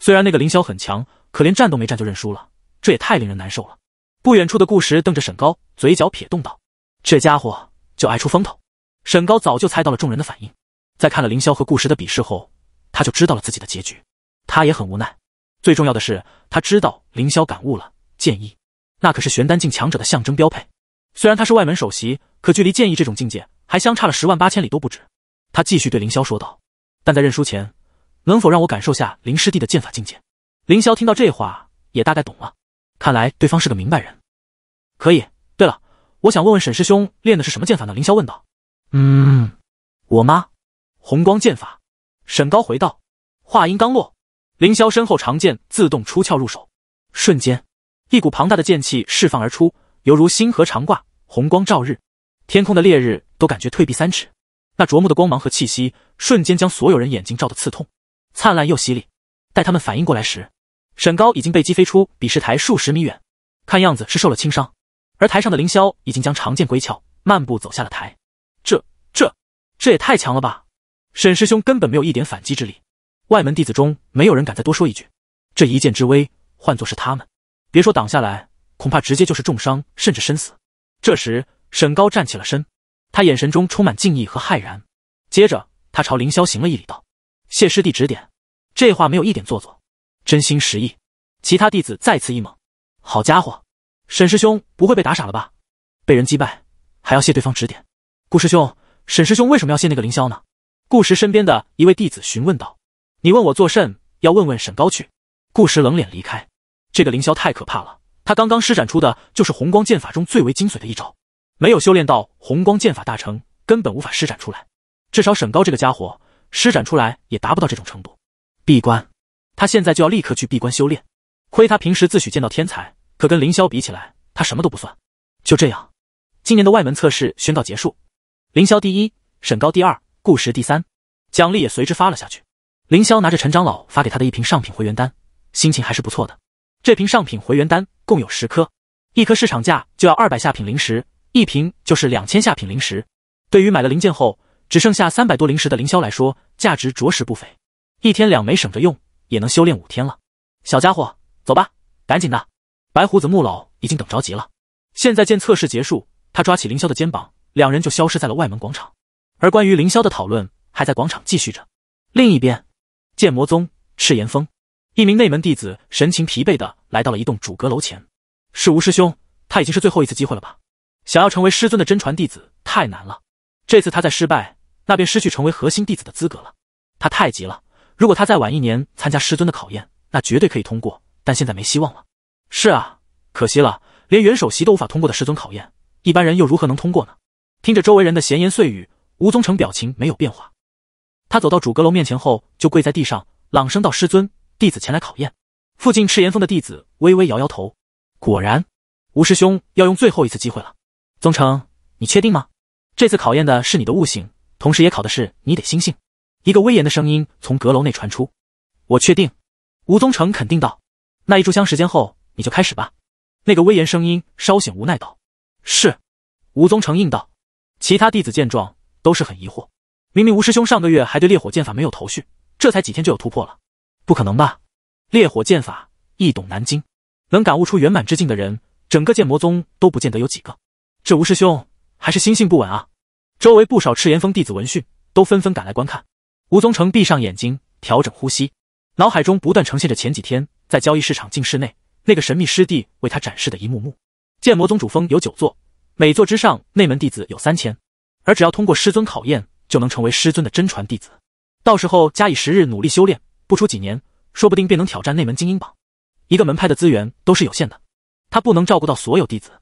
虽然那个凌霄很强，可连战都没战就认输了，这也太令人难受了。不远处的顾时瞪着沈高，嘴角撇动道：“这家伙就爱出风头。”沈高早就猜到了众人的反应，在看了凌霄和顾时的比试后，他就知道了自己的结局。他也很无奈。最重要的是，他知道凌霄感悟了剑意，那可是玄丹境强者的象征标配。虽然他是外门首席，可距离剑意这种境界还相差了十万八千里都不止。他继续对凌霄说道：“但在认输前。”能否让我感受下林师弟的剑法境界？凌霄听到这话，也大概懂了。看来对方是个明白人。可以。对了，我想问问沈师兄练的是什么剑法呢？凌霄问道。嗯，我吗？红光剑法。沈高回道。话音刚落，凌霄身后长剑自动出鞘入手，瞬间一股庞大的剑气释放而出，犹如星河长挂，红光照日，天空的烈日都感觉退避三尺。那灼目的光芒和气息，瞬间将所有人眼睛照得刺痛。灿烂又犀利，待他们反应过来时，沈高已经被击飞出比试台数十米远，看样子是受了轻伤。而台上的凌霄已经将长剑归鞘，慢步走下了台。这、这、这也太强了吧！沈师兄根本没有一点反击之力，外门弟子中没有人敢再多说一句。这一剑之威，换作是他们，别说挡下来，恐怕直接就是重伤，甚至身死。这时，沈高站起了身，他眼神中充满敬意和骇然，接着他朝凌霄行了一礼，道。谢师弟指点，这话没有一点做作，真心实意。其他弟子再次一懵，好家伙，沈师兄不会被打傻了吧？被人击败还要谢对方指点？顾师兄，沈师兄为什么要谢那个凌霄呢？顾时身边的一位弟子询问道：“你问我作甚？要问问沈高去。”顾时冷脸离开。这个凌霄太可怕了，他刚刚施展出的就是红光剑法中最为精髓的一招，没有修炼到红光剑法大成，根本无法施展出来。至少沈高这个家伙。施展出来也达不到这种程度。闭关，他现在就要立刻去闭关修炼。亏他平时自诩见到天才，可跟凌霄比起来，他什么都不算。就这样，今年的外门测试宣告结束，凌霄第一，沈高第二，顾时第三，奖励也随之发了下去。凌霄拿着陈长老发给他的一瓶上品回元丹，心情还是不错的。这瓶上品回元丹共有十颗，一颗市场价就要二百下品灵石，一瓶就是两千下品灵石。对于买了零件后。只剩下三百多灵石的凌霄来说，价值着实不菲。一天两枚省着用，也能修炼五天了。小家伙，走吧，赶紧的！白胡子穆老已经等着急了。现在见测试结束，他抓起凌霄的肩膀，两人就消失在了外门广场。而关于凌霄的讨论还在广场继续着。另一边，剑魔宗赤炎峰，一名内门弟子神情疲惫的来到了一栋主阁楼前。是吴师兄，他已经是最后一次机会了吧？想要成为师尊的真传弟子太难了。这次他再失败。那便失去成为核心弟子的资格了。他太急了，如果他再晚一年参加师尊的考验，那绝对可以通过。但现在没希望了。是啊，可惜了，连元首席都无法通过的师尊考验，一般人又如何能通过呢？听着周围人的闲言碎语，吴宗成表情没有变化。他走到主阁楼面前后，就跪在地上，朗声道：“师尊，弟子前来考验。”附近赤岩峰的弟子微微摇摇头。果然，吴师兄要用最后一次机会了。宗成，你确定吗？这次考验的是你的悟性。同时也考的是你得心性。一个威严的声音从阁楼内传出。我确定，吴宗成肯定道。那一炷香时间后，你就开始吧。那个威严声音稍显无奈道。是。吴宗成应道。其他弟子见状，都是很疑惑。明明吴师兄上个月还对烈火剑法没有头绪，这才几天就有突破了？不可能吧？烈火剑法易懂难精，能感悟出圆满之境的人，整个剑魔宗都不见得有几个。这吴师兄还是心性不稳啊。周围不少赤炎峰弟子闻讯，都纷纷赶来观看。吴宗成闭上眼睛，调整呼吸，脑海中不断呈现着前几天在交易市场进室内那个神秘师弟为他展示的一幕幕。剑魔宗主峰有九座，每座之上内门弟子有三千，而只要通过师尊考验，就能成为师尊的真传弟子。到时候加以时日努力修炼，不出几年，说不定便能挑战内门精英榜。一个门派的资源都是有限的，他不能照顾到所有弟子。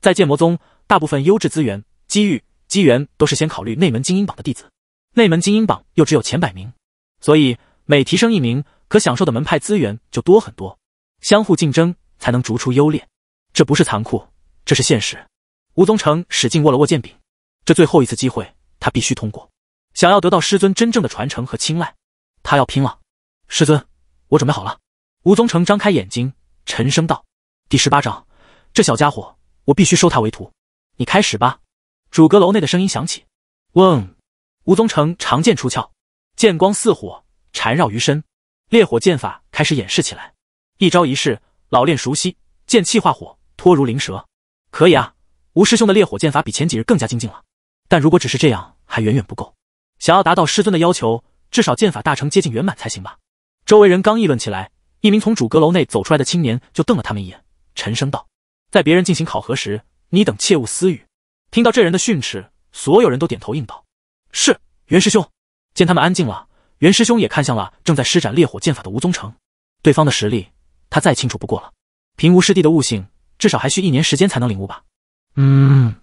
在剑魔宗，大部分优质资源、机遇。机缘都是先考虑内门精英榜的弟子，内门精英榜又只有前百名，所以每提升一名，可享受的门派资源就多很多，相互竞争才能逐出优劣，这不是残酷，这是现实。吴宗成使劲握了握剑柄，这最后一次机会，他必须通过，想要得到师尊真正的传承和青睐，他要拼了。师尊，我准备好了。吴宗成张开眼睛，沉声道：“第十八章，这小家伙，我必须收他为徒。你开始吧。”主阁楼内的声音响起：“嗡！”吴宗成长剑出鞘，剑光似火，缠绕于身，烈火剑法开始演示起来。一招一式，老练熟悉，剑气化火，脱如灵蛇。可以啊，吴师兄的烈火剑法比前几日更加精进了。但如果只是这样，还远远不够。想要达到师尊的要求，至少剑法大成，接近圆满才行吧。周围人刚议论起来，一名从主阁楼内走出来的青年就瞪了他们一眼，沉声道：“在别人进行考核时，你等切勿私语。”听到这人的训斥，所有人都点头应道：“是，袁师兄。”见他们安静了，袁师兄也看向了正在施展烈火剑法的吴宗成。对方的实力，他再清楚不过了。凭吴师弟的悟性，至少还需一年时间才能领悟吧？嗯。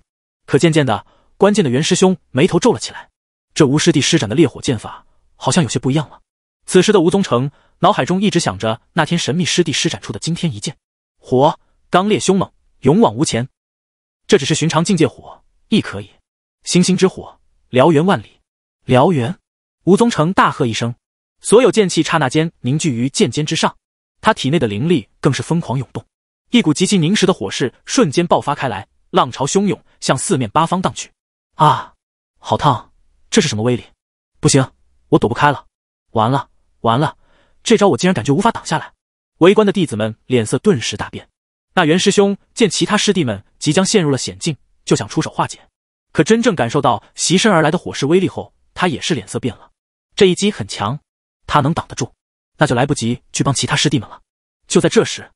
可渐渐的，关键的袁师兄眉头皱了起来。这吴师弟施展的烈火剑法，好像有些不一样了。此时的吴宗成脑海中一直想着那天神秘师弟施展出的惊天一剑，火刚烈凶猛，勇往无前。这只是寻常境界火，亦可以。星星之火，燎原万里。燎原！吴宗成大喝一声，所有剑气刹那间凝聚于剑尖之上，他体内的灵力更是疯狂涌动，一股极其凝实的火势瞬间爆发开来，浪潮汹涌，向四面八方荡去。啊！好烫！这是什么威力？不行，我躲不开了！完了，完了！这招我竟然感觉无法挡下来！围观的弟子们脸色顿时大变。那袁师兄。见其他师弟们即将陷入了险境，就想出手化解。可真正感受到袭身而来的火势威力后，他也是脸色变了。这一击很强，他能挡得住，那就来不及去帮其他师弟们了。就在这时，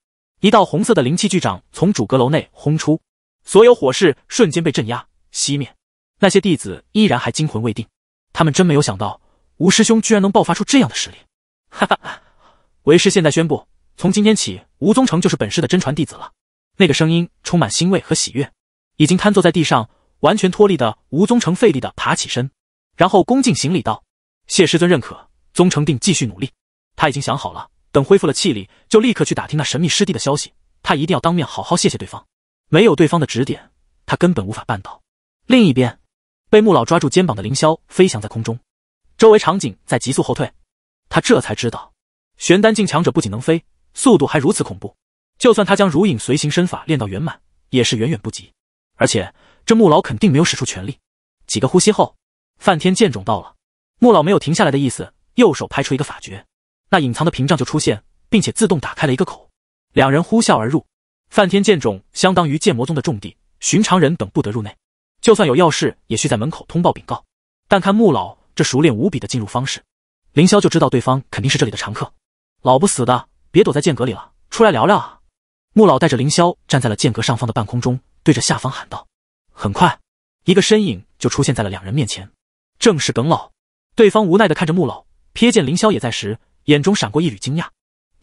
一道红色的灵气巨掌从主阁楼内轰出，所有火势瞬间被镇压熄灭。那些弟子依然还惊魂未定，他们真没有想到吴师兄居然能爆发出这样的实力！哈哈哈！为师现在宣布，从今天起，吴宗成就是本师的真传弟子了。那个声音充满欣慰和喜悦，已经瘫坐在地上、完全脱力的吴宗成费力的爬起身，然后恭敬行礼道：“谢师尊认可，宗成定继续努力。”他已经想好了，等恢复了气力，就立刻去打听那神秘师弟的消息。他一定要当面好好谢谢对方，没有对方的指点，他根本无法办到。另一边，被穆老抓住肩膀的凌霄飞翔在空中，周围场景在急速后退。他这才知道，玄丹境强者不仅能飞，速度还如此恐怖。就算他将如影随形身法练到圆满，也是远远不及。而且这穆老肯定没有使出全力。几个呼吸后，梵天剑冢到了。穆老没有停下来的意思，右手拍出一个法诀，那隐藏的屏障就出现，并且自动打开了一个口。两人呼啸而入。梵天剑冢相当于剑魔宗的重地，寻常人等不得入内，就算有要事也需在门口通报禀告。但看穆老这熟练无比的进入方式，凌霄就知道对方肯定是这里的常客。老不死的，别躲在剑阁里了，出来聊聊啊！穆老带着凌霄站在了剑阁上方的半空中，对着下方喊道：“很快，一个身影就出现在了两人面前，正是耿老。”对方无奈的看着穆老，瞥见凌霄也在时，眼中闪过一缕惊讶：“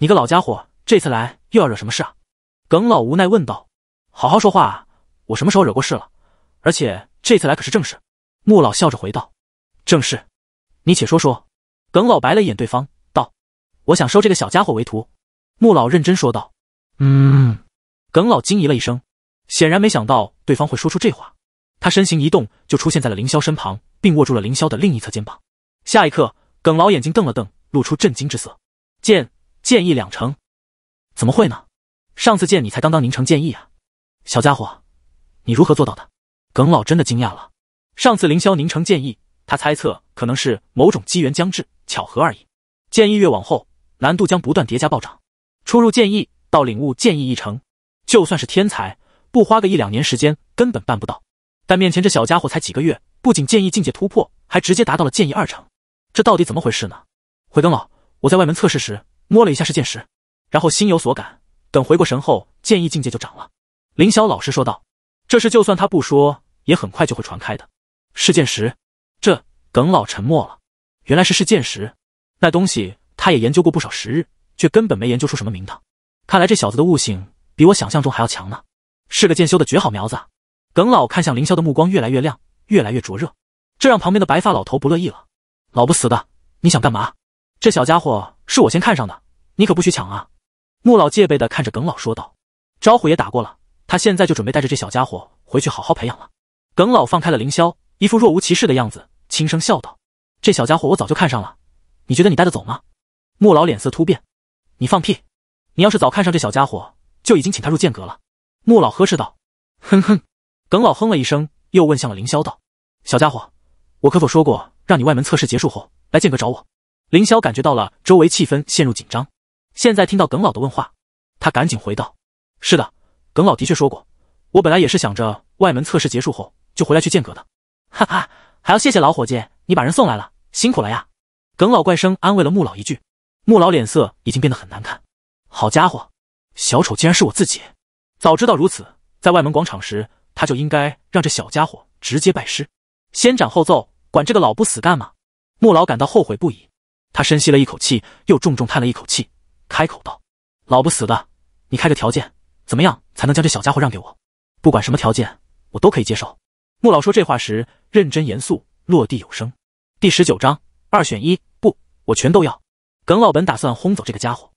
你个老家伙，这次来又要惹什么事啊？”耿老无奈问道：“好好说话，啊，我什么时候惹过事了？而且这次来可是正事。”穆老笑着回道：“正事，你且说说。”耿老白了一眼对方，道：“我想收这个小家伙为徒。”穆老认真说道。嗯，耿老惊疑了一声，显然没想到对方会说出这话。他身形一动，就出现在了凌霄身旁，并握住了凌霄的另一侧肩膀。下一刻，耿老眼睛瞪了瞪，露出震惊之色。剑剑意两成，怎么会呢？上次见你才刚刚凝成剑意啊，小家伙，你如何做到的？耿老真的惊讶了。上次凌霄凝成剑意，他猜测可能是某种机缘将至，巧合而已。剑意越往后，难度将不断叠加暴涨。初入剑意。到领悟剑意一成，就算是天才，不花个一两年时间，根本办不到。但面前这小家伙才几个月，不仅剑意境界突破，还直接达到了剑意二成，这到底怎么回事呢？回耿老，我在外门测试时摸了一下，是剑石，然后心有所感，等回过神后，剑意境界就涨了。林霄老实说道：“这事就算他不说，也很快就会传开的。”是剑石，这耿老沉默了。原来是是剑石，那东西他也研究过不少时日，却根本没研究出什么名堂。看来这小子的悟性比我想象中还要强呢，是个剑修的绝好苗子。耿老看向凌霄的目光越来越亮，越来越灼热，这让旁边的白发老头不乐意了：“老不死的，你想干嘛？这小家伙是我先看上的，你可不许抢啊！”穆老戒备的看着耿老说道：“招呼也打过了，他现在就准备带着这小家伙回去好好培养了。”耿老放开了凌霄，一副若无其事的样子，轻声笑道：“这小家伙我早就看上了，你觉得你带得走吗？”穆老脸色突变：“你放屁！”你要是早看上这小家伙，就已经请他入剑阁了。”穆老呵斥道。“哼哼。”耿老哼了一声，又问向了凌霄道：“小家伙，我可否说过让你外门测试结束后来剑阁找我？”凌霄感觉到了周围气氛陷入紧张，现在听到耿老的问话，他赶紧回道：“是的，耿老的确说过，我本来也是想着外门测试结束后就回来去剑阁的。”哈哈，还要谢谢老伙计，你把人送来了，辛苦了呀。”耿老怪声安慰了穆老一句，穆老脸色已经变得很难看。好家伙，小丑竟然是我自己！早知道如此，在外门广场时，他就应该让这小家伙直接拜师，先斩后奏，管这个老不死干嘛？穆老感到后悔不已，他深吸了一口气，又重重叹了一口气，开口道：“老不死的，你开个条件，怎么样才能将这小家伙让给我？不管什么条件，我都可以接受。”穆老说这话时，认真严肃，落地有声。第十九章二选一，不，我全都要。耿老本打算轰走这个家伙。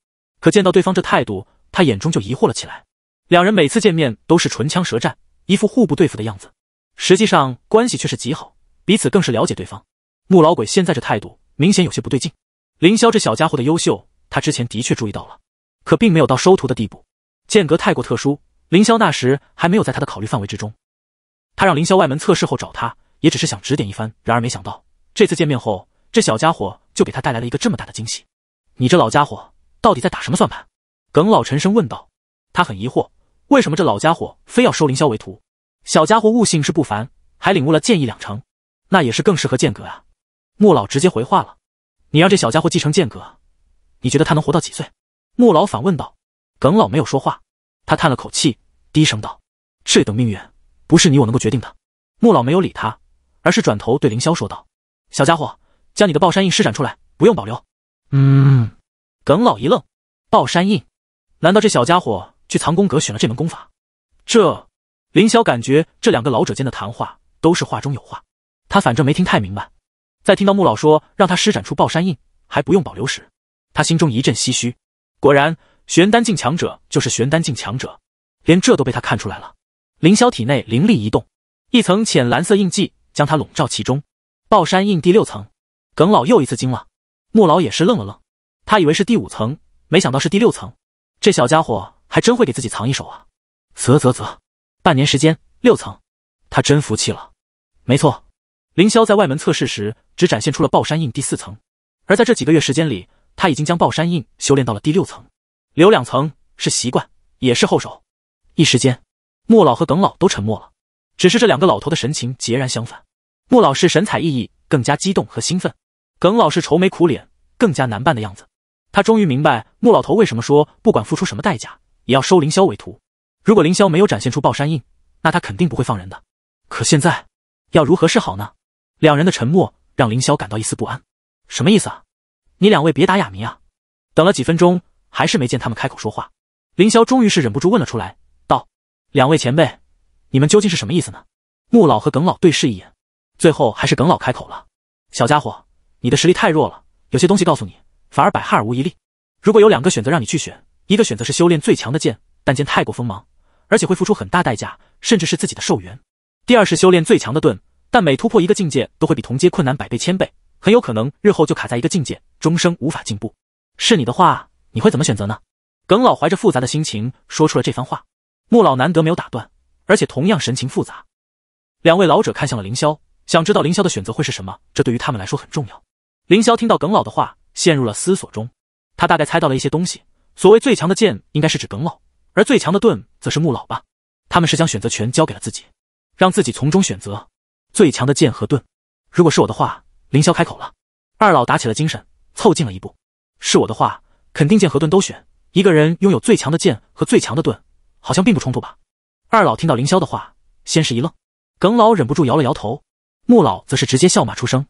可见到对方这态度，他眼中就疑惑了起来。两人每次见面都是唇枪舌战，一副互不对付的样子，实际上关系却是极好，彼此更是了解对方。穆老鬼现在这态度明显有些不对劲。凌霄这小家伙的优秀，他之前的确注意到了，可并没有到收徒的地步。间隔太过特殊，凌霄那时还没有在他的考虑范围之中。他让凌霄外门测试后找他，也只是想指点一番。然而没想到这次见面后，这小家伙就给他带来了一个这么大的惊喜。你这老家伙！到底在打什么算盘？耿老沉声问道。他很疑惑，为什么这老家伙非要收凌霄为徒？小家伙悟性是不凡，还领悟了剑意两成，那也是更适合剑阁啊。穆老直接回话了：“你让这小家伙继承剑阁，你觉得他能活到几岁？”穆老反问道。耿老没有说话，他叹了口气，低声道：“这等命运，不是你我能够决定的。”穆老没有理他，而是转头对凌霄说道：“小家伙，将你的爆山印施展出来，不用保留。”
嗯。
耿老一愣，爆山印，难道这小家伙去藏功阁选了这门功法？这林霄感觉这两个老者间的谈话都是话中有话，他反正没听太明白。在听到穆老说让他施展出爆山印还不用保留时，他心中一阵唏嘘。果然，玄丹境强者就是玄丹境强者，连这都被他看出来了。林霄体内灵力一动，一层浅蓝色印记将他笼罩其中。爆山印第六层，耿老又一次惊了，穆老也是愣了愣。他以为是第五层，没想到是第六层。这小家伙还真会给自己藏一手啊！啧啧啧，半年时间，六层，他真服气了。没错，凌霄在外门测试时只展现出了爆山印第四层，而在这几个月时间里，他已经将爆山印修炼到了第六层，留两层是习惯，也是后手。一时间，莫老和耿老都沉默了，只是这两个老头的神情截然相反。莫老是神采奕奕，更加激动和兴奋；耿老是愁眉苦脸，更加难办的样子。他终于明白穆老头为什么说不管付出什么代价也要收凌霄为徒。如果凌霄没有展现出抱山印，那他肯定不会放人的。可现在，要如何是好呢？两人的沉默让凌霄感到一丝不安。什么意思啊？你两位别打哑谜啊！等了几分钟，还是没见他们开口说话。凌霄终于是忍不住问了出来：“道，两位前辈，你们究竟是什么意思呢？”穆老和耿老对视一眼，最后还是耿老开口了：“小家伙，你的实力太弱了，有些东西告诉你。”反而百害而无一利。如果有两个选择让你去选，一个选择是修炼最强的剑，但剑太过锋芒，而且会付出很大代价，甚至是自己的寿元；第二是修炼最强的盾，但每突破一个境界都会比同阶困难百倍千倍，很有可能日后就卡在一个境界，终生无法进步。是你的话，你会怎么选择呢？耿老怀着复杂的心情说出了这番话。穆老难得没有打断，而且同样神情复杂。两位老者看向了凌霄，想知道凌霄的选择会是什么，这对于他们来说很重要。凌霄听到耿老的话。陷入了思索中，他大概猜到了一些东西。所谓最强的剑，应该是指耿老；而最强的盾，则是穆老吧？他们是将选择权交给了自己，让自己从中选择最强的剑和盾。如果是我的话，凌霄开口了。二老打起了精神，凑近了一步。是我的话，肯定剑和盾都选。一个人拥有最强的剑和最强的盾，好像并不冲突吧？二老听到凌霄的话，先是一愣。耿老忍不住摇了摇头，穆老则是直接笑骂出声：“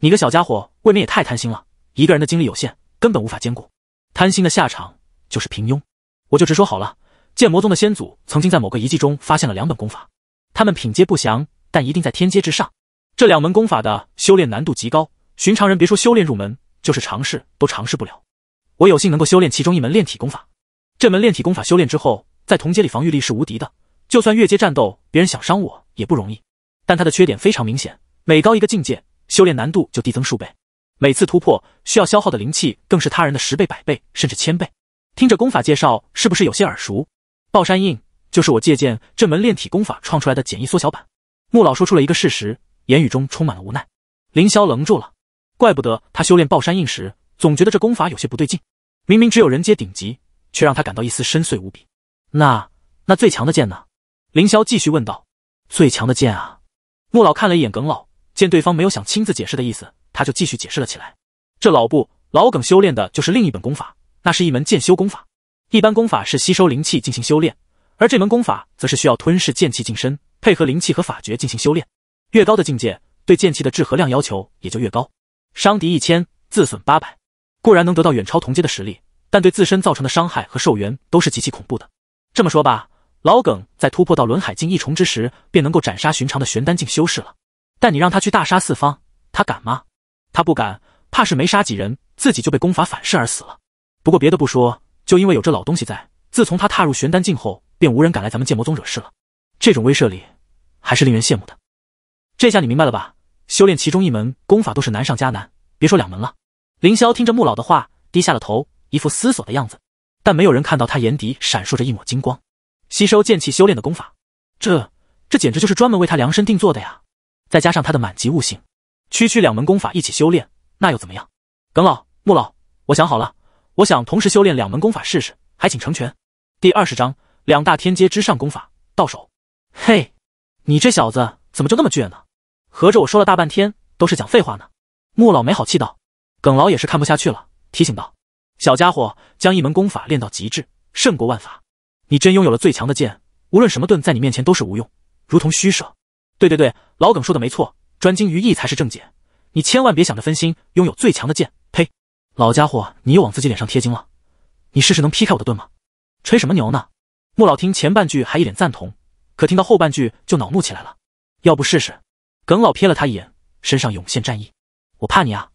你个小家伙，未免也太贪心了。”一个人的精力有限，根本无法兼顾。贪心的下场就是平庸。我就直说好了，剑魔宗的先祖曾经在某个遗迹中发现了两本功法，他们品阶不详，但一定在天阶之上。这两门功法的修炼难度极高，寻常人别说修炼入门，就是尝试都尝试不了。我有幸能够修炼其中一门炼体功法，这门炼体功法修炼之后，在同阶里防御力是无敌的，就算越阶战斗，别人想伤我也不容易。但它的缺点非常明显，每高一个境界，修炼难度就递增数倍。每次突破需要消耗的灵气，更是他人的十倍、百倍，甚至千倍。听着功法介绍，是不是有些耳熟？爆山印就是我借鉴这门炼体功法创出来的简易缩小版。穆老说出了一个事实，言语中充满了无奈。凌霄愣住了，怪不得他修炼爆山印时，总觉得这功法有些不对劲。明明只有人阶顶级，却让他感到一丝深邃无比。那那最强的剑呢？凌霄继续问道。最强的剑啊！穆老看了一眼耿老，见对方没有想亲自解释的意思。他就继续解释了起来。这老布老耿修炼的就是另一本功法，那是一门剑修功法。一般功法是吸收灵气进行修炼，而这门功法则是需要吞噬剑气进身，配合灵气和法诀进行修炼。越高的境界，对剑气的制和量要求也就越高。伤敌一千，自损八百，固然能得到远超同阶的实力，但对自身造成的伤害和寿元都是极其恐怖的。这么说吧，老耿在突破到轮海境一重之时，便能够斩杀寻常的玄丹境修士了。但你让他去大杀四方，他敢吗？他不敢，怕是没杀几人，自己就被功法反噬而死了。不过别的不说，就因为有这老东西在，自从他踏入玄丹境后，便无人敢来咱们剑魔宗惹事了。这种威慑力，还是令人羡慕的。这下你明白了吧？修炼其中一门功法都是难上加难，别说两门了。凌霄听着穆老的话，低下了头，一副思索的样子。但没有人看到他眼底闪烁着一抹金光。吸收剑气修炼的功法，这这简直就是专门为他量身定做的呀！再加上他的满级悟性。区区两门功法一起修炼，那又怎么样？耿老、穆老，我想好了，我想同时修炼两门功法试试，还请成全。第二十章：两大天阶之上功法到手。嘿，你这小子怎么就那么倔呢？合着我说了大半天都是讲废话呢？穆老没好气道。耿老也是看不下去了，提醒道：“小家伙，将一门功法练到极致，胜过万法。你真拥有了最强的剑，无论什么盾在你面前都是无用，如同虚设。”对对对，老耿说的没错。专精于一才是正解，你千万别想着分心。拥有最强的剑，呸！老家伙，你又往自己脸上贴金了。你试试能劈开我的盾吗？吹什么牛呢？穆老听前半句还一脸赞同，可听到后半句就恼怒起来了。要不试试？耿老瞥了他一眼，身上涌现战意。我怕你啊！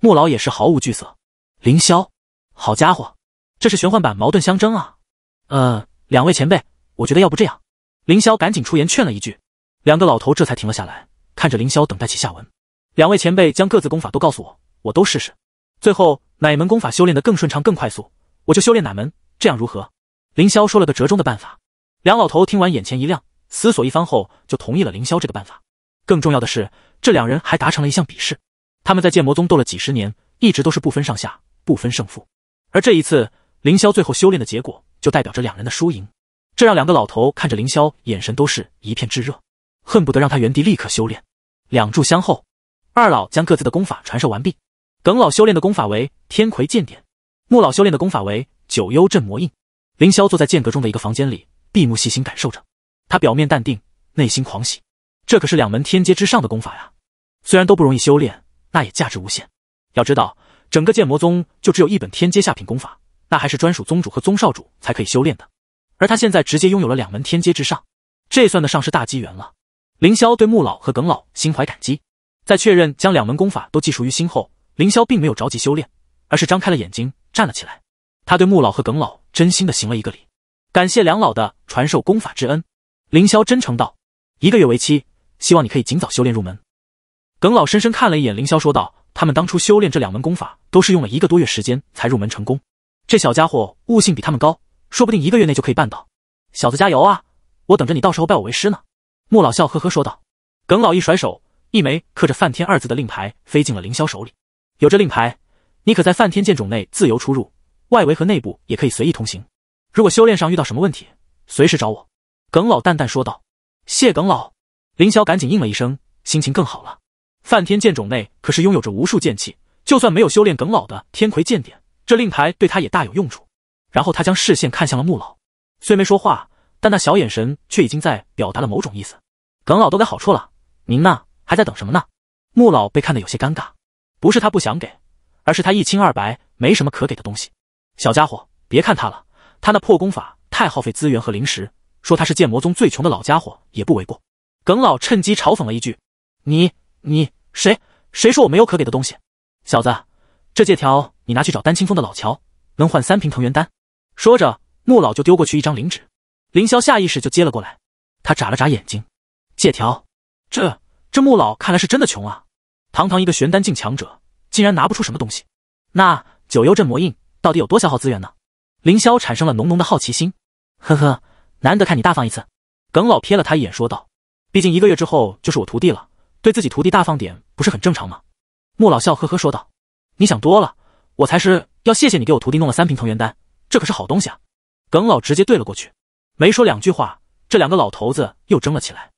穆老也是毫无惧色。凌霄，好家伙，这是玄幻版矛盾相争啊！呃，两位前辈，我觉得要不这样。凌霄赶紧出言劝了一句，两个老头这才停了下来。看着凌霄，等待其下文。两位前辈将各自功法都告诉我，我都试试。最后哪门功法修炼的更顺畅、更快速，我就修炼哪门，这样如何？凌霄说了个折中的办法。梁老头听完，眼前一亮，思索一番后，就同意了凌霄这个办法。更重要的是，这两人还达成了一项比试。他们在剑魔宗斗了几十年，一直都是不分上下、不分胜负。而这一次，凌霄最后修炼的结果，就代表着两人的输赢。这让两个老头看着凌霄，眼神都是一片炙热，恨不得让他原地立刻修炼。两炷香后，二老将各自的功法传授完毕。耿老修炼的功法为天魁剑典，穆老修炼的功法为九幽镇魔印。凌霄坐在剑阁中的一个房间里，闭目细心感受着。他表面淡定，内心狂喜。这可是两门天阶之上的功法呀！虽然都不容易修炼，那也价值无限。要知道，整个剑魔宗就只有一本天阶下品功法，那还是专属宗主和宗少主才可以修炼的。而他现在直接拥有了两门天阶之上，这算得上是大机缘了。凌霄对穆老和耿老心怀感激，在确认将两门功法都记熟于心后，凌霄并没有着急修炼，而是张开了眼睛，站了起来。他对穆老和耿老真心的行了一个礼，感谢两老的传授功法之恩。凌霄真诚道：“一个月为期，希望你可以尽早修炼入门。”耿老深深看了一眼凌霄，说道：“他们当初修炼这两门功法，都是用了一个多月时间才入门成功。这小家伙悟性比他们高，说不定一个月内就可以办到。小子加油啊！我等着你到时候拜我为师呢。”穆老笑呵呵说道：“耿老一甩手，一枚刻着‘梵天’二字的令牌飞进了凌霄手里。有这令牌，你可在梵天剑冢内自由出入，外围和内部也可以随意通行。如果修炼上遇到什么问题，随时找我。”耿老淡淡说道。“谢耿老。”凌霄赶紧应了一声，心情更好了。梵天剑冢内可是拥有着无数剑气，就算没有修炼耿老的天魁剑典，这令牌对他也大有用处。然后他将视线看向了穆老，虽没说话，但那小眼神却已经在表达了某种意思。耿老都给好处了，您呢还在等什么呢？穆老被看得有些尴尬，不是他不想给，而是他一清二白，没什么可给的东西。小家伙，别看他了，他那破功法太耗费资源和灵石，说他是剑魔宗最穷的老家伙也不为过。耿老趁机嘲讽了一句：“你你谁谁说我没有可给的东西？小子，这借条你拿去找丹青峰的老乔，能换三瓶藤原丹。”说着，穆老就丢过去一张灵纸，凌霄下意识就接了过来，他眨了眨眼睛。借条，这这穆老看来是真的穷啊！堂堂一个玄丹境强者，竟然拿不出什么东西。那九幽镇魔印到底有多消耗资源呢？凌霄产生了浓浓的好奇心。呵呵，难得看你大方一次。耿老瞥了他一眼，说道：“毕竟一个月之后就是我徒弟了，对自己徒弟大方点，不是很正常吗？”穆老笑呵呵说道：“你想多了，我才是要谢谢你给我徒弟弄了三瓶藤原丹，这可是好东西啊！”耿老直接怼了过去，没说两句话，这两个老头子又争了起来。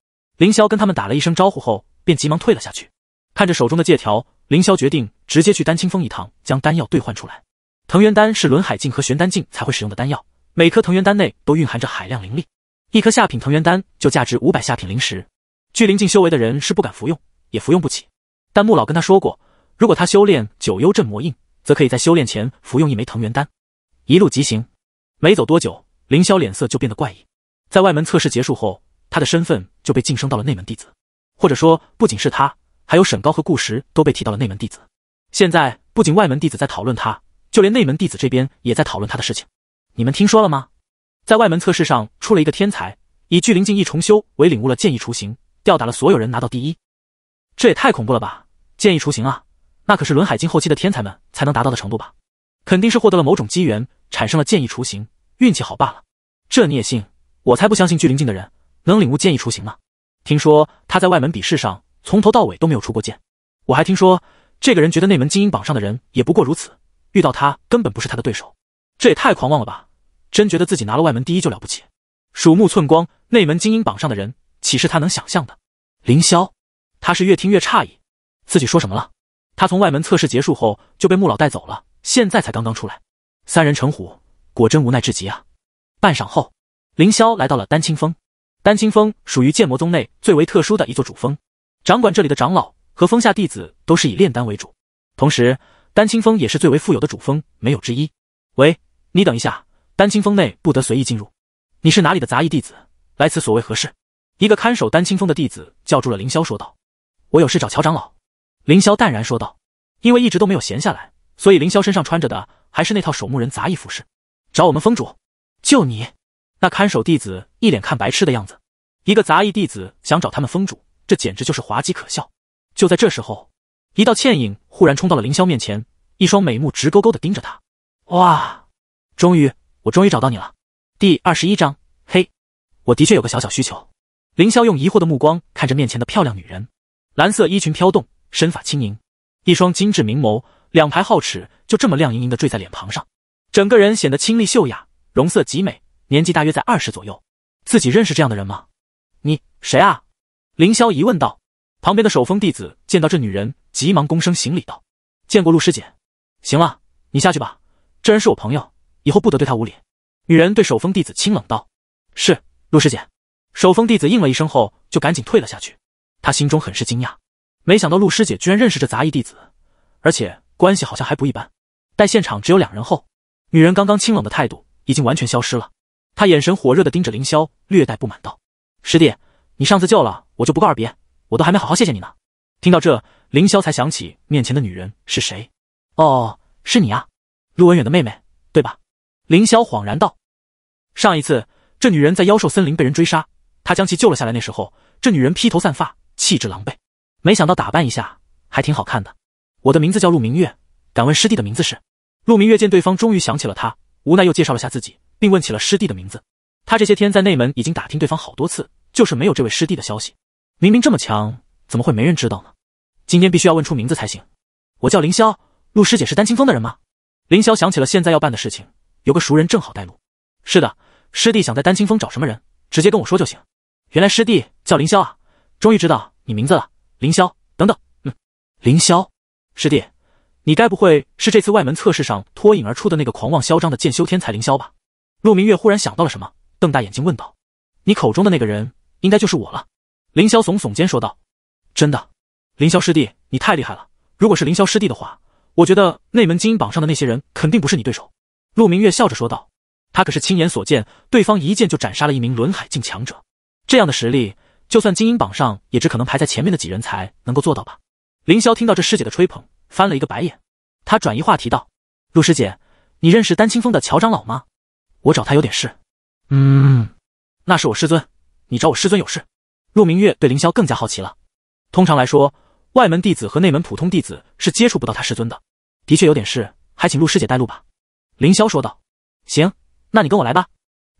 凌霄跟他们打了一声招呼后，便急忙退了下去。看着手中的借条，凌霄决定直接去丹青峰一趟，将丹药兑换出来。藤原丹是轮海境和玄丹境才会使用的丹药，每颗藤原丹内都蕴含着海量灵力，一颗下品藤原丹就价值五百下品灵石。聚灵境修为的人是不敢服用，也服用不起。但穆老跟他说过，如果他修炼九幽镇魔印，则可以在修炼前服用一枚藤原丹。一路疾行，没走多久，凌霄脸色就变得怪异。在外门测试结束后。他的身份就被晋升到了内门弟子，或者说，不仅是他，还有沈高和顾时都被提到了内门弟子。现在不仅外门弟子在讨论他，就连内门弟子这边也在讨论他的事情。你们听说了吗？在外门测试上出了一个天才，以聚灵境一重修为领悟了剑意雏形，吊打了所有人，拿到第一。这也太恐怖了吧！剑意雏形啊，那可是轮海境后期的天才们才能达到的程度吧？肯定是获得了某种机缘，产生了剑意雏形，运气好罢了。这你也信？我才不相信聚灵境的人。能领悟剑意雏形吗？听说他在外门比试上从头到尾都没有出过剑。我还听说这个人觉得内门精英榜上的人也不过如此，遇到他根本不是他的对手。这也太狂妄了吧！真觉得自己拿了外门第一就了不起，鼠目寸光。内门精英榜上的人，岂是他能想象的？凌霄，他是越听越诧异，自己说什么了？他从外门测试结束后就被穆老带走了，现在才刚刚出来。三人成虎，果真无奈至极啊！半晌后，凌霄来到了丹青峰。丹青峰属于剑魔宗内最为特殊的一座主峰，掌管这里的长老和峰下弟子都是以炼丹为主，同时丹青峰也是最为富有的主峰，没有之一。喂，你等一下，丹青峰内不得随意进入。你是哪里的杂役弟子？来此所谓何事？一个看守丹青峰的弟子叫住了凌霄，说道：“我有事找乔长老。”凌霄淡然说道：“因为一直都没有闲下来，所以凌霄身上穿着的还是那套守墓人杂役服饰。”找我们峰主？就你？那看守弟子一脸看白痴的样子，一个杂役弟子想找他们封主，这简直就是滑稽可笑。就在这时候，一道倩影忽然冲到了凌霄面前，一双美目直勾勾的盯着他。哇！终于，我终于找到你了。第二十一章，嘿，我的确有个小小需求。凌霄用疑惑的目光看着面前的漂亮女人，蓝色衣裙飘动，身法轻盈，一双精致明眸，两排皓齿就这么亮莹莹的坠在脸庞上，整个人显得清丽秀雅，容色极美。年纪大约在二十左右，自己认识这样的人吗？你谁啊？凌霄疑问道。旁边的守风弟子见到这女人，急忙躬身行礼道：“见过陆师姐。”行了，你下去吧。这人是我朋友，以后不得对他无礼。”女人对守风弟子清冷道：“是，陆师姐。”守风弟子应了一声后，就赶紧退了下去。他心中很是惊讶，没想到陆师姐居然认识这杂役弟子，而且关系好像还不一般。待现场只有两人后，女人刚刚清冷的态度已经完全消失了。他眼神火热的盯着凌霄，略带不满道：“师弟，你上次救了我，就不告而别，我都还没好好谢谢你呢。”听到这，凌霄才想起面前的女人是谁。“哦，是你啊，陆文远的妹妹，对吧？”凌霄恍然道：“上一次，这女人在妖兽森林被人追杀，他将其救了下来。那时候，这女人披头散发，气质狼狈。没想到打扮一下，还挺好看的。”我的名字叫陆明月，敢问师弟的名字是？陆明月见对方终于想起了他，无奈又介绍了下自己。并问起了师弟的名字。他这些天在内门已经打听对方好多次，就是没有这位师弟的消息。明明这么强，怎么会没人知道呢？今天必须要问出名字才行。我叫凌霄，陆师姐是丹青峰的人吗？凌霄想起了现在要办的事情，有个熟人正好带路。是的，师弟想在丹青峰找什么人，直接跟我说就行。原来师弟叫凌霄啊，终于知道你名字了。凌霄，等等，嗯，凌霄，师弟，你该不会是这次外门测试上脱颖而出的那个狂妄嚣张的剑修天才凌霄吧？陆明月忽然想到了什么，瞪大眼睛问道：“你口中的那个人，应该就是我了。”凌霄耸耸肩说道：“真的，凌霄师弟，你太厉害了。如果是凌霄师弟的话，我觉得内门精英榜上的那些人，肯定不是你对手。”陆明月笑着说道：“他可是亲眼所见，对方一剑就斩杀了一名轮海境强者，这样的实力，就算精英榜上，也只可能排在前面的几人才能够做到吧？”凌霄听到这师姐的吹捧，翻了一个白眼，他转移话题道：“陆师姐，你认识丹青峰的乔长老吗？”我找他有点事，嗯，那是我师尊，你找我师尊有事？陆明月对凌霄更加好奇了。通常来说，外门弟子和内门普通弟子是接触不到他师尊的。的确有点事，还请陆师姐带路吧。凌霄说道。行，那你跟我来吧。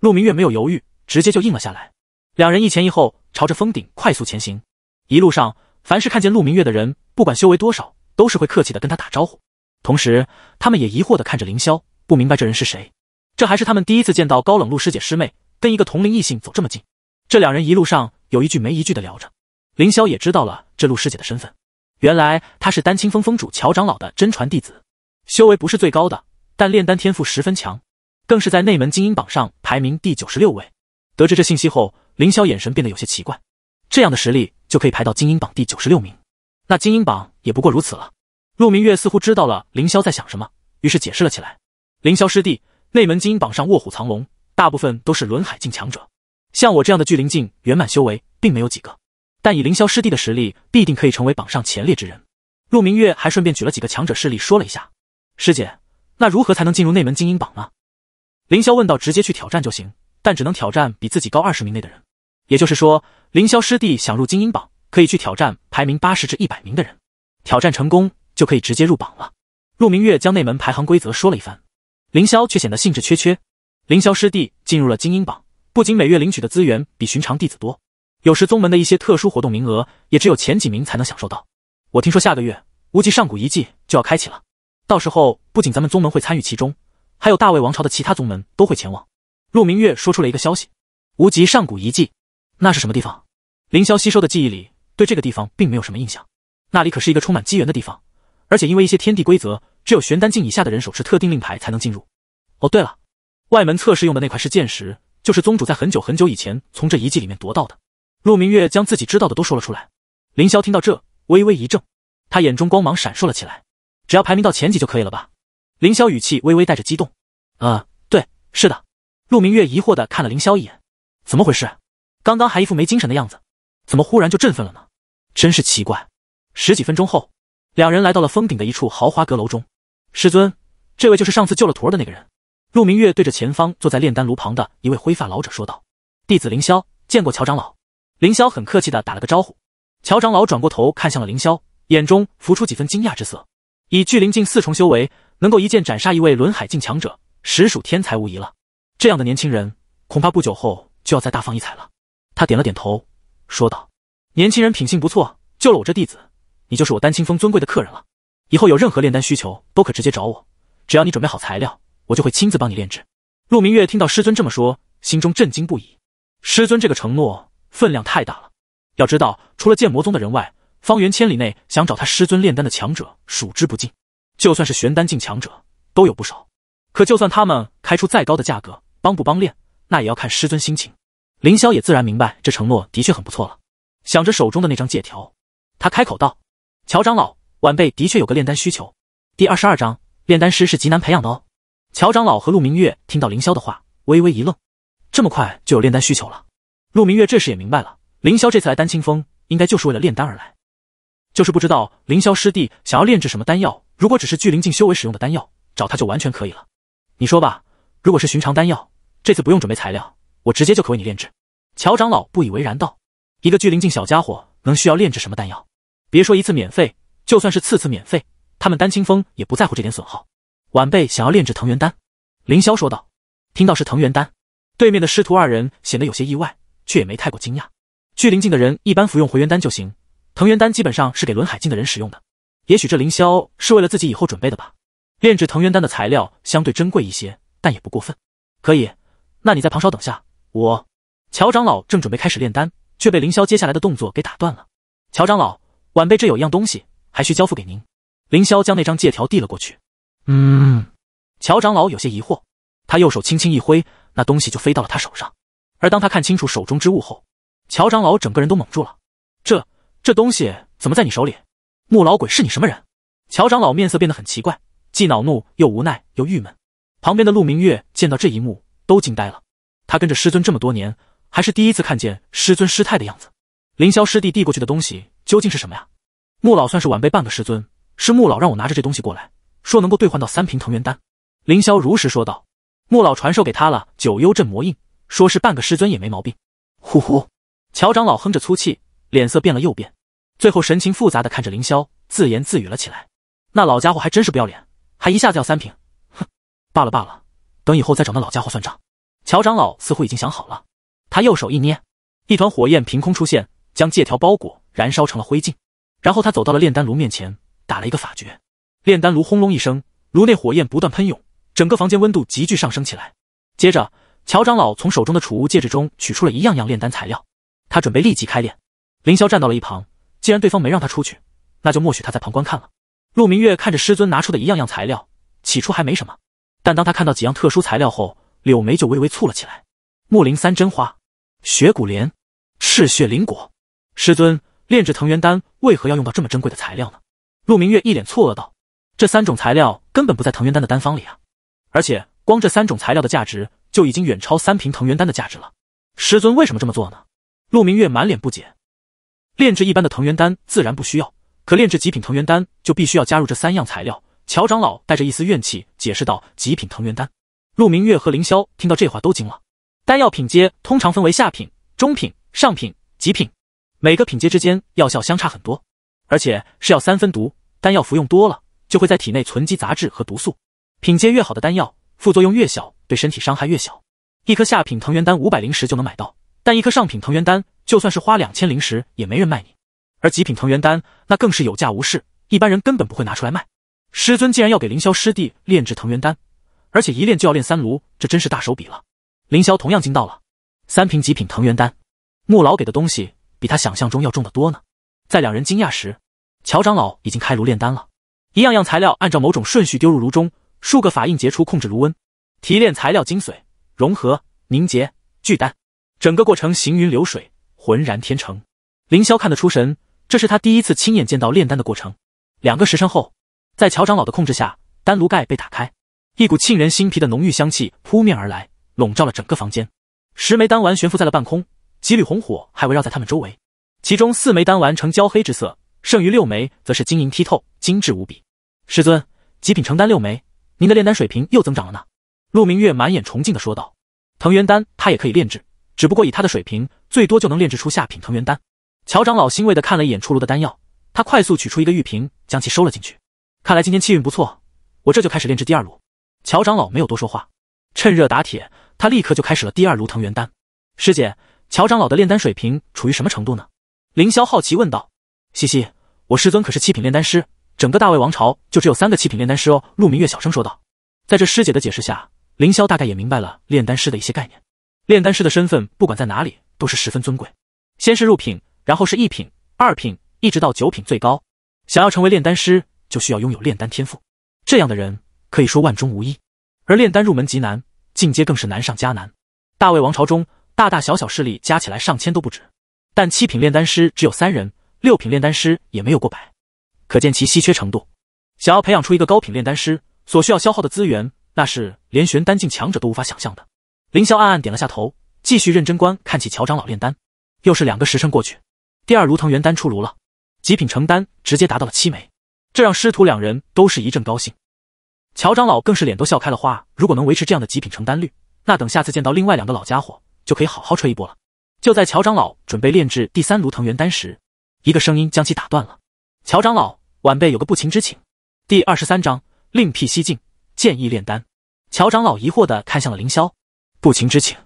陆明月没有犹豫，直接就应了下来。两人一前一后，朝着峰顶快速前行。一路上，凡是看见陆明月的人，不管修为多少，都是会客气的跟他打招呼，同时他们也疑惑的看着凌霄，不明白这人是谁。这还是他们第一次见到高冷陆师姐师妹跟一个同龄异性走这么近。这两人一路上有一句没一句的聊着，凌霄也知道了这陆师姐的身份。原来她是丹青峰峰主乔长老的真传弟子，修为不是最高的，但炼丹天赋十分强，更是在内门精英榜上排名第九十六位。得知这信息后，凌霄眼神变得有些奇怪。这样的实力就可以排到精英榜第九十六名，那精英榜也不过如此了。陆明月似乎知道了凌霄在想什么，于是解释了起来：“凌霄师弟。”内门精英榜上卧虎藏龙，大部分都是轮海境强者。像我这样的巨灵境圆满修为，并没有几个。但以凌霄师弟的实力，必定可以成为榜上前列之人。陆明月还顺便举了几个强者势力说了一下。师姐，那如何才能进入内门精英榜呢？凌霄问道。直接去挑战就行，但只能挑战比自己高二十名内的人。也就是说，凌霄师弟想入精英榜，可以去挑战排名八十至一百名的人。挑战成功，就可以直接入榜了。陆明月将内门排行规则说了一番。凌霄却显得兴致缺缺。凌霄师弟进入了精英榜，不仅每月领取的资源比寻常弟子多，有时宗门的一些特殊活动名额也只有前几名才能享受到。我听说下个月无极上古遗迹就要开启了，到时候不仅咱们宗门会参与其中，还有大魏王朝的其他宗门都会前往。陆明月说出了一个消息：无极上古遗迹，那是什么地方？凌霄吸收的记忆里对这个地方并没有什么印象。那里可是一个充满机缘的地方，而且因为一些天地规则。只有玄丹境以下的人手持特定令牌才能进入。哦，对了，外门测试用的那块是剑石，就是宗主在很久很久以前从这遗迹里面夺到的。陆明月将自己知道的都说了出来。凌霄听到这，微微一怔，他眼中光芒闪烁了起来。只要排名到前几就可以了吧？凌霄语气微微带着激动。呃，对，是的。陆明月疑惑的看了凌霄一眼，怎么回事？刚刚还一副没精神的样子，怎么忽然就振奋了呢？真是奇怪。十几分钟后，两人来到了峰顶的一处豪华阁楼中。师尊，这位就是上次救了徒儿的那个人。陆明月对着前方坐在炼丹炉旁的一位灰发老者说道：“弟子凌霄见过乔长老。”凌霄很客气的打了个招呼。乔长老转过头看向了凌霄，眼中浮出几分惊讶之色。以巨灵境四重修为，能够一剑斩杀一位轮海境强者，实属天才无疑了。这样的年轻人，恐怕不久后就要再大放异彩了。他点了点头，说道：“年轻人品性不错，救了我这弟子，你就是我丹青峰尊贵的客人了。”以后有任何炼丹需求，都可直接找我，只要你准备好材料，我就会亲自帮你炼制。陆明月听到师尊这么说，心中震惊不已。师尊这个承诺分量太大了，要知道，除了剑魔宗的人外，方圆千里内想找他师尊炼丹的强者数之不尽，就算是玄丹境强者都有不少。可就算他们开出再高的价格，帮不帮练，那也要看师尊心情。凌霄也自然明白这承诺的确很不错了，想着手中的那张借条，他开口道：“乔长老。”晚辈的确有个炼丹需求。第二十二章，炼丹师是极难培养的哦。乔长老和陆明月听到凌霄的话，微微一愣。这么快就有炼丹需求了？陆明月这时也明白了，凌霄这次来丹青峰，应该就是为了炼丹而来。就是不知道凌霄师弟想要炼制什么丹药。如果只是聚灵境修为使用的丹药，找他就完全可以了。你说吧，如果是寻常丹药，这次不用准备材料，我直接就可为你炼制。乔长老不以为然道：“一个聚灵境小家伙，能需要炼制什么丹药？别说一次免费。”就算是次次免费，他们丹青峰也不在乎这点损耗。晚辈想要炼制藤原丹，凌霄说道。听到是藤原丹，对面的师徒二人显得有些意外，却也没太过惊讶。聚灵境的人一般服用回元丹就行，藤原丹基本上是给轮海境的人使用的。也许这凌霄是为了自己以后准备的吧。炼制藤原丹的材料相对珍贵一些，但也不过分。可以，那你在旁稍等下。我，乔长老正准备开始炼丹，却被凌霄接下来的动作给打断了。乔长老，晚辈这有一样东西。还需交付给您。凌霄将那张借条递了过去。嗯，乔长老有些疑惑。他右手轻轻一挥，那东西就飞到了他手上。而当他看清楚手中之物后，乔长老整个人都懵住了。这这东西怎么在你手里？穆老鬼是你什么人？乔长老面色变得很奇怪，既恼怒又无奈又郁闷。旁边的陆明月见到这一幕都惊呆了。他跟着师尊这么多年，还是第一次看见师尊师太的样子。凌霄师弟递过去的东西究竟是什么呀？穆老算是晚辈半个师尊，是穆老让我拿着这东西过来，说能够兑换到三瓶藤原丹。凌霄如实说道：“穆老传授给他了九幽镇魔印，说是半个师尊也没毛病。”呼呼，乔长老哼着粗气，脸色变了又变，最后神情复杂的看着凌霄，自言自语了起来：“那老家伙还真是不要脸，还一下子要三瓶，哼，罢了罢了，等以后再找那老家伙算账。”乔长老似乎已经想好了，他右手一捏，一团火焰凭空出现，将借条包裹燃烧成了灰烬。然后他走到了炼丹炉面前，打了一个法诀，炼丹炉轰隆一声，炉内火焰不断喷涌，整个房间温度急剧上升起来。接着，乔长老从手中的储物戒指中取出了一样样炼丹材料，他准备立即开炼。凌霄站到了一旁，既然对方没让他出去，那就默许他在旁观看了。陆明月看着师尊拿出的一样样材料，起初还没什么，但当他看到几样特殊材料后，柳眉就微微蹙了起来。木灵三真花、雪骨莲、赤血灵果，师尊。炼制藤原丹为何要用到这么珍贵的材料呢？陆明月一脸错愕道：“这三种材料根本不在藤原丹的丹方里啊！而且光这三种材料的价值就已经远超三瓶藤原丹的价值了。师尊为什么这么做呢？”陆明月满脸不解。炼制一般的藤原丹自然不需要，可炼制极品藤原丹就必须要加入这三样材料。乔长老带着一丝怨气解释道：“极品藤原丹。”陆明月和凌霄听到这话都惊了。丹药品阶通常分为下品、中品、上品、极品。每个品阶之间药效相差很多，而且是要三分毒，丹药服用多了就会在体内存积杂质和毒素。品阶越好的丹药副作用越小，对身体伤害越小。一颗下品藤原丹五百灵石就能买到，但一颗上品藤原丹就算是花两千灵石也没人卖你，而极品藤原丹那更是有价无市，一般人根本不会拿出来卖。师尊竟然要给凌霄师弟炼制藤原丹，而且一炼就要炼三炉，这真是大手笔了。凌霄同样惊到了，三瓶极品藤原丹，穆老给的东西。比他想象中要重得多呢。在两人惊讶时，乔长老已经开炉炼丹了。一样样材料按照某种顺序丢入炉中，数个法印结出控制炉温，提炼材料精髓，融合凝结聚丹。整个过程行云流水，浑然天成。凌霄看得出神，这是他第一次亲眼见到炼丹的过程。两个时辰后，在乔长老的控制下，丹炉盖被打开，一股沁人心脾的浓郁香气扑面而来，笼罩了整个房间。十枚丹丸悬浮在了半空。几缕红火还围绕在他们周围，其中四枚丹丸呈焦黑之色，剩余六枚则是晶莹剔透，精致无比。师尊，极品成丹六枚，您的炼丹水平又增长了呢。陆明月满眼崇敬的说道：“藤原丹他也可以炼制，只不过以他的水平，最多就能炼制出下品藤原丹。”乔长老欣慰的看了一眼出炉的丹药，他快速取出一个玉瓶，将其收了进去。看来今天气运不错，我这就开始炼制第二炉。乔长老没有多说话，趁热打铁，他立刻就开始了第二炉藤原丹。师姐。乔长老的炼丹水平处于什么程度呢？凌霄好奇问道。“西西，我师尊可是七品炼丹师，整个大魏王朝就只有三个七品炼丹师哦。”陆明月小声说道。在这师姐的解释下，凌霄大概也明白了炼丹师的一些概念。炼丹师的身份，不管在哪里都是十分尊贵。先是入品，然后是一品、二品，一直到九品最高。想要成为炼丹师，就需要拥有炼丹天赋，这样的人可以说万中无一。而炼丹入门极难，进阶更是难上加难。大魏王朝中。大大小小势力加起来上千都不止，但七品炼丹师只有三人，六品炼丹师也没有过百，可见其稀缺程度。想要培养出一个高品炼丹师，所需要消耗的资源，那是连玄丹境强者都无法想象的。凌霄暗暗点了下头，继续认真观看起乔长老炼丹。又是两个时辰过去，第二炉藤元丹出炉了，极品成丹直接达到了七枚，这让师徒两人都是一阵高兴。乔长老更是脸都笑开了花。如果能维持这样的极品成丹率，那等下次见到另外两个老家伙。就可以好好吹一波了。就在乔长老准备炼制第三炉藤元丹时，一个声音将其打断了。乔长老，晚辈有个不情之请。第二十三章另辟蹊径，建议炼丹。乔长老疑惑的看向了凌霄，不情之请。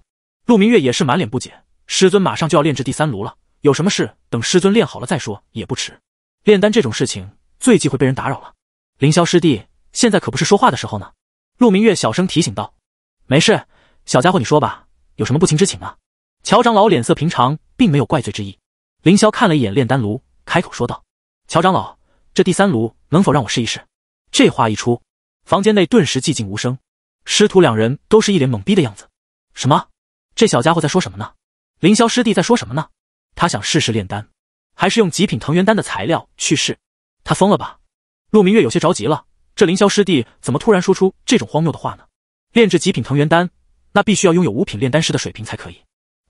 陆明月也是满脸不解，师尊马上就要炼制第三炉了，有什么事等师尊炼好了再说也不迟。炼丹这种事情最忌讳被人打扰了。凌霄师弟，现在可不是说话的时候呢。陆明月小声提醒道。没事，小家伙，你说吧。有什么不情之请啊？乔长老脸色平常，并没有怪罪之意。凌霄看了一眼炼丹炉，开口说道：“乔长老，这第三炉能否让我试一试？”这话一出，房间内顿时寂静无声，师徒两人都是一脸懵逼的样子。什么？这小家伙在说什么呢？凌霄师弟在说什么呢？他想试试炼丹，还是用极品藤原丹的材料去试？他疯了吧？陆明月有些着急了，这凌霄师弟怎么突然说出这种荒谬的话呢？炼制极品藤原丹。那必须要拥有五品炼丹师的水平才可以，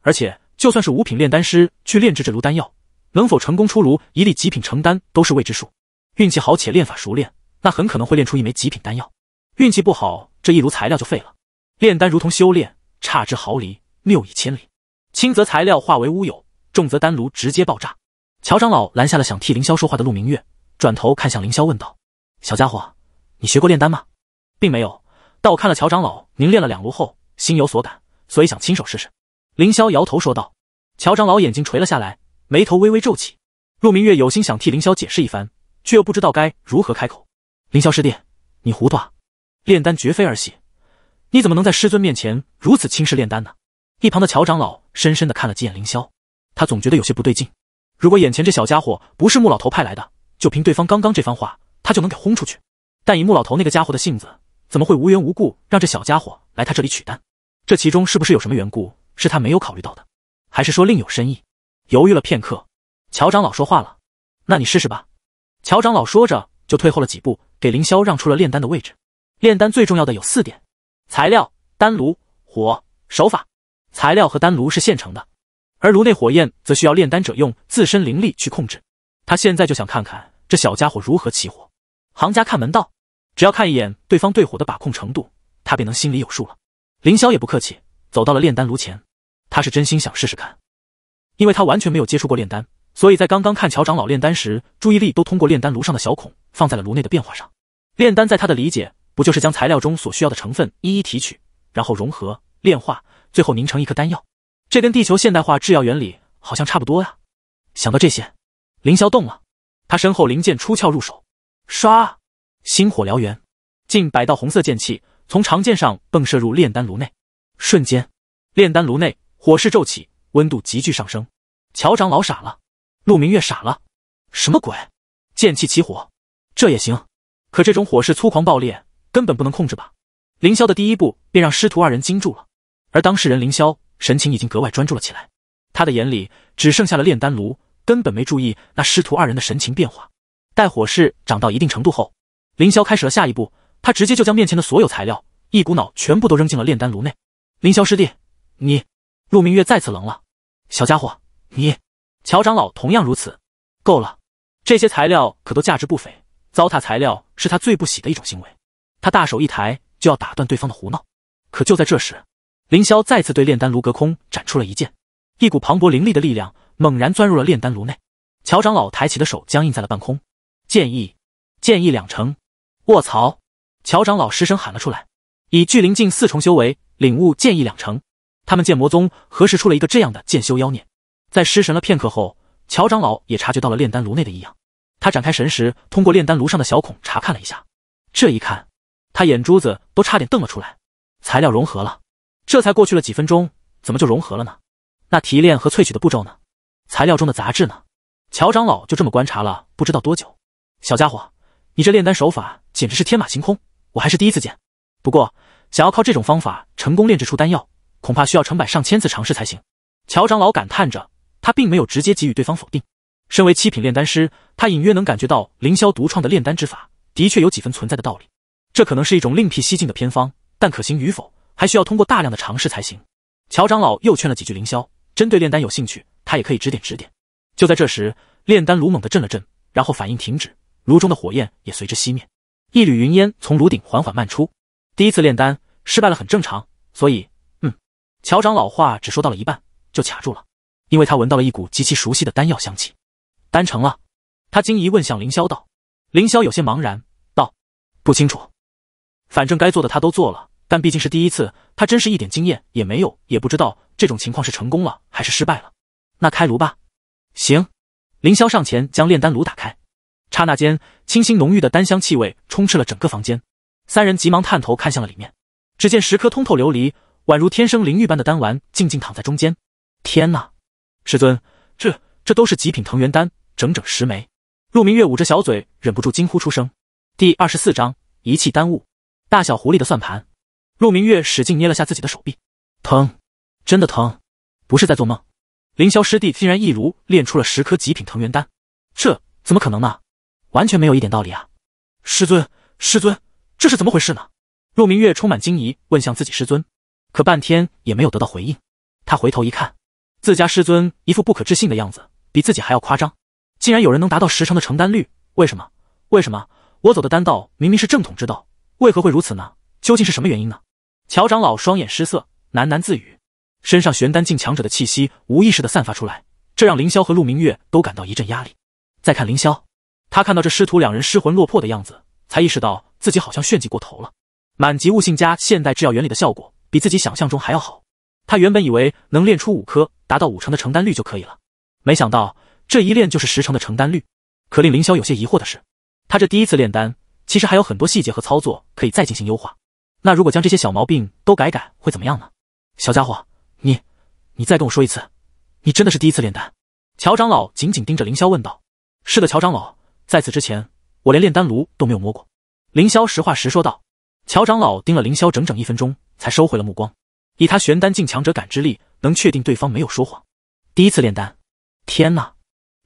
而且就算是五品炼丹师去炼制这炉丹药，能否成功出炉一粒极品成丹都是未知数。运气好且炼法熟练，那很可能会炼出一枚极品丹药；运气不好，这一炉材料就废了。炼丹如同修炼，差之毫厘，谬以千里。轻则材料化为乌有，重则丹炉直接爆炸。乔长老拦下了想替凌霄说话的陆明月，转头看向凌霄问道：“小家伙，你学过炼丹吗？”“并没有，但我看了乔长老您炼了两炉后。”心有所感，所以想亲手试试。凌霄摇头说道：“乔长老，眼睛垂了下来，眉头微微皱起。陆明月有心想替凌霄解释一番，却又不知道该如何开口。凌霄师弟，你糊涂啊！炼丹绝非儿戏，你怎么能在师尊面前如此轻视炼丹呢？”一旁的乔长老深深的看了几眼凌霄，他总觉得有些不对劲。如果眼前这小家伙不是穆老头派来的，就凭对方刚刚这番话，他就能给轰出去。但以穆老头那个家伙的性子，怎么会无缘无故让这小家伙来他这里取丹？这其中是不是有什么缘故是他没有考虑到的，还是说另有深意？犹豫了片刻，乔长老说话了：“那你试试吧。”乔长老说着就退后了几步，给凌霄让出了炼丹的位置。炼丹最重要的有四点：材料、丹炉、火、手法。材料和丹炉是现成的，而炉内火焰则需要炼丹者用自身灵力去控制。他现在就想看看这小家伙如何起火。行家看门道，只要看一眼对方对火的把控程度，他便能心里有数了。凌霄也不客气，走到了炼丹炉前。他是真心想试试看，因为他完全没有接触过炼丹，所以在刚刚看乔长老炼丹时，注意力都通过炼丹炉上的小孔放在了炉内的变化上。炼丹在他的理解，不就是将材料中所需要的成分一一提取，然后融合炼化，最后凝成一颗丹药？这跟地球现代化制药原理好像差不多呀。想到这些，凌霄动了，他身后灵剑出鞘入手，唰，星火燎原，近百道红色剑气。从长剑上迸射入炼丹炉内，瞬间，炼丹炉内火势骤起，温度急剧上升。乔长老傻了，陆明月傻了，什么鬼？剑气起火，这也行？可这种火势粗狂爆裂，根本不能控制吧？凌霄的第一步便让师徒二人惊住了，而当事人凌霄神情已经格外专注了起来，他的眼里只剩下了炼丹炉，根本没注意那师徒二人的神情变化。待火势涨到一定程度后，凌霄开始了下一步。他直接就将面前的所有材料一股脑全部都扔进了炼丹炉内。凌霄师弟，你，陆明月再次愣了。小家伙，你，乔长老同样如此。够了，这些材料可都价值不菲，糟蹋材料是他最不喜的一种行为。他大手一抬，就要打断对方的胡闹。可就在这时，凌霄再次对炼丹炉隔空斩出了一剑，一股磅礴凌厉的力量猛然钻入了炼丹炉内。乔长老抬起的手僵硬在了半空，剑意，剑意两成。卧槽！乔长老失声喊了出来：“以聚灵境四重修为，领悟剑意两成，他们剑魔宗何时出了一个这样的剑修妖孽？”在失神了片刻后，乔长老也察觉到了炼丹炉内的异样。他展开神识，通过炼丹炉上的小孔查看了一下。这一看，他眼珠子都差点瞪了出来。材料融合了，这才过去了几分钟，怎么就融合了呢？那提炼和萃取的步骤呢？材料中的杂质呢？乔长老就这么观察了不知道多久。小家伙，你这炼丹手法简直是天马行空！我还是第一次见，不过想要靠这种方法成功炼制出丹药，恐怕需要成百上千次尝试才行。乔长老感叹着，他并没有直接给予对方否定。身为七品炼丹师，他隐约能感觉到凌霄独创的炼丹之法的确有几分存在的道理。这可能是一种另辟蹊径的偏方，但可行与否，还需要通过大量的尝试才行。乔长老又劝了几句凌霄，针对炼丹有兴趣，他也可以指点指点。就在这时，炼丹炉猛地震了震，然后反应停止，炉中的火焰也随之熄灭。一缕云烟从炉顶缓缓漫出，第一次炼丹失败了很正常，所以，嗯，乔长老话只说到了一半就卡住了，因为他闻到了一股极其熟悉的丹药香气，丹成了，他惊疑问向凌霄道，凌霄有些茫然道，不清楚，反正该做的他都做了，但毕竟是第一次，他真是一点经验也没有，也不知道这种情况是成功了还是失败了，那开炉吧，行，凌霄上前将炼丹炉打开。刹那间，清新浓郁的丹香气味充斥了整个房间。三人急忙探头看向了里面，只见十颗通透琉璃，宛如天生灵玉般的丹丸静静躺在中间。天哪！师尊，这这都是极品藤原丹，整整十枚！陆明月捂着小嘴，忍不住惊呼出声。第二十四章一气耽误，大小狐狸的算盘。陆明月使劲捏了下自己的手臂，疼，真的疼，不是在做梦。凌霄师弟竟然一如炼出了十颗极品藤原丹，这怎么可能呢？完全没有一点道理啊！师尊，师尊，这是怎么回事呢？陆明月充满惊疑问向自己师尊，可半天也没有得到回应。他回头一看，自家师尊一副不可置信的样子，比自己还要夸张。竟然有人能达到十成的成单率，为什么？为什么？我走的丹道明明是正统之道，为何会如此呢？究竟是什么原因呢？乔长老双眼失色，喃喃自语，身上玄丹境强者的气息无意识的散发出来，这让凌霄和陆明月都感到一阵压力。再看凌霄。他看到这师徒两人失魂落魄的样子，才意识到自己好像炫技过头了。满级悟性加现代制药原理的效果，比自己想象中还要好。他原本以为能练出五颗达到五成的成单率就可以了，没想到这一练就是十成的成单率。可令凌霄有些疑惑的是，他这第一次炼丹，其实还有很多细节和操作可以再进行优化。那如果将这些小毛病都改改，会怎么样呢？小家伙，你，你再跟我说一次，你真的是第一次炼丹？乔长老紧紧盯着凌霄问道：“是的，乔长老。”在此之前，我连炼丹炉都没有摸过。凌霄实话实说道。乔长老盯了凌霄整整一分钟，才收回了目光。以他玄丹境强者感知力，能确定对方没有说谎。第一次炼丹，天哪！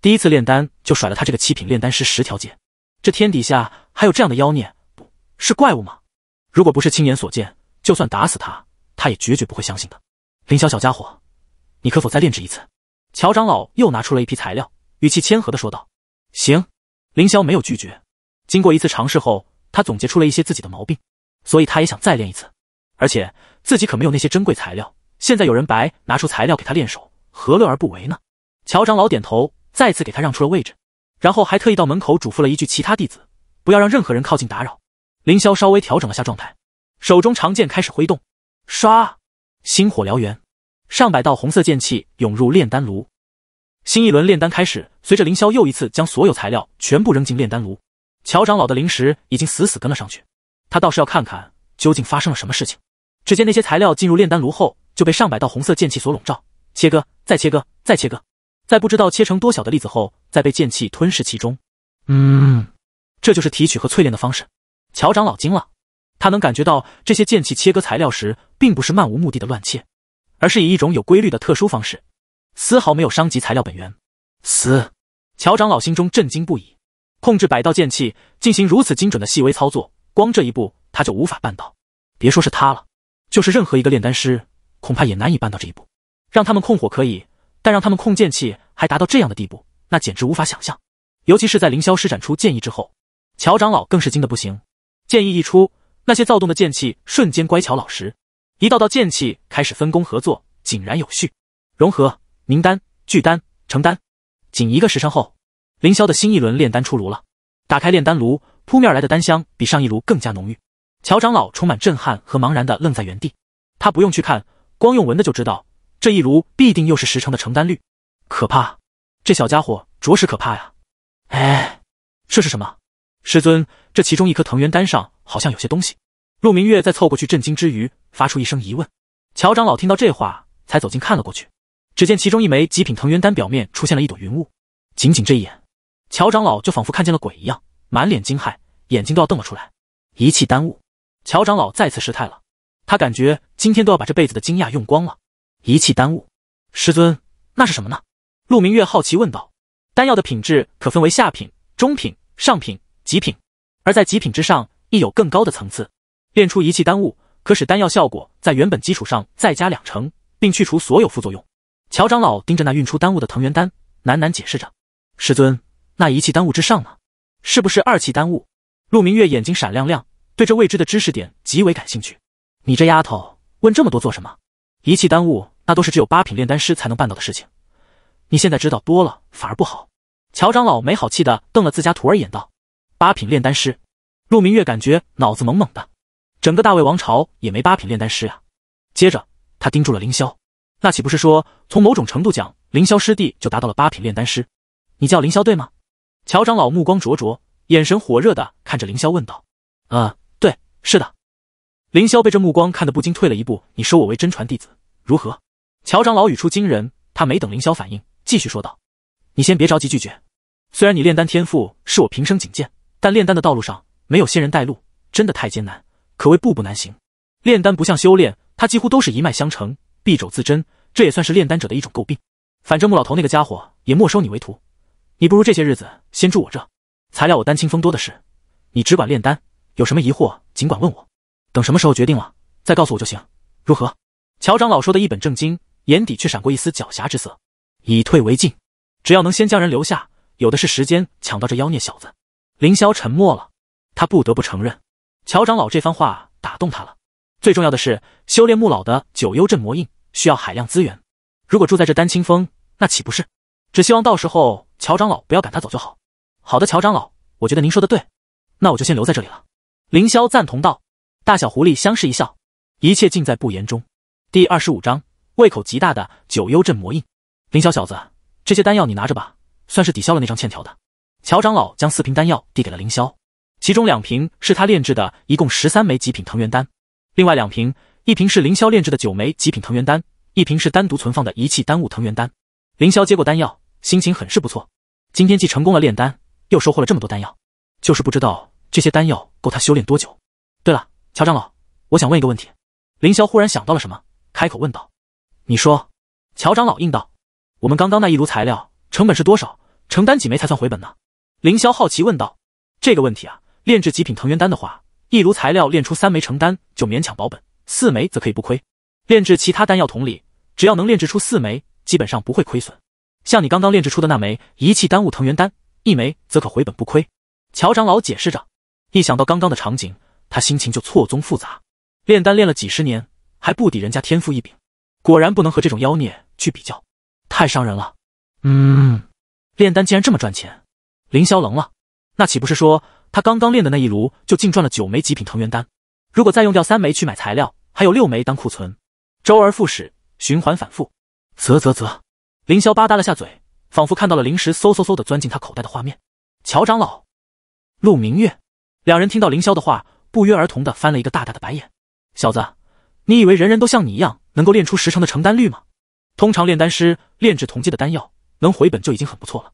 第一次炼丹就甩了他这个七品炼丹师十条街，这天底下还有这样的妖孽，不是怪物吗？如果不是亲眼所见，就算打死他，他也绝绝不会相信的。凌霄，小家伙，你可否再炼制一次？乔长老又拿出了一批材料，语气谦和的说道：“行。”凌霄没有拒绝。经过一次尝试后，他总结出了一些自己的毛病，所以他也想再练一次。而且自己可没有那些珍贵材料，现在有人白拿出材料给他练手，何乐而不为呢？乔长老点头，再次给他让出了位置，然后还特意到门口嘱咐了一句：“其他弟子不要让任何人靠近打扰。”凌霄稍微调整了下状态，手中长剑开始挥动，唰，星火燎原，上百道红色剑气涌入炼丹炉。新一轮炼丹开始，随着凌霄又一次将所有材料全部扔进炼丹炉，乔长老的灵石已经死死跟了上去。他倒是要看看究竟发生了什么事情。只见那些材料进入炼丹炉后，就被上百道红色剑气所笼罩，切割，再切割，再切割，在不知道切成多小的粒子后，再被剑气吞噬其中。
嗯，
这就是提取和淬炼的方式。乔长老惊了，他能感觉到这些剑气切割材料时，并不是漫无目的的乱切，而是以一种有规律的特殊方式。丝毫没有伤及材料本源，死！乔长老心中震惊不已，控制百道剑气进行如此精准的细微操作，光这一步他就无法办到，别说是他了，就是任何一个炼丹师，恐怕也难以办到这一步。让他们控火可以，但让他们控剑气还达到这样的地步，那简直无法想象。尤其是在凌霄施展出剑意之后，乔长老更是惊得不行。剑意一出，那些躁动的剑气瞬间乖巧老实，一道道剑气开始分工合作，井然有序，融合。名单、巨丹、成丹，仅一个时辰后，凌霄的新一轮炼丹出炉了。打开炼丹炉，扑面而来的丹香比上一炉更加浓郁。乔长老充满震撼和茫然的愣在原地，他不用去看，光用闻的就知道这一炉必定又是十成的成丹率。可怕，这小家伙着实可怕呀！哎，这是什么？师尊，这其中一颗藤原丹上好像有些东西。陆明月在凑过去震惊之余，发出一声疑问。乔长老听到这话，才走近看了过去。只见其中一枚极品藤原丹表面出现了一朵云雾，仅仅这一眼，乔长老就仿佛看见了鬼一样，满脸惊骇，眼睛都要瞪了出来。一气丹雾，乔长老再次失态了，他感觉今天都要把这辈子的惊讶用光了。一气丹雾，师尊，那是什么呢？陆明月好奇问道。丹药的品质可分为下品、中品、上品、极品，而在极品之上，亦有更高的层次。炼出一气丹雾，可使丹药效果在原本基础上再加两成，并去除所有副作用。乔长老盯着那运出耽误的藤原丹，喃喃解释着：“师尊，那一气耽误之上呢，是不是二气耽误？”陆明月眼睛闪亮亮，对这未知的知识点极为感兴趣。你这丫头问这么多做什么？一气耽误那都是只有八品炼丹师才能办到的事情，你现在知道多了反而不好。乔长老没好气的瞪了自家徒儿一眼，道：“八品炼丹师。”陆明月感觉脑子懵懵的，整个大魏王朝也没八品炼丹师啊。接着他盯住了凌霄。那岂不是说，从某种程度讲，凌霄师弟就达到了八品炼丹师？你叫凌霄对吗？乔长老目光灼灼，眼神火热的看着凌霄问道：“啊，对，是的。”凌霄被这目光看得不禁退了一步。“你收我为真传弟子，如何？”乔长老语出惊人。他没等凌霄反应，继续说道：“你先别着急拒绝。虽然你炼丹天赋是我平生仅见，但炼丹的道路上没有仙人带路，真的太艰难，可谓步步难行。炼丹不像修炼，它几乎都是一脉相承。”敝帚自珍，这也算是炼丹者的一种诟病。反正穆老头那个家伙也没收你为徒，你不如这些日子先住我这，材料我丹青峰多的是，你只管炼丹，有什么疑惑尽管问我。等什么时候决定了，再告诉我就行，如何？乔长老说的一本正经，眼底却闪过一丝狡黠之色。以退为进，只要能先将人留下，有的是时间抢到这妖孽小子。凌霄沉默了，他不得不承认，乔长老这番话打动他了。最重要的是，修炼木老的九幽镇魔印需要海量资源。如果住在这丹青峰，那岂不是？只希望到时候乔长老不要赶他走就好。好的，乔长老，我觉得您说的对，那我就先留在这里了。凌霄赞同道。大小狐狸相视一笑，一切尽在不言中。第二十五章，胃口极大的九幽镇魔印。凌霄小子，这些丹药你拿着吧，算是抵消了那张欠条的。乔长老将四瓶丹药递给了凌霄，其中两瓶是他炼制的，一共十三枚极品藤原丹。另外两瓶，一瓶是凌霄炼制的九枚极品藤原丹，一瓶是单独存放的遗弃丹物藤原丹。凌霄接过丹药，心情很是不错。今天既成功了炼丹，又收获了这么多丹药，就是不知道这些丹药够他修炼多久。对了，乔长老，我想问一个问题。凌霄忽然想到了什么，开口问道：“你说？”乔长老应道：“我们刚刚那一炉材料成本是多少？成丹几枚才算回本呢？”凌霄好奇问道：“这个问题啊，炼制极品藤原丹的话。”一炉材料炼出三枚成丹，就勉强保本；四枚则可以不亏。炼制其他丹药同理，只要能炼制出四枚，基本上不会亏损。像你刚刚炼制出的那枚一气丹雾藤元丹，一枚则可回本不亏。乔长老解释着，一想到刚刚的场景，他心情就错综复杂。炼丹炼了几十年，还不抵人家天赋异禀，果然不能和这种妖孽去比较，太伤人了。
嗯，
炼丹竟然这么赚钱？凌霄愣了，那岂不是说？他刚刚炼的那一炉就净赚了九枚极品藤原丹，如果再用掉三枚去买材料，还有六枚当库存，周而复始，循环反复。啧啧啧，凌霄吧嗒了下嘴，仿佛看到了灵石嗖嗖嗖的钻进他口袋的画面。乔长老、陆明月两人听到凌霄的话，不约而同的翻了一个大大的白眼。小子，你以为人人都像你一样能够炼出十成的成丹率吗？通常炼丹师炼制同阶的丹药，能回本就已经很不错了。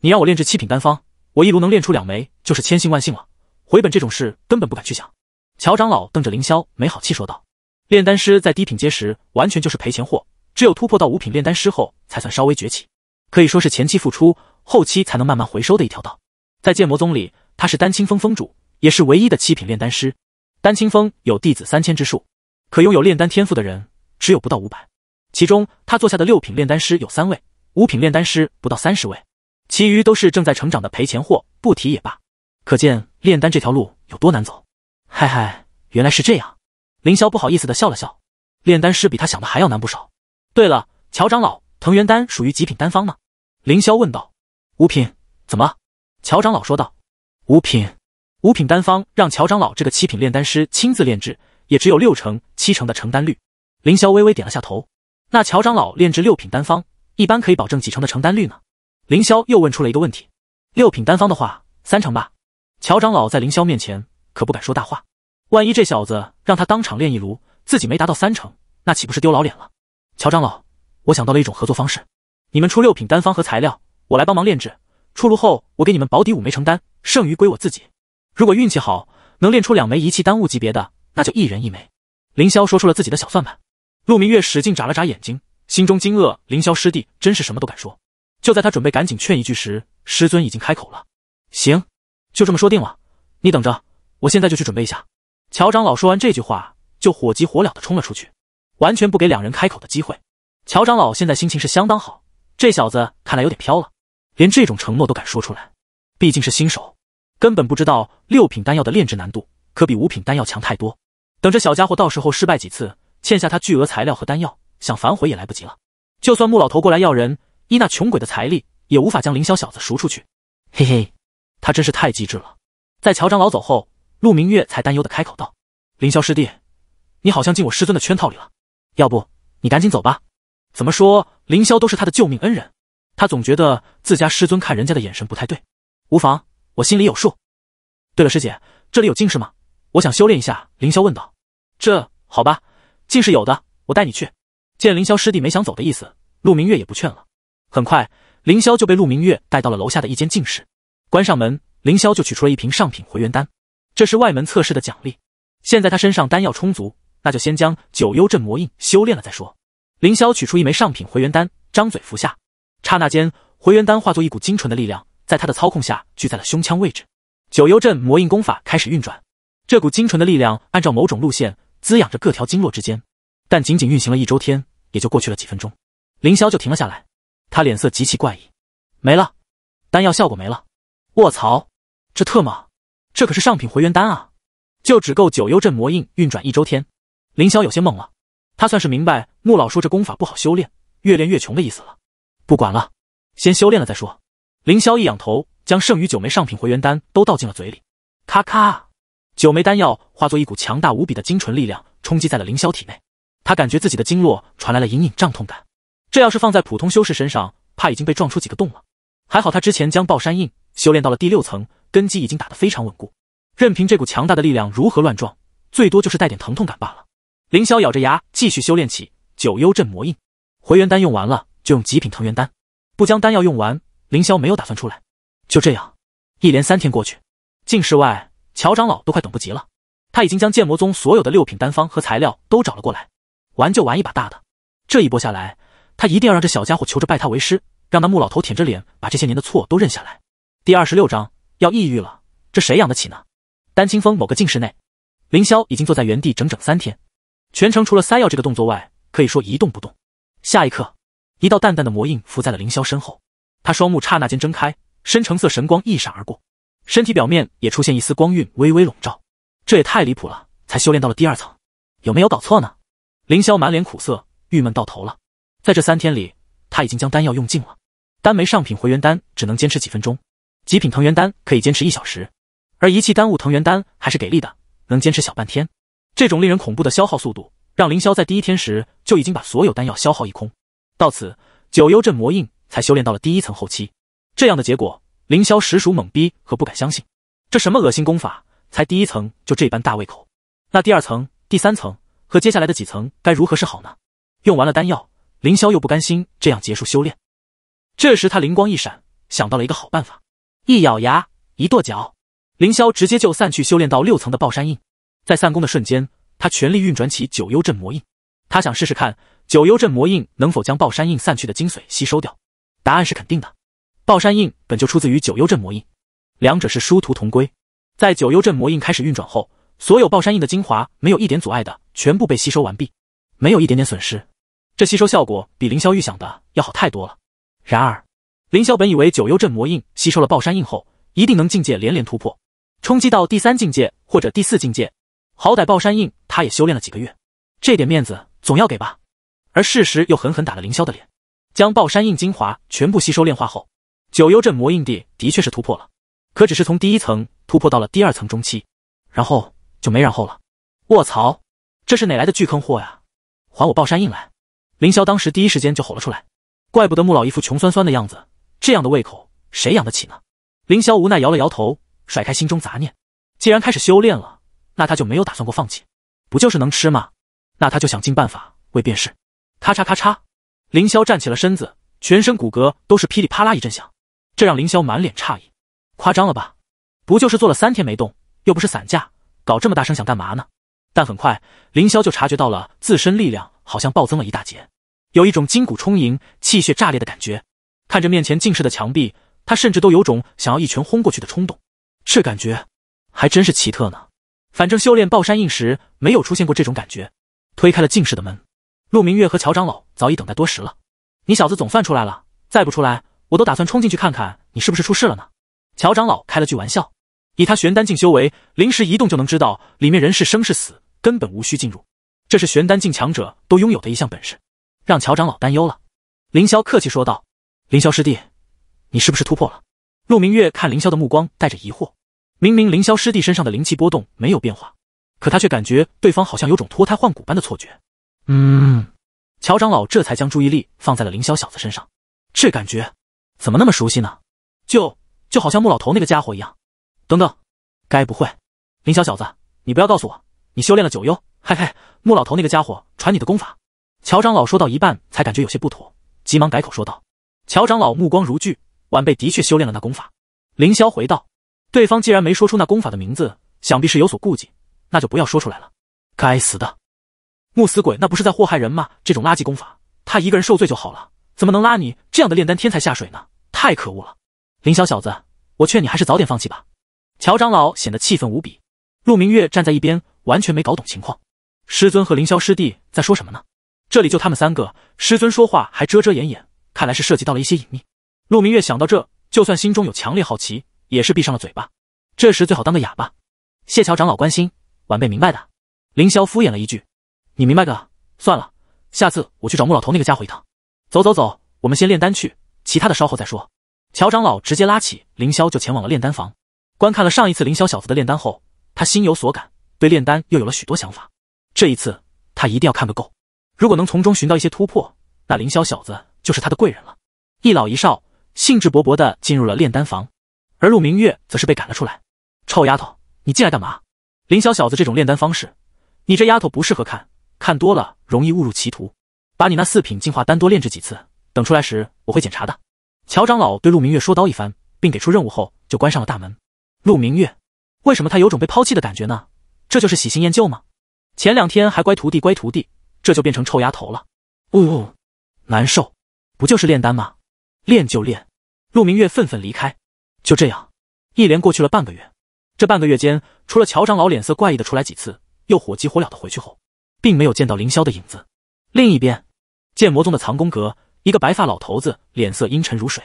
你让我炼制七品丹方。我一炉能炼出两枚，就是千幸万幸了。回本这种事，根本不敢去想。乔长老瞪着凌霄，没好气说道：“炼丹师在低品阶时，完全就是赔钱货。只有突破到五品炼丹师后，才算稍微崛起，可以说是前期付出，后期才能慢慢回收的一条道。在剑魔宗里，他是丹青峰峰主，也是唯一的七品炼丹师。丹青峰有弟子三千之数，可拥有炼丹天赋的人只有不到五百。其中，他坐下的六品炼丹师有三位，五品炼丹师不到三十位。”其余都是正在成长的赔钱货，不提也罢。可见炼丹这条路有多难走。嗨嗨，原来是这样。凌霄不好意思的笑了笑。炼丹师比他想的还要难不少。对了，乔长老，藤原丹属于极品丹方吗？凌霄问道。五品？怎么？乔长老说道。五品，五品丹方让乔长老这个七品炼丹师亲自炼制，也只有六成七成的成丹率。凌霄微微点了下头。那乔长老炼制六品丹方，一般可以保证几成的成丹率呢？凌霄又问出了一个问题：“六品丹方的话，三成吧。”乔长老在凌霄面前可不敢说大话，万一这小子让他当场炼一炉，自己没达到三成，那岂不是丢老脸了？乔长老，我想到了一种合作方式，你们出六品丹方和材料，我来帮忙炼制，出炉后我给你们保底五枚成丹，剩余归我自己。如果运气好，能炼出两枚仪器丹物级别的，那就一人一枚。凌霄说出了自己的小算盘。陆明月使劲眨了眨眼睛，心中惊愕：凌霄师弟真是什么都敢说。就在他准备赶紧劝一句时，师尊已经开口了：“行，就这么说定了。你等着，我现在就去准备一下。”乔长老说完这句话，就火急火燎的冲了出去，完全不给两人开口的机会。乔长老现在心情是相当好，这小子看来有点飘了，连这种承诺都敢说出来。毕竟是新手，根本不知道六品丹药的炼制难度可比五品丹药强太多。等这小家伙到时候失败几次，欠下他巨额材料和丹药，想反悔也来不及了。就算穆老头过来要人。依那穷鬼的财力，也无法将凌霄小子赎出去。嘿嘿，他真是太机智了。在乔长老走后，陆明月才担忧的开口道：“凌霄师弟，你好像进我师尊的圈套里了。要不你赶紧走吧。怎么说，凌霄都是他的救命恩人。他总觉得自家师尊看人家的眼神不太对。无妨，我心里有数。对了，师姐，这里有近视吗？我想修炼一下。”凌霄问道。这好吧，近视有的，我带你去。见凌霄师弟没想走的意思，陆明月也不劝了。很快，凌霄就被陆明月带到了楼下的一间净室，关上门，凌霄就取出了一瓶上品回元丹，这是外门测试的奖励。现在他身上丹药充足，那就先将九幽镇魔印修炼了再说。凌霄取出一枚上品回元丹，张嘴服下，刹那间，回元丹化作一股精纯的力量，在他的操控下聚在了胸腔位置。九幽镇魔印功法开始运转，这股精纯的力量按照某种路线滋养着各条经络之间，但仅仅运行了一周天，也就过去了几分钟，凌霄就停了下来。他脸色极其怪异，没了，丹药效果没了。卧槽，这特么，这可是上品回元丹啊，就只够九幽镇魔印运转一周天。凌霄有些懵了，他算是明白穆老说这功法不好修炼，越练越穷的意思了。不管了，先修炼了再说。凌霄一仰头，将剩余九枚上品回元丹都倒进了嘴里，咔咔，九枚丹药化作一股强大无比的精纯力量，冲击在了凌霄体内。他感觉自己的经络传来了隐隐胀痛感。这要是放在普通修士身上，怕已经被撞出几个洞了。还好他之前将爆山印修炼到了第六层，根基已经打得非常稳固。任凭这股强大的力量如何乱撞，最多就是带点疼痛感罢了。凌霄咬着牙继续修炼起九幽镇魔印，回元丹用完了就用极品藤原丹，不将丹药用完，凌霄没有打算出来。就这样，一连三天过去，进室外乔长老都快等不及了。他已经将剑魔宗所有的六品丹方和材料都找了过来，玩就玩一把大的。这一波下来。他一定要让这小家伙求着拜他为师，让那穆老头舔着脸把这些年的错都认下来。第二十六章要抑郁了，这谁养得起呢？丹青峰某个静室内，凌霄已经坐在原地整整三天，全程除了塞药这个动作外，可以说一动不动。下一刻，一道淡淡的魔印浮在了凌霄身后，他双目刹那间睁开，深橙色神光一闪而过，身体表面也出现一丝光晕微微笼罩。这也太离谱了，才修炼到了第二层，有没有搞错呢？凌霄满脸苦涩，郁闷到头了。在这三天里，他已经将丹药用尽了。单枚上品回元丹只能坚持几分钟，极品藤原丹可以坚持一小时，而一气丹物藤原丹还是给力的，能坚持小半天。这种令人恐怖的消耗速度，让凌霄在第一天时就已经把所有丹药消耗一空。到此，九幽镇魔印才修炼到了第一层后期。这样的结果，凌霄实属懵逼和不敢相信。这什么恶心功法？才第一层就这般大胃口？那第二层、第三层和接下来的几层该如何是好呢？用完了丹药。凌霄又不甘心这样结束修炼，这时他灵光一闪，想到了一个好办法，一咬牙，一跺脚，凌霄直接就散去修炼到六层的爆山印。在散功的瞬间，他全力运转起九幽镇魔印，他想试试看九幽镇魔印能否将爆山印散去的精髓吸收掉。答案是肯定的，爆山印本就出自于九幽镇魔印，两者是殊途同归。在九幽镇魔印开始运转后，所有爆山印的精华没有一点阻碍的全部被吸收完毕，没有一点点损失。这吸收效果比凌霄预想的要好太多了。然而，凌霄本以为九幽镇魔印吸收了爆山印后，一定能境界连连突破，冲击到第三境界或者第四境界。好歹爆山印他也修炼了几个月，这点面子总要给吧。而事实又狠狠打了凌霄的脸。将爆山印精华全部吸收炼化后，九幽镇魔印地的确是突破了，可只是从第一层突破到了第二层中期，然后就没然后了。卧槽，这是哪来的巨坑货呀？还我爆山印来！凌霄当时第一时间就吼了出来，怪不得穆老一副穷酸酸的样子，这样的胃口谁养得起呢？凌霄无奈摇了摇头，甩开心中杂念。既然开始修炼了，那他就没有打算过放弃。不就是能吃吗？那他就想尽办法为便是。咔嚓咔嚓，凌霄站起了身子，全身骨骼都是噼里啪啦一阵响，这让凌霄满脸诧异，夸张了吧？不就是坐了三天没动，又不是散架，搞这么大声响干嘛呢？但很快，凌霄就察觉到了自身力量。好像暴增了一大截，有一种筋骨充盈、气血炸裂的感觉。看着面前近视的墙壁，他甚至都有种想要一拳轰过去的冲动。这感觉还真是奇特呢。反正修炼暴山印时没有出现过这种感觉。推开了近视的门，陆明月和乔长老早已等待多时了。你小子总算出来了，再不出来，我都打算冲进去看看你是不是出事了呢。乔长老开了句玩笑，以他玄丹境修为，临时一动就能知道里面人是生是死，根本无需进入。这是玄丹境强者都拥有的一项本事，让乔长老担忧了。凌霄客气说道：“凌霄师弟，你是不是突破了？”陆明月看凌霄的目光带着疑惑，明明凌霄师弟身上的灵气波动没有变化，可他却感觉对方好像有种脱胎换骨般的错觉。嗯，乔长老这才将注意力放在了凌霄小子身上，这感觉怎么那么熟悉呢？就就好像穆老头那个家伙一样。等等，该不会凌霄小子，你不要告诉我，你修炼了九幽？嘿嘿，穆老头那个家伙传你的功法？乔长老说到一半，才感觉有些不妥，急忙改口说道。乔长老目光如炬，晚辈的确修炼了那功法。凌霄回道：“对方既然没说出那功法的名字，想必是有所顾忌，那就不要说出来了。”该死的，穆死鬼那不是在祸害人吗？这种垃圾功法，他一个人受罪就好了，怎么能拉你这样的炼丹天才下水呢？太可恶了！凌霄小子，我劝你还是早点放弃吧。乔长老显得气愤无比。陆明月站在一边，完全没搞懂情况。师尊和凌霄师弟在说什么呢？这里就他们三个，师尊说话还遮遮掩掩，看来是涉及到了一些隐秘。陆明月想到这，就算心中有强烈好奇，也是闭上了嘴巴。这时最好当个哑巴。谢乔长老关心，晚辈明白的。凌霄敷衍了一句：“你明白个？算了，下次我去找穆老头那个家伙一趟。”走走走，我们先炼丹去，其他的稍后再说。乔长老直接拉起凌霄就前往了炼丹房。观看了上一次凌霄小子的炼丹后，他心有所感，对炼丹又有了许多想法。这一次，他一定要看个够。如果能从中寻到一些突破，那凌霄小子就是他的贵人了。一老一少兴致勃勃的进入了炼丹房，而陆明月则是被赶了出来。臭丫头，你进来干嘛？凌霄小子这种炼丹方式，你这丫头不适合看，看多了容易误入歧途。把你那四品进化丹多炼制几次，等出来时我会检查的。乔长老对陆明月说刀一番，并给出任务后就关上了大门。陆明月，为什么他有种被抛弃的感觉呢？这就是喜新厌旧吗？前两天还乖徒弟乖徒弟，这就变成臭丫头了。呜，难受。不就是炼丹吗？炼就炼。陆明月愤愤离开。就这样，一连过去了半个月。这半个月间，除了乔长老脸色怪异的出来几次，又火急火燎的回去后，并没有见到凌霄的影子。另一边，剑魔宗的藏功阁，一个白发老头子脸色阴沉如水，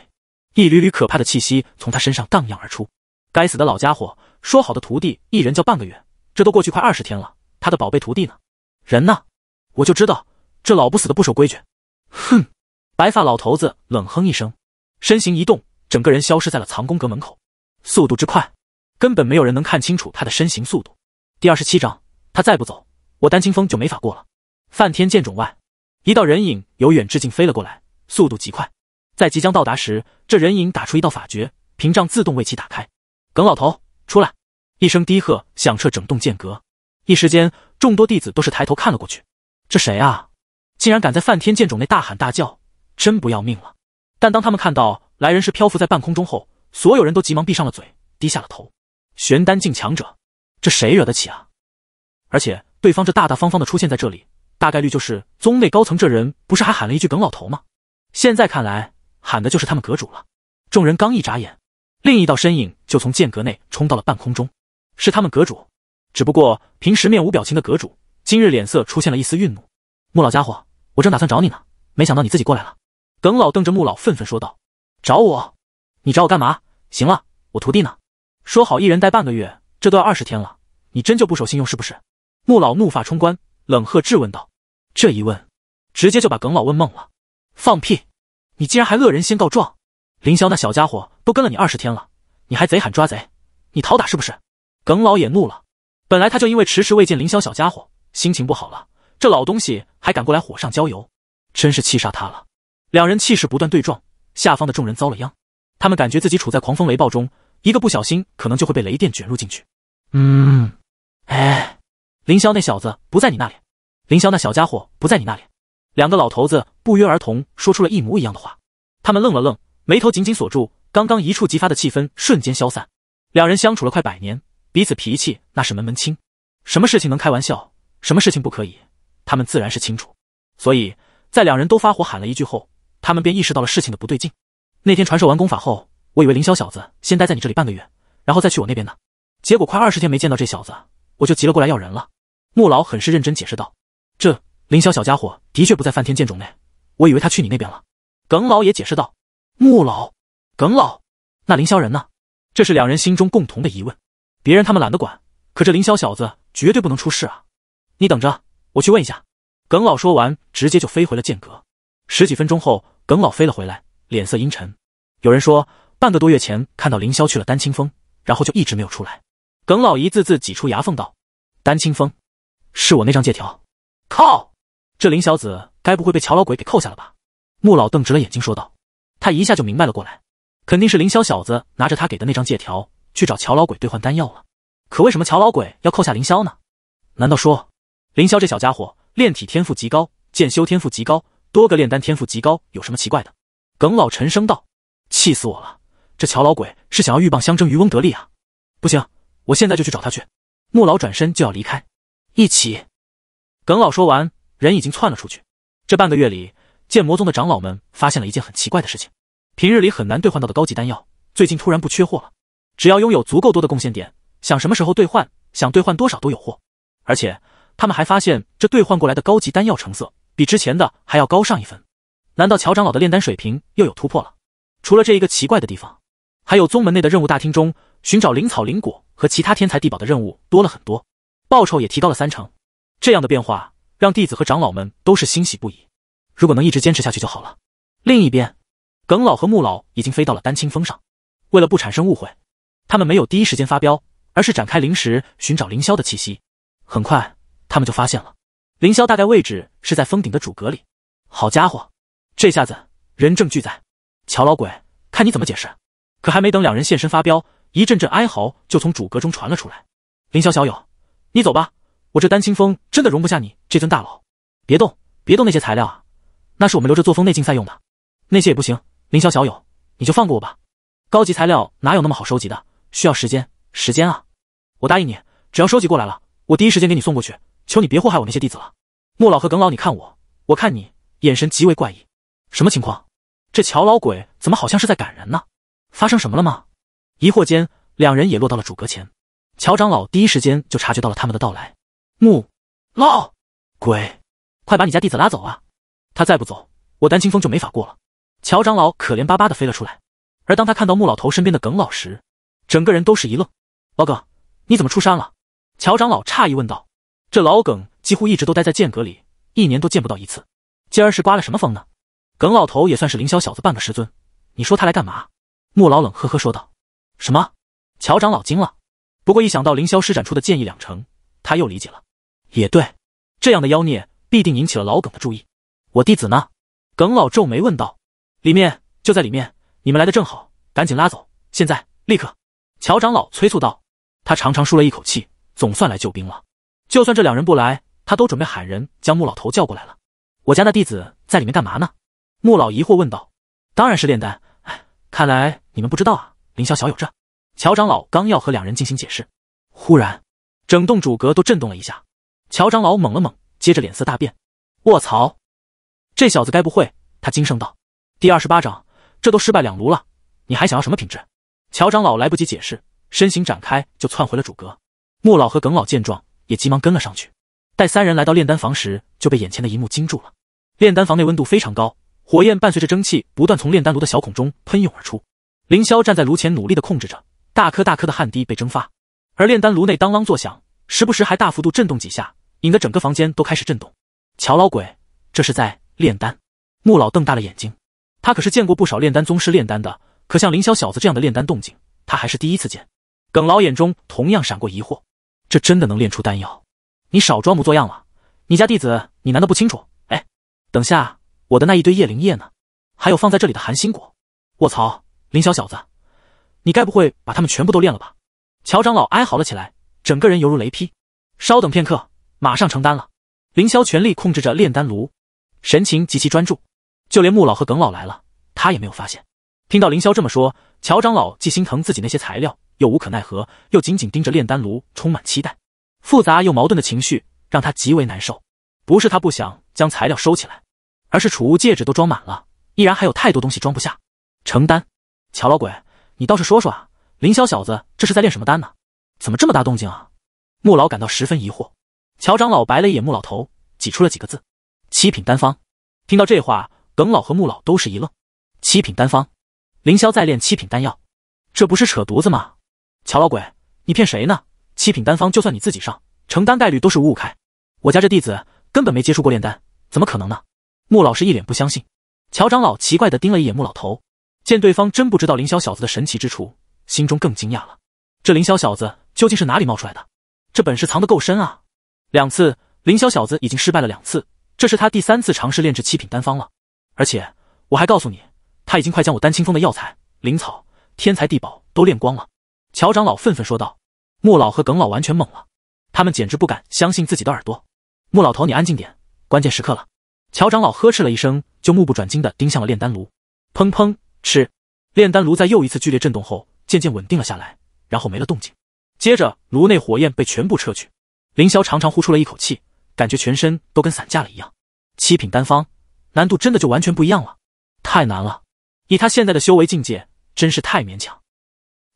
一缕缕可怕的气息从他身上荡漾而出。该死的老家伙，说好的徒弟一人教半个月，这都过去快二十天了。他的宝贝徒弟呢？人呢？我就知道这老不死的不守规矩。哼！白发老头子冷哼一声，身形一动，整个人消失在了藏宫阁门口，速度之快，根本没有人能看清楚他的身形速度。第二十七章，他再不走，我丹青峰就没法过了。梵天剑冢外，一道人影由远至近飞了过来，速度极快。在即将到达时，这人影打出一道法诀，屏障自动为其打开。耿老头，出来！一声低喝响彻整栋剑阁。一时间，众多弟子都是抬头看了过去。这谁啊？竟然敢在梵天剑冢内大喊大叫，真不要命了！但当他们看到来人是漂浮在半空中后，所有人都急忙闭上了嘴，低下了头。玄丹境强者，这谁惹得起啊？而且对方这大大方方的出现在这里，大概率就是宗内高层。这人不是还喊了一句“耿老头”吗？现在看来，喊的就是他们阁主了。众人刚一眨眼，另一道身影就从剑阁内冲到了半空中，是他们阁主。只不过平时面无表情的阁主，今日脸色出现了一丝愠怒。穆老家伙，我正打算找你呢，没想到你自己过来了。耿老瞪着穆老，愤愤说道：“找我？你找我干嘛？行了，我徒弟呢？说好一人待半个月，这都要二十天了，你真就不守信用是不是？”穆老怒发冲冠，冷喝质问道。这一问，直接就把耿老问懵了。放屁！你竟然还恶人先告状！凌霄那小家伙都跟了你二十天了，你还贼喊抓贼，你讨打是不是？耿老也怒了。本来他就因为迟迟未见凌霄小家伙，心情不好了。这老东西还敢过来火上浇油，真是气煞他了。两人气势不断对撞，下方的众人遭了殃。他们感觉自己处在狂风雷暴中，一个不小心可能就会被雷电卷入进去。
嗯，
哎，凌霄那小子不在你那里，凌霄那小家伙不在你那里。两个老头子不约而同说出了一模一样的话。他们愣了愣，眉头紧紧锁住。刚刚一触即发的气氛瞬间消散。两人相处了快百年。彼此脾气那是门门清，什么事情能开玩笑，什么事情不可以，他们自然是清楚。所以在两人都发火喊了一句后，他们便意识到了事情的不对劲。那天传授完功法后，我以为凌霄小子先待在你这里半个月，然后再去我那边呢。结果快二十天没见到这小子，我就急了过来要人了。穆老很是认真解释道：“这凌霄小家伙的确不在梵天剑冢内，我以为他去你那边了。”耿老也解释道：“穆老，耿老，那凌霄人呢？”这是两人心中共同的疑问。别人他们懒得管，可这凌霄小子绝对不能出事啊！你等着，我去问一下。耿老说完，直接就飞回了剑阁。十几分钟后，耿老飞了回来，脸色阴沉。有人说，半个多月前看到凌霄去了丹青峰，然后就一直没有出来。耿老一字字挤出牙缝道：“丹青峰是我那张借条。靠，这凌小子该不会被乔老鬼给扣下了吧？”穆老瞪直了眼睛说道，他一下就明白了过来，肯定是凌霄小子拿着他给的那张借条。去找乔老鬼兑换丹药了，可为什么乔老鬼要扣下凌霄呢？难道说凌霄这小家伙炼体天赋极高，剑修天赋极高，多个炼丹天赋极高，有什么奇怪的？耿老沉声道：“气死我了！这乔老鬼是想要鹬蚌相争，渔翁得利啊！”不行，我现在就去找他去。穆老转身就要离开。一起，耿老说完，人已经窜了出去。这半个月里，剑魔宗的长老们发现了一件很奇怪的事情：平日里很难兑换到的高级丹药，最近突然不缺货了。只要拥有足够多的贡献点，想什么时候兑换，想兑换多少都有货。而且他们还发现，这兑换过来的高级丹药成色比之前的还要高上一分。难道乔长老的炼丹水平又有突破了？除了这一个奇怪的地方，还有宗门内的任务大厅中，寻找灵草灵果和其他天才地宝的任务多了很多，报酬也提高了三成。这样的变化让弟子和长老们都是欣喜不已。如果能一直坚持下去就好了。另一边，耿老和穆老已经飞到了丹青峰上，为了不产生误会。他们没有第一时间发飙，而是展开灵石寻找凌霄的气息。很快，他们就发现了凌霄大概位置是在峰顶的主阁里。好家伙，这下子人证俱在，乔老鬼，看你怎么解释！可还没等两人现身发飙，一阵阵哀嚎就从主阁中传了出来。凌霄小友，你走吧，我这丹青峰真的容不下你这尊大佬。别动，别动那些材料啊，那是我们留着做峰内竞赛用的。那些也不行，凌霄小友，你就放过我吧。高级材料哪有那么好收集的？需要时间，时间啊！我答应你，只要收集过来了，我第一时间给你送过去。求你别祸害我那些弟子了。穆老和耿老，你看我，我看你，眼神极为怪异。什么情况？这乔老鬼怎么好像是在赶人呢？发生什么了吗？疑惑间，两人也落到了主阁前。乔长老第一时间就察觉到了他们的到来。穆老，鬼，快把你家弟子拉走啊！他再不走，我丹青峰就没法过了。乔长老可怜巴巴的飞了出来，而当他看到穆老头身边的耿老时，整个人都是一愣，老耿，你怎么出山了？乔长老诧异问道。这老耿几乎一直都待在剑阁里，一年都见不到一次，今儿是刮了什么风呢？耿老头也算是凌霄小子半个师尊，你说他来干嘛？穆老冷呵呵说道。什么？乔长老惊了，不过一想到凌霄施展出的剑意两成，他又理解了。也对，这样的妖孽必定引起了老耿的注意。我弟子呢？耿老皱眉问道。里面就在里面，你们来的正好，赶紧拉走，现在立刻。乔长老催促道：“他长长舒了一口气，总算来救兵了。就算这两人不来，他都准备喊人将穆老头叫过来了。”“我家那弟子在里面干嘛呢？”穆老疑惑问道。“当然是炼丹。”“哎，看来你们不知道啊。”凌霄小友这……乔长老刚要和两人进行解释，忽然，整栋主阁都震动了一下。乔长老猛了猛，接着脸色大变：“卧槽！这小子该不会……”他惊声道：“第二十八章，这都失败两炉了，你还想要什么品质？”乔长老来不及解释，身形展开就窜回了主阁。穆老和耿老见状也急忙跟了上去。待三人来到炼丹房时，就被眼前的一幕惊住了。炼丹房内温度非常高，火焰伴随着蒸汽不断从炼丹炉的小孔中喷涌而出。凌霄站在炉前努力的控制着，大颗大颗的汗滴被蒸发，而炼丹炉内当啷作响，时不时还大幅度震动几下，引得整个房间都开始震动。乔老鬼，这是在炼丹？穆老瞪大了眼睛，他可是见过不少炼丹宗师炼丹的。可像凌霄小子这样的炼丹动静，他还是第一次见。耿老眼中同样闪过疑惑，这真的能炼出丹药？你少装模作样了，你家弟子你难道不清楚？哎，等下我的那一堆叶灵液呢？还有放在这里的寒心果，卧槽！凌霄小子，你该不会把他们全部都炼了吧？乔长老哀嚎了起来，整个人犹如雷劈。稍等片刻，马上成丹了。凌霄全力控制着炼丹炉，神情极其专注，就连穆老和耿老来了，他也没有发现。听到凌霄这么说，乔长老既心疼自己那些材料，又无可奈何，又紧紧盯着炼丹炉，充满期待。复杂又矛盾的情绪让他极为难受。不是他不想将材料收起来，而是储物戒指都装满了，依然还有太多东西装不下。成丹，乔老鬼，你倒是说说啊！凌霄小子这是在炼什么丹呢？怎么这么大动静啊？穆老感到十分疑惑。乔长老白了一眼穆老头，挤出了几个字：“七品丹方。”听到这话，耿老和穆老都是一愣：“七品丹方。”凌霄在炼七品丹药，这不是扯犊子吗？乔老鬼，你骗谁呢？七品丹方就算你自己上，成丹概率都是五五开。我家这弟子根本没接触过炼丹，怎么可能呢？穆老师一脸不相信，乔长老奇怪的盯了一眼穆老头，见对方真不知道凌霄小子的神奇之处，心中更惊讶了。这凌霄小子究竟是哪里冒出来的？这本事藏得够深啊！两次，凌霄小子已经失败了两次，这是他第三次尝试炼制七品丹方了。而且我还告诉你。他已经快将我丹青峰的药材、灵草、天才地宝都炼光了。”乔长老愤愤说道。穆老和耿老完全懵了，他们简直不敢相信自己的耳朵。“穆老头，你安静点，关键时刻了。”乔长老呵斥了一声，就目不转睛地盯向了炼丹炉。砰砰！吃！炼丹炉在又一次剧烈震动后，渐渐稳定了下来，然后没了动静。接着，炉内火焰被全部撤去。凌霄长长呼出了一口气，感觉全身都跟散架了一样。七品丹方，难度真的就完全不一样了，太难了。以他现在的修为境界，真是太勉强。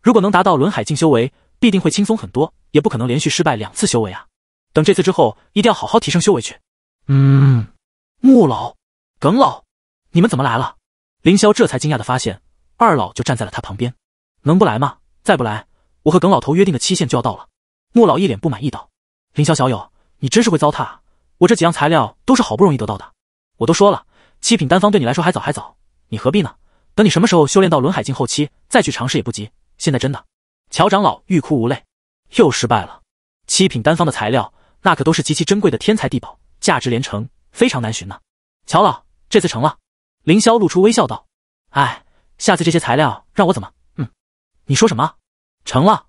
如果能达到轮海境修为，必定会轻松很多。也不可能连续失败两次修为啊！等这次之后，一定要好好提升修为去。
嗯，
穆老、耿老，你们怎么来了？凌霄这才惊讶的发现，二老就站在了他旁边。能不来吗？再不来，我和耿老头约定的期限就要到了。穆老一脸不满意道：“凌霄小友，你真是会糟蹋。我这几样材料都是好不容易得到的。我都说了，七品丹方对你来说还早还早，你何必呢？”等你什么时候修炼到轮海境后期，再去尝试也不急。现在真的，乔长老欲哭无泪，又失败了。七品丹方的材料，那可都是极其珍贵的天才地宝，价值连城，非常难寻呢。乔老，这次成了。凌霄露出微笑道：“哎，下次这些材料让我怎么……嗯，你说什么？成了？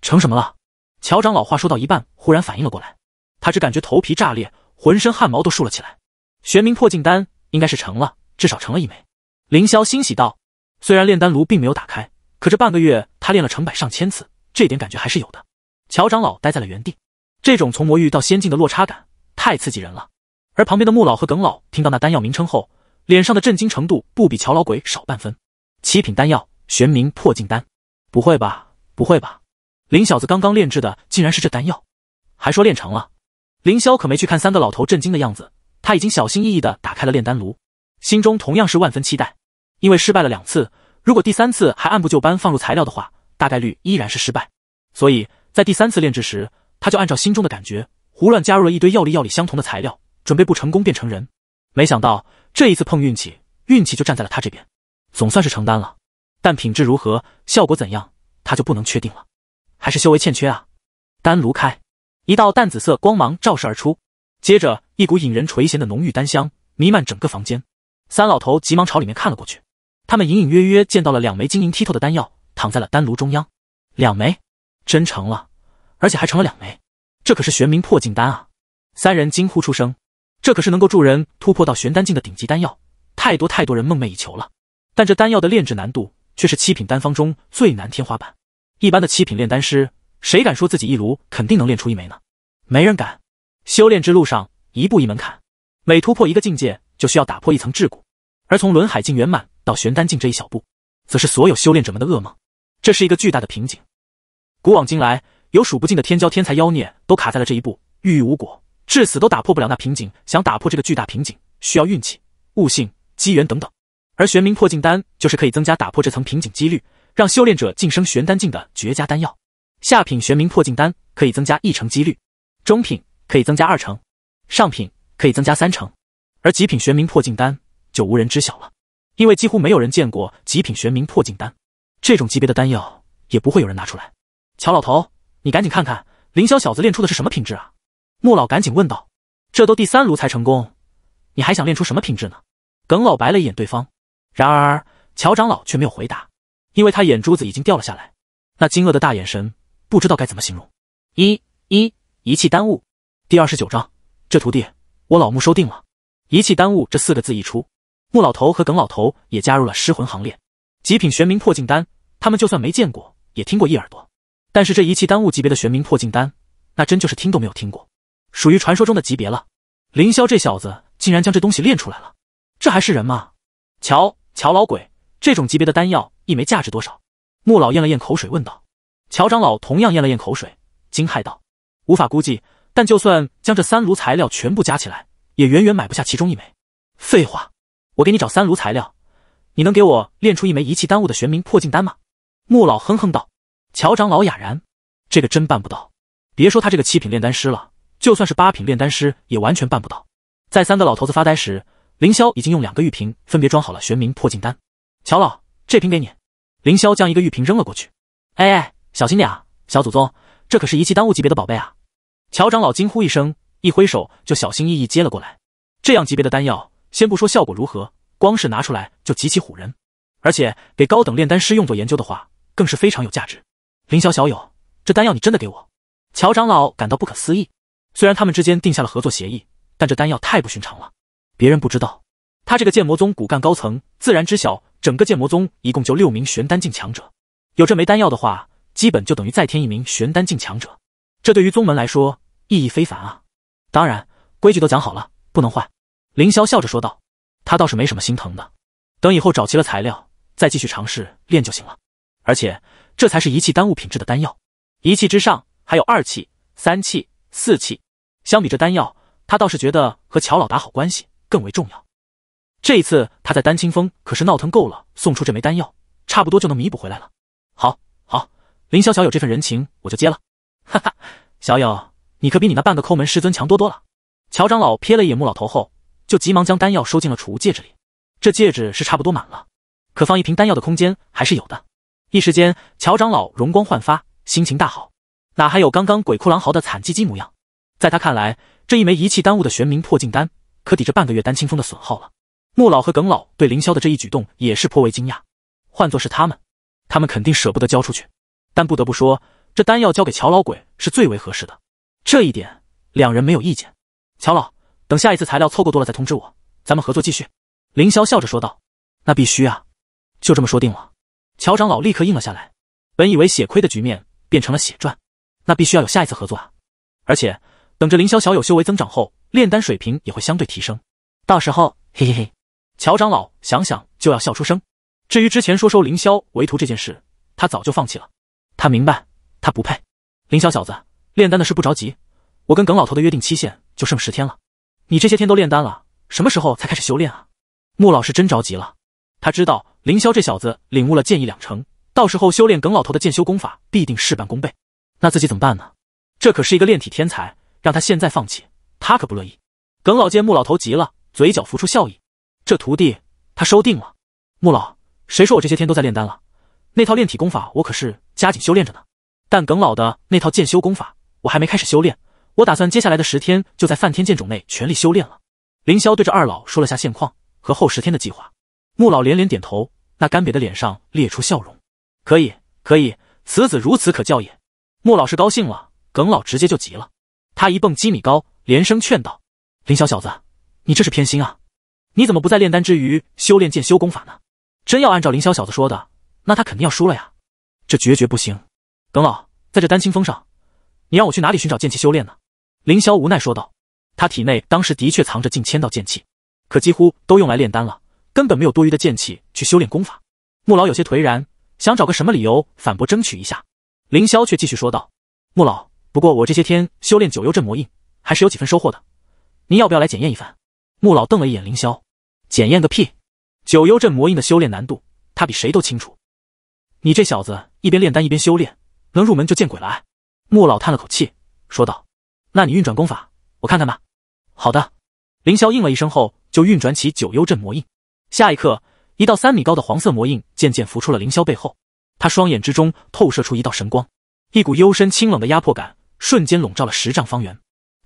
成什么了？”乔长老话说到一半，忽然反应了过来，他只感觉头皮炸裂，浑身汗毛都竖了起来。玄冥破境丹应该是成了，至少成了一枚。凌霄欣喜道：“虽然炼丹炉并没有打开，可这半个月他练了成百上千次，这点感觉还是有的。”乔长老呆在了原地，这种从魔域到仙境的落差感太刺激人了。而旁边的穆老和耿老听到那丹药名称后，脸上的震惊程度不比乔老鬼少半分。七品丹药玄冥破境丹，不会吧，不会吧！林小子刚刚炼制的竟然是这丹药，还说炼成了？凌霄可没去看三个老头震惊的样子，他已经小心翼翼地打开了炼丹炉，心中同样是万分期待。因为失败了两次，如果第三次还按部就班放入材料的话，大概率依然是失败。所以在第三次炼制时，他就按照心中的感觉，胡乱加入了一堆药力药力相同的材料，准备不成功变成人。没想到这一次碰运气，运气就站在了他这边，总算是承担了。但品质如何，效果怎样，他就不能确定了。还是修为欠缺啊！丹炉开，一道淡紫色光芒照射而出，接着一股引人垂涎的浓郁丹香弥漫整个房间。三老头急忙朝里面看了过去。他们隐隐约约见到了两枚晶莹剔透的丹药躺在了丹炉中央，两枚真成了，而且还成了两枚，这可是玄冥破境丹啊！三人惊呼出声，这可是能够助人突破到玄丹境的顶级丹药，太多太多人梦寐以求了。但这丹药的炼制难度却是七品丹方中最难天花板，一般的七品炼丹师谁敢说自己一炉肯定能炼出一枚呢？没人敢。修炼之路上一步一门槛，每突破一个境界就需要打破一层桎梏，而从轮海境圆满。到玄丹境这一小步，则是所有修炼者们的噩梦。这是一个巨大的瓶颈。古往今来，有数不尽的天骄、天才、妖孽都卡在了这一步，郁郁无果，至死都打破不了那瓶颈。想打破这个巨大瓶颈，需要运气、悟性、机缘等等。而玄冥破境丹就是可以增加打破这层瓶颈几率，让修炼者晋升玄丹境的绝佳丹药。下品玄冥破境丹可以增加一成几率，中品可以增加二成，上品可以增加三成，而极品玄冥破境丹就无人知晓了。因为几乎没有人见过极品玄冥破境丹，这种级别的丹药也不会有人拿出来。乔老头，你赶紧看看凌霄小子练出的是什么品质啊？穆老赶紧问道。这都第三炉才成功，你还想练出什么品质呢？耿老白了一眼对方，然而乔长老却没有回答，因为他眼珠子已经掉了下来，那惊愕的大眼神不知道该怎么形容。一一一气耽误，第二十九章，这徒弟我老穆收定了。一气耽误这四个字一出。穆老头和耿老头也加入了失魂行列。极品玄冥破境丹，他们就算没见过，也听过一耳朵。但是这一气丹物级别的玄冥破境丹，那真就是听都没有听过，属于传说中的级别了。凌霄这小子竟然将这东西练出来了，这还是人吗？乔乔老鬼，这种级别的丹药一枚价值多少？穆老咽了咽口水问道。乔长老同样咽了咽口水，惊骇道：“无法估计，但就算将这三炉材料全部加起来，也远远买不下其中一枚。”废话。我给你找三炉材料，你能给我炼出一枚仪器耽误的玄冥破境丹吗？穆老哼哼道。乔长老哑然，这个真办不到。别说他这个七品炼丹师了，就算是八品炼丹师也完全办不到。在三个老头子发呆时，凌霄已经用两个玉瓶分别装好了玄冥破境丹。乔老，这瓶给你。凌霄将一个玉瓶扔了过去。哎，小心点啊，小祖宗，这可是仪器耽误级别的宝贝啊！乔长老惊呼一声，一挥手就小心翼翼接了过来。这样级别的丹药。先不说效果如何，光是拿出来就极其唬人，而且给高等炼丹师用作研究的话，更是非常有价值。林霄小友，这丹药你真的给我？乔长老感到不可思议。虽然他们之间定下了合作协议，但这丹药太不寻常了。别人不知道，他这个剑魔宗骨干高层自然知晓。整个剑魔宗一共就六名玄丹境强者，有这枚丹药的话，基本就等于再添一名玄丹境强者。这对于宗门来说意义非凡啊！当然，规矩都讲好了，不能换。凌霄笑着说道：“他倒是没什么心疼的，等以后找齐了材料，再继续尝试练就行了。而且这才是一气丹物品质的丹药，一气之上还有二气、三气、四气。相比这丹药，他倒是觉得和乔老打好关系更为重要。这一次他在丹青峰可是闹腾够了，送出这枚丹药，差不多就能弥补回来了。好，好，林小小有这份人情，我就接了。哈哈，小友，你可比你那半个抠门师尊强多多了。”乔长老瞥了一眼穆老头后。就急忙将丹药收进了储物戒指里，这戒指是差不多满了，可放一瓶丹药的空间还是有的。一时间，乔长老容光焕发，心情大好，哪还有刚刚鬼哭狼嚎的惨唧唧模样？在他看来，这一枚遗气耽误的玄冥破境丹，可抵这半个月丹青峰的损耗了。穆老和耿老对凌霄的这一举动也是颇为惊讶，换作是他们，他们肯定舍不得交出去。但不得不说，这丹药交给乔老鬼是最为合适的，这一点两人没有意见。乔老。等下一次材料凑够多了再通知我，咱们合作继续。凌霄笑着说道：“那必须啊，就这么说定了。”乔长老立刻应了下来。本以为血亏的局面变成了血赚，那必须要有下一次合作啊！而且等着凌霄小友修为增长后，炼丹水平也会相对提升，到时候嘿嘿嘿，乔长老想想就要笑出声。至于之前说收凌霄为徒这件事，他早就放弃了。他明白，他不配。凌霄小子，炼丹的事不着急，我跟耿老头的约定期限就剩十天了。你这些天都炼丹了，什么时候才开始修炼啊？穆老师真着急了，他知道凌霄这小子领悟了剑意两成，到时候修炼耿老头的剑修功法必定事半功倍。那自己怎么办呢？这可是一个炼体天才，让他现在放弃，他可不乐意。耿老见穆老头急了，嘴角浮出笑意，这徒弟他收定了。穆老，谁说我这些天都在炼丹了？那套炼体功法我可是加紧修炼着呢。但耿老的那套剑修功法，我还没开始修炼。我打算接下来的十天就在梵天剑冢内全力修炼了。凌霄对着二老说了下现况和后十天的计划。穆老连连点头，那干瘪的脸上裂出笑容，可以，可以，此子如此可教也。穆老师高兴了，耿老直接就急了，他一蹦几米高，连声劝道：“凌霄小子，你这是偏心啊！你怎么不在炼丹之余修炼剑修功法呢？真要按照凌霄小子说的，那他肯定要输了呀！这决绝不行。”耿老在这丹青峰上，你让我去哪里寻找剑气修炼呢？凌霄无奈说道：“他体内当时的确藏着近千道剑气，可几乎都用来炼丹了，根本没有多余的剑气去修炼功法。”穆老有些颓然，想找个什么理由反驳争取一下。凌霄却继续说道：“穆老，不过我这些天修炼九幽镇魔印，还是有几分收获的。您要不要来检验一番？”穆老瞪了一眼凌霄：“检验个屁！九幽镇魔印的修炼难度，他比谁都清楚。你这小子一边炼丹一边修炼，能入门就见鬼了。”穆老叹了口气说道。那你运转功法，我看看吧。好的，凌霄应了一声后，就运转起九幽镇魔印。下一刻，一道三米高的黄色魔印渐渐浮出了凌霄背后，他双眼之中透射出一道神光，一股幽深清冷的压迫感瞬间笼罩了十丈方圆。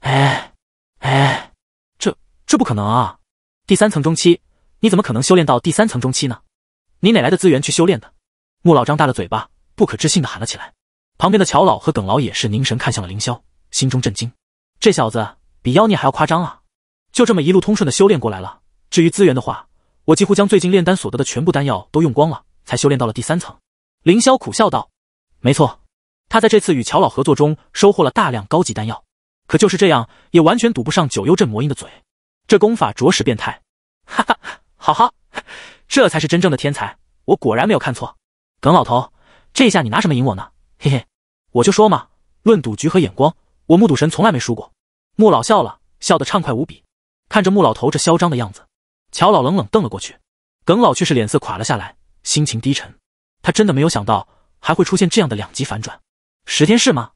哎，哎，这这不可能啊！第三层中期，你怎么可能修炼到第三层中期呢？你哪来的资源去修炼的？穆老张大了嘴巴，不可置信的喊了起来。旁边的乔老和耿老也是凝神看向了凌霄。心中震惊，这小子比妖孽还要夸张啊！就这么一路通顺的修炼过来了。至于资源的话，我几乎将最近炼丹所得的全部丹药都用光了，才修炼到了第三层。凌霄苦笑道：“没错，他在这次与乔老合作中收获了大量高级丹药，可就是这样也完全堵不上九幽镇魔音的嘴。这功法着实变态，哈哈，好好，这才是真正的天才，我果然没有看错。耿老头，这下你拿什么赢我呢？嘿嘿，我就说嘛，论赌局和眼光。”我目睹神从来没输过，穆老笑了笑得畅快无比，看着穆老头这嚣张的样子，乔老冷冷瞪了过去，耿老却是脸色垮了下来，心情低沉。他真的没有想到还会出现这样的两极反转，十天是吗？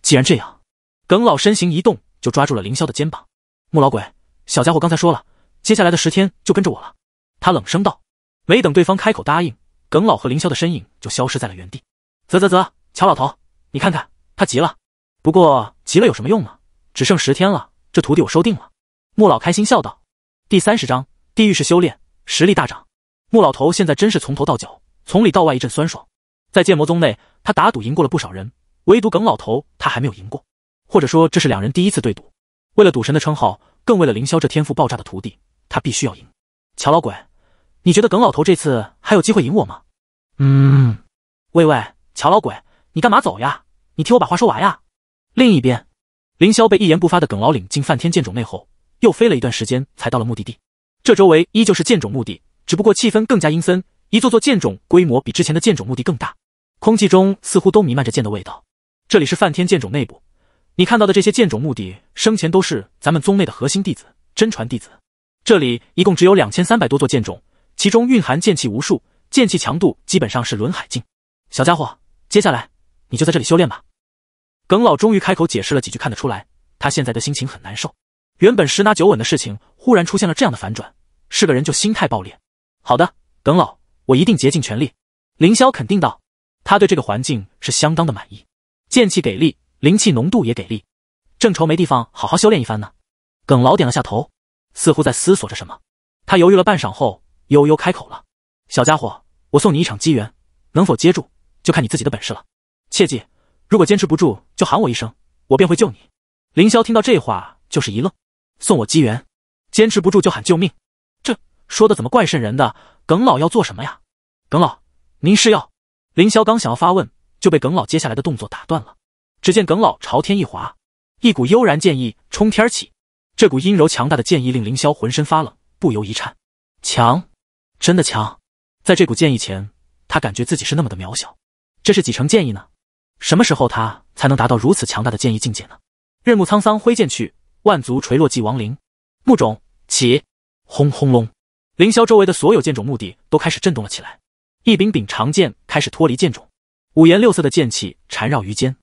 既然这样，耿老身形一动就抓住了凌霄的肩膀。穆老鬼，小家伙刚才说了，接下来的十天就跟着我了。他冷声道，没等对方开口答应，耿老和凌霄的身影就消失在了原地。啧啧啧，乔老头，你看看他急了。不过急了有什么用呢？只剩十天了，这徒弟我收定了。穆老开心笑道。第三十章：地狱式修炼，实力大涨。穆老头现在真是从头到脚，从里到外一阵酸爽。在剑魔宗内，他打赌赢过了不少人，唯独耿老头他还没有赢过，或者说这是两人第一次对赌。为了赌神的称号，更为了凌霄这天赋爆炸的徒弟，他必须要赢。乔老鬼，你觉得耿老头这次还有机会赢我吗？嗯。喂喂，乔老鬼，你干嘛走呀？你听我把话说完呀！另一边，凌霄被一言不发的耿老领进梵天剑冢内后，又飞了一段时间才到了目的地。这周围依旧是剑冢墓地，只不过气氛更加阴森。一座座剑冢规模比之前的剑冢墓地更大，空气中似乎都弥漫着剑的味道。这里是梵天剑冢内部，你看到的这些剑冢墓地，生前都是咱们宗内的核心弟子、真传弟子。这里一共只有两千三百多座剑冢，其中蕴含剑气无数，剑气强度基本上是轮海境。小家伙，接下来你就在这里修炼吧。耿老终于开口解释了几句，看得出来他现在的心情很难受。原本十拿九稳的事情，忽然出现了这样的反转，是个人就心态爆裂。好的，耿老，我一定竭尽全力。”凌霄肯定道。他对这个环境是相当的满意，剑气给力，灵气浓度也给力。正愁没地方好好修炼一番呢。耿老点了下头，似乎在思索着什么。他犹豫了半晌后，悠悠开口了：“小家伙，我送你一场机缘，能否接住，就看你自己的本事了。切记。”如果坚持不住，就喊我一声，我便会救你。凌霄听到这话，就是一愣：“送我机缘，坚持不住就喊救命，这说的怎么怪瘆人的？”耿老要做什么呀？耿老，您是要……凌霄刚想要发问，就被耿老接下来的动作打断了。只见耿老朝天一划，一股悠然剑意冲天起。这股阴柔强大的剑意令凌霄浑身发冷，不由一颤。强，真的强！在这股剑意前，他感觉自己是那么的渺小。这是几成剑意呢？什么时候他才能达到如此强大的剑意境界呢？日暮沧桑挥剑去，万族垂落祭亡灵。木种起，轰轰隆！凌霄周围的所有剑种目的都开始震动了起来，一柄柄长剑开始脱离剑种，五颜六色的剑气缠绕于肩。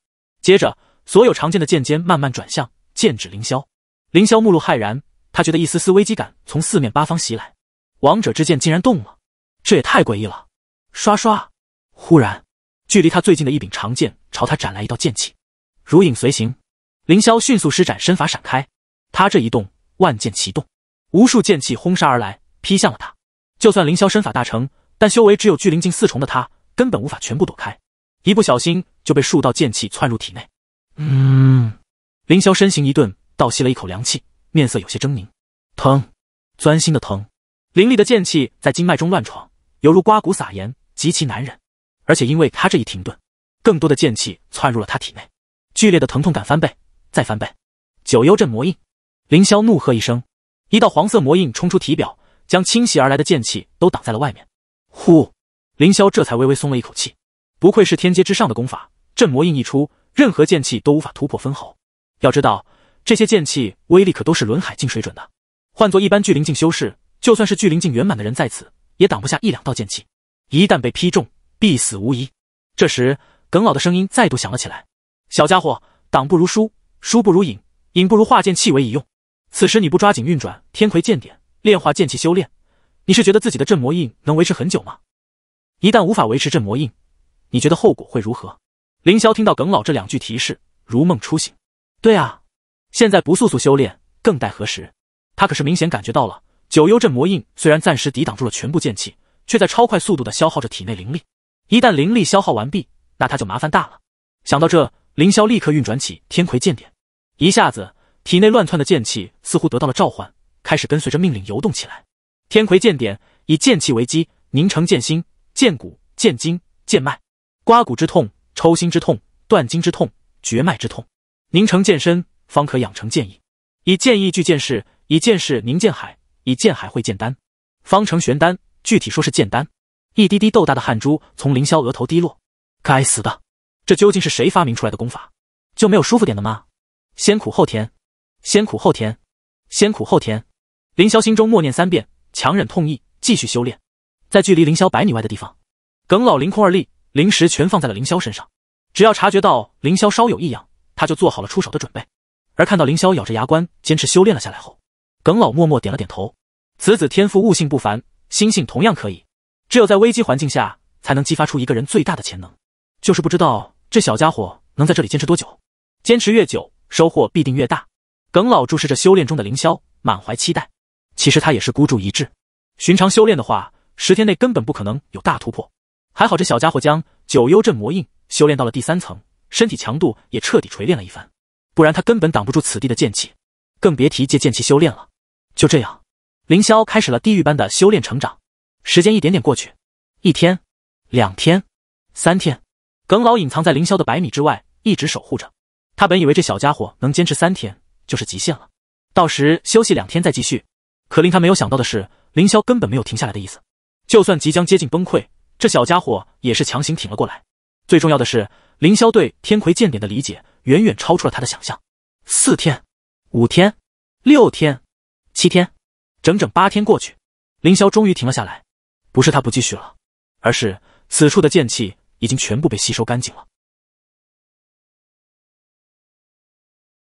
接着，所有长剑的剑尖慢慢转向，剑指凌霄。凌霄目露骇然，他觉得一丝丝危机感从四面八方袭来。王者之剑竟然动了，这也太诡异了！刷刷，忽然。距离他最近的一柄长剑朝他斩来一道剑气，如影随形。凌霄迅速施展身法闪开。他这一动，万剑齐动，无数剑气轰杀而来，劈向了他。就算凌霄身法大成，但修为只有距灵境四重的他，根本无法全部躲开，一不小心就被数道剑气窜入体内。
嗯，
凌霄身形一顿，倒吸了一口凉气，面色有些狰狞，疼，钻心的疼。凌厉的剑气在经脉中乱闯，犹如刮骨撒盐，极其难忍。而且因为他这一停顿，更多的剑气窜入了他体内，剧烈的疼痛感翻倍再翻倍。九幽镇魔印，凌霄怒喝一声，一道黄色魔印冲出体表，将侵袭而来的剑气都挡在了外面。呼，凌霄这才微微松了一口气。不愧是天阶之上的功法，镇魔印一出，任何剑气都无法突破分毫。要知道，这些剑气威力可都是轮海境水准的，换做一般聚灵境修士，就算是聚灵境圆满的人在此，也挡不下一两道剑气。一旦被劈中，必死无疑。这时，耿老的声音再度响了起来：“小家伙，挡不如输，输不如隐，隐不如化剑气为已用。此时你不抓紧运转天魁剑典，炼化剑气修炼，你是觉得自己的镇魔印能维持很久吗？一旦无法维持镇魔印，你觉得后果会如何？”凌霄听到耿老这两句提示，如梦初醒：“对啊，现在不速速修炼，更待何时？他可是明显感觉到了，九幽镇魔印虽然暂时抵挡住了全部剑气，却在超快速度的消耗着体内灵力。”一旦灵力消耗完毕，那他就麻烦大了。想到这，凌霄立刻运转起天魁剑典，一下子体内乱窜的剑气似乎得到了召唤，开始跟随着命令游动起来。天魁剑典以剑气为基，凝成剑心、剑骨、剑筋、剑脉，刮骨之痛、抽心之痛、断筋之痛、绝脉之痛，凝成剑身，方可养成剑意。以剑意聚剑势，以剑势凝剑海，以剑海汇剑丹，方成玄丹。具体说是剑丹。一滴滴豆大的汗珠从凌霄额头滴落，该死的，这究竟是谁发明出来的功法？就没有舒服点的吗？先苦后甜，先苦后甜，先苦后甜。凌霄心中默念三遍，强忍痛意继续修炼。在距离凌霄百米外的地方，耿老凌空而立，灵石全放在了凌霄身上。只要察觉到凌霄稍有异样，他就做好了出手的准备。而看到凌霄咬着牙关坚持修炼了下来后，耿老默默点了点头：此子天赋悟性不凡，心性同样可以。只有在危机环境下，才能激发出一个人最大的潜能。就是不知道这小家伙能在这里坚持多久，坚持越久，收获必定越大。耿老注视着修炼中的凌霄，满怀期待。其实他也是孤注一掷。寻常修炼的话，十天内根本不可能有大突破。还好这小家伙将九幽镇魔印修炼到了第三层，身体强度也彻底锤炼了一番，不然他根本挡不住此地的剑气，更别提借剑气修炼了。就这样，凌霄开始了地狱般的修炼成长。时间一点点过去，一天、两天、三天，耿老隐藏在凌霄的百米之外，一直守护着。他本以为这小家伙能坚持三天就是极限了，到时休息两天再继续。可令他没有想到的是，凌霄根本没有停下来的意思。就算即将接近崩溃，这小家伙也是强行挺了过来。最重要的是，凌霄对天魁剑典的理解远远超出了他的想象。四天、五天、六天、七天，整整八天过去，凌霄终于停了下来。不是他不继续了，而是此处的剑
气已经全部被吸收干净了。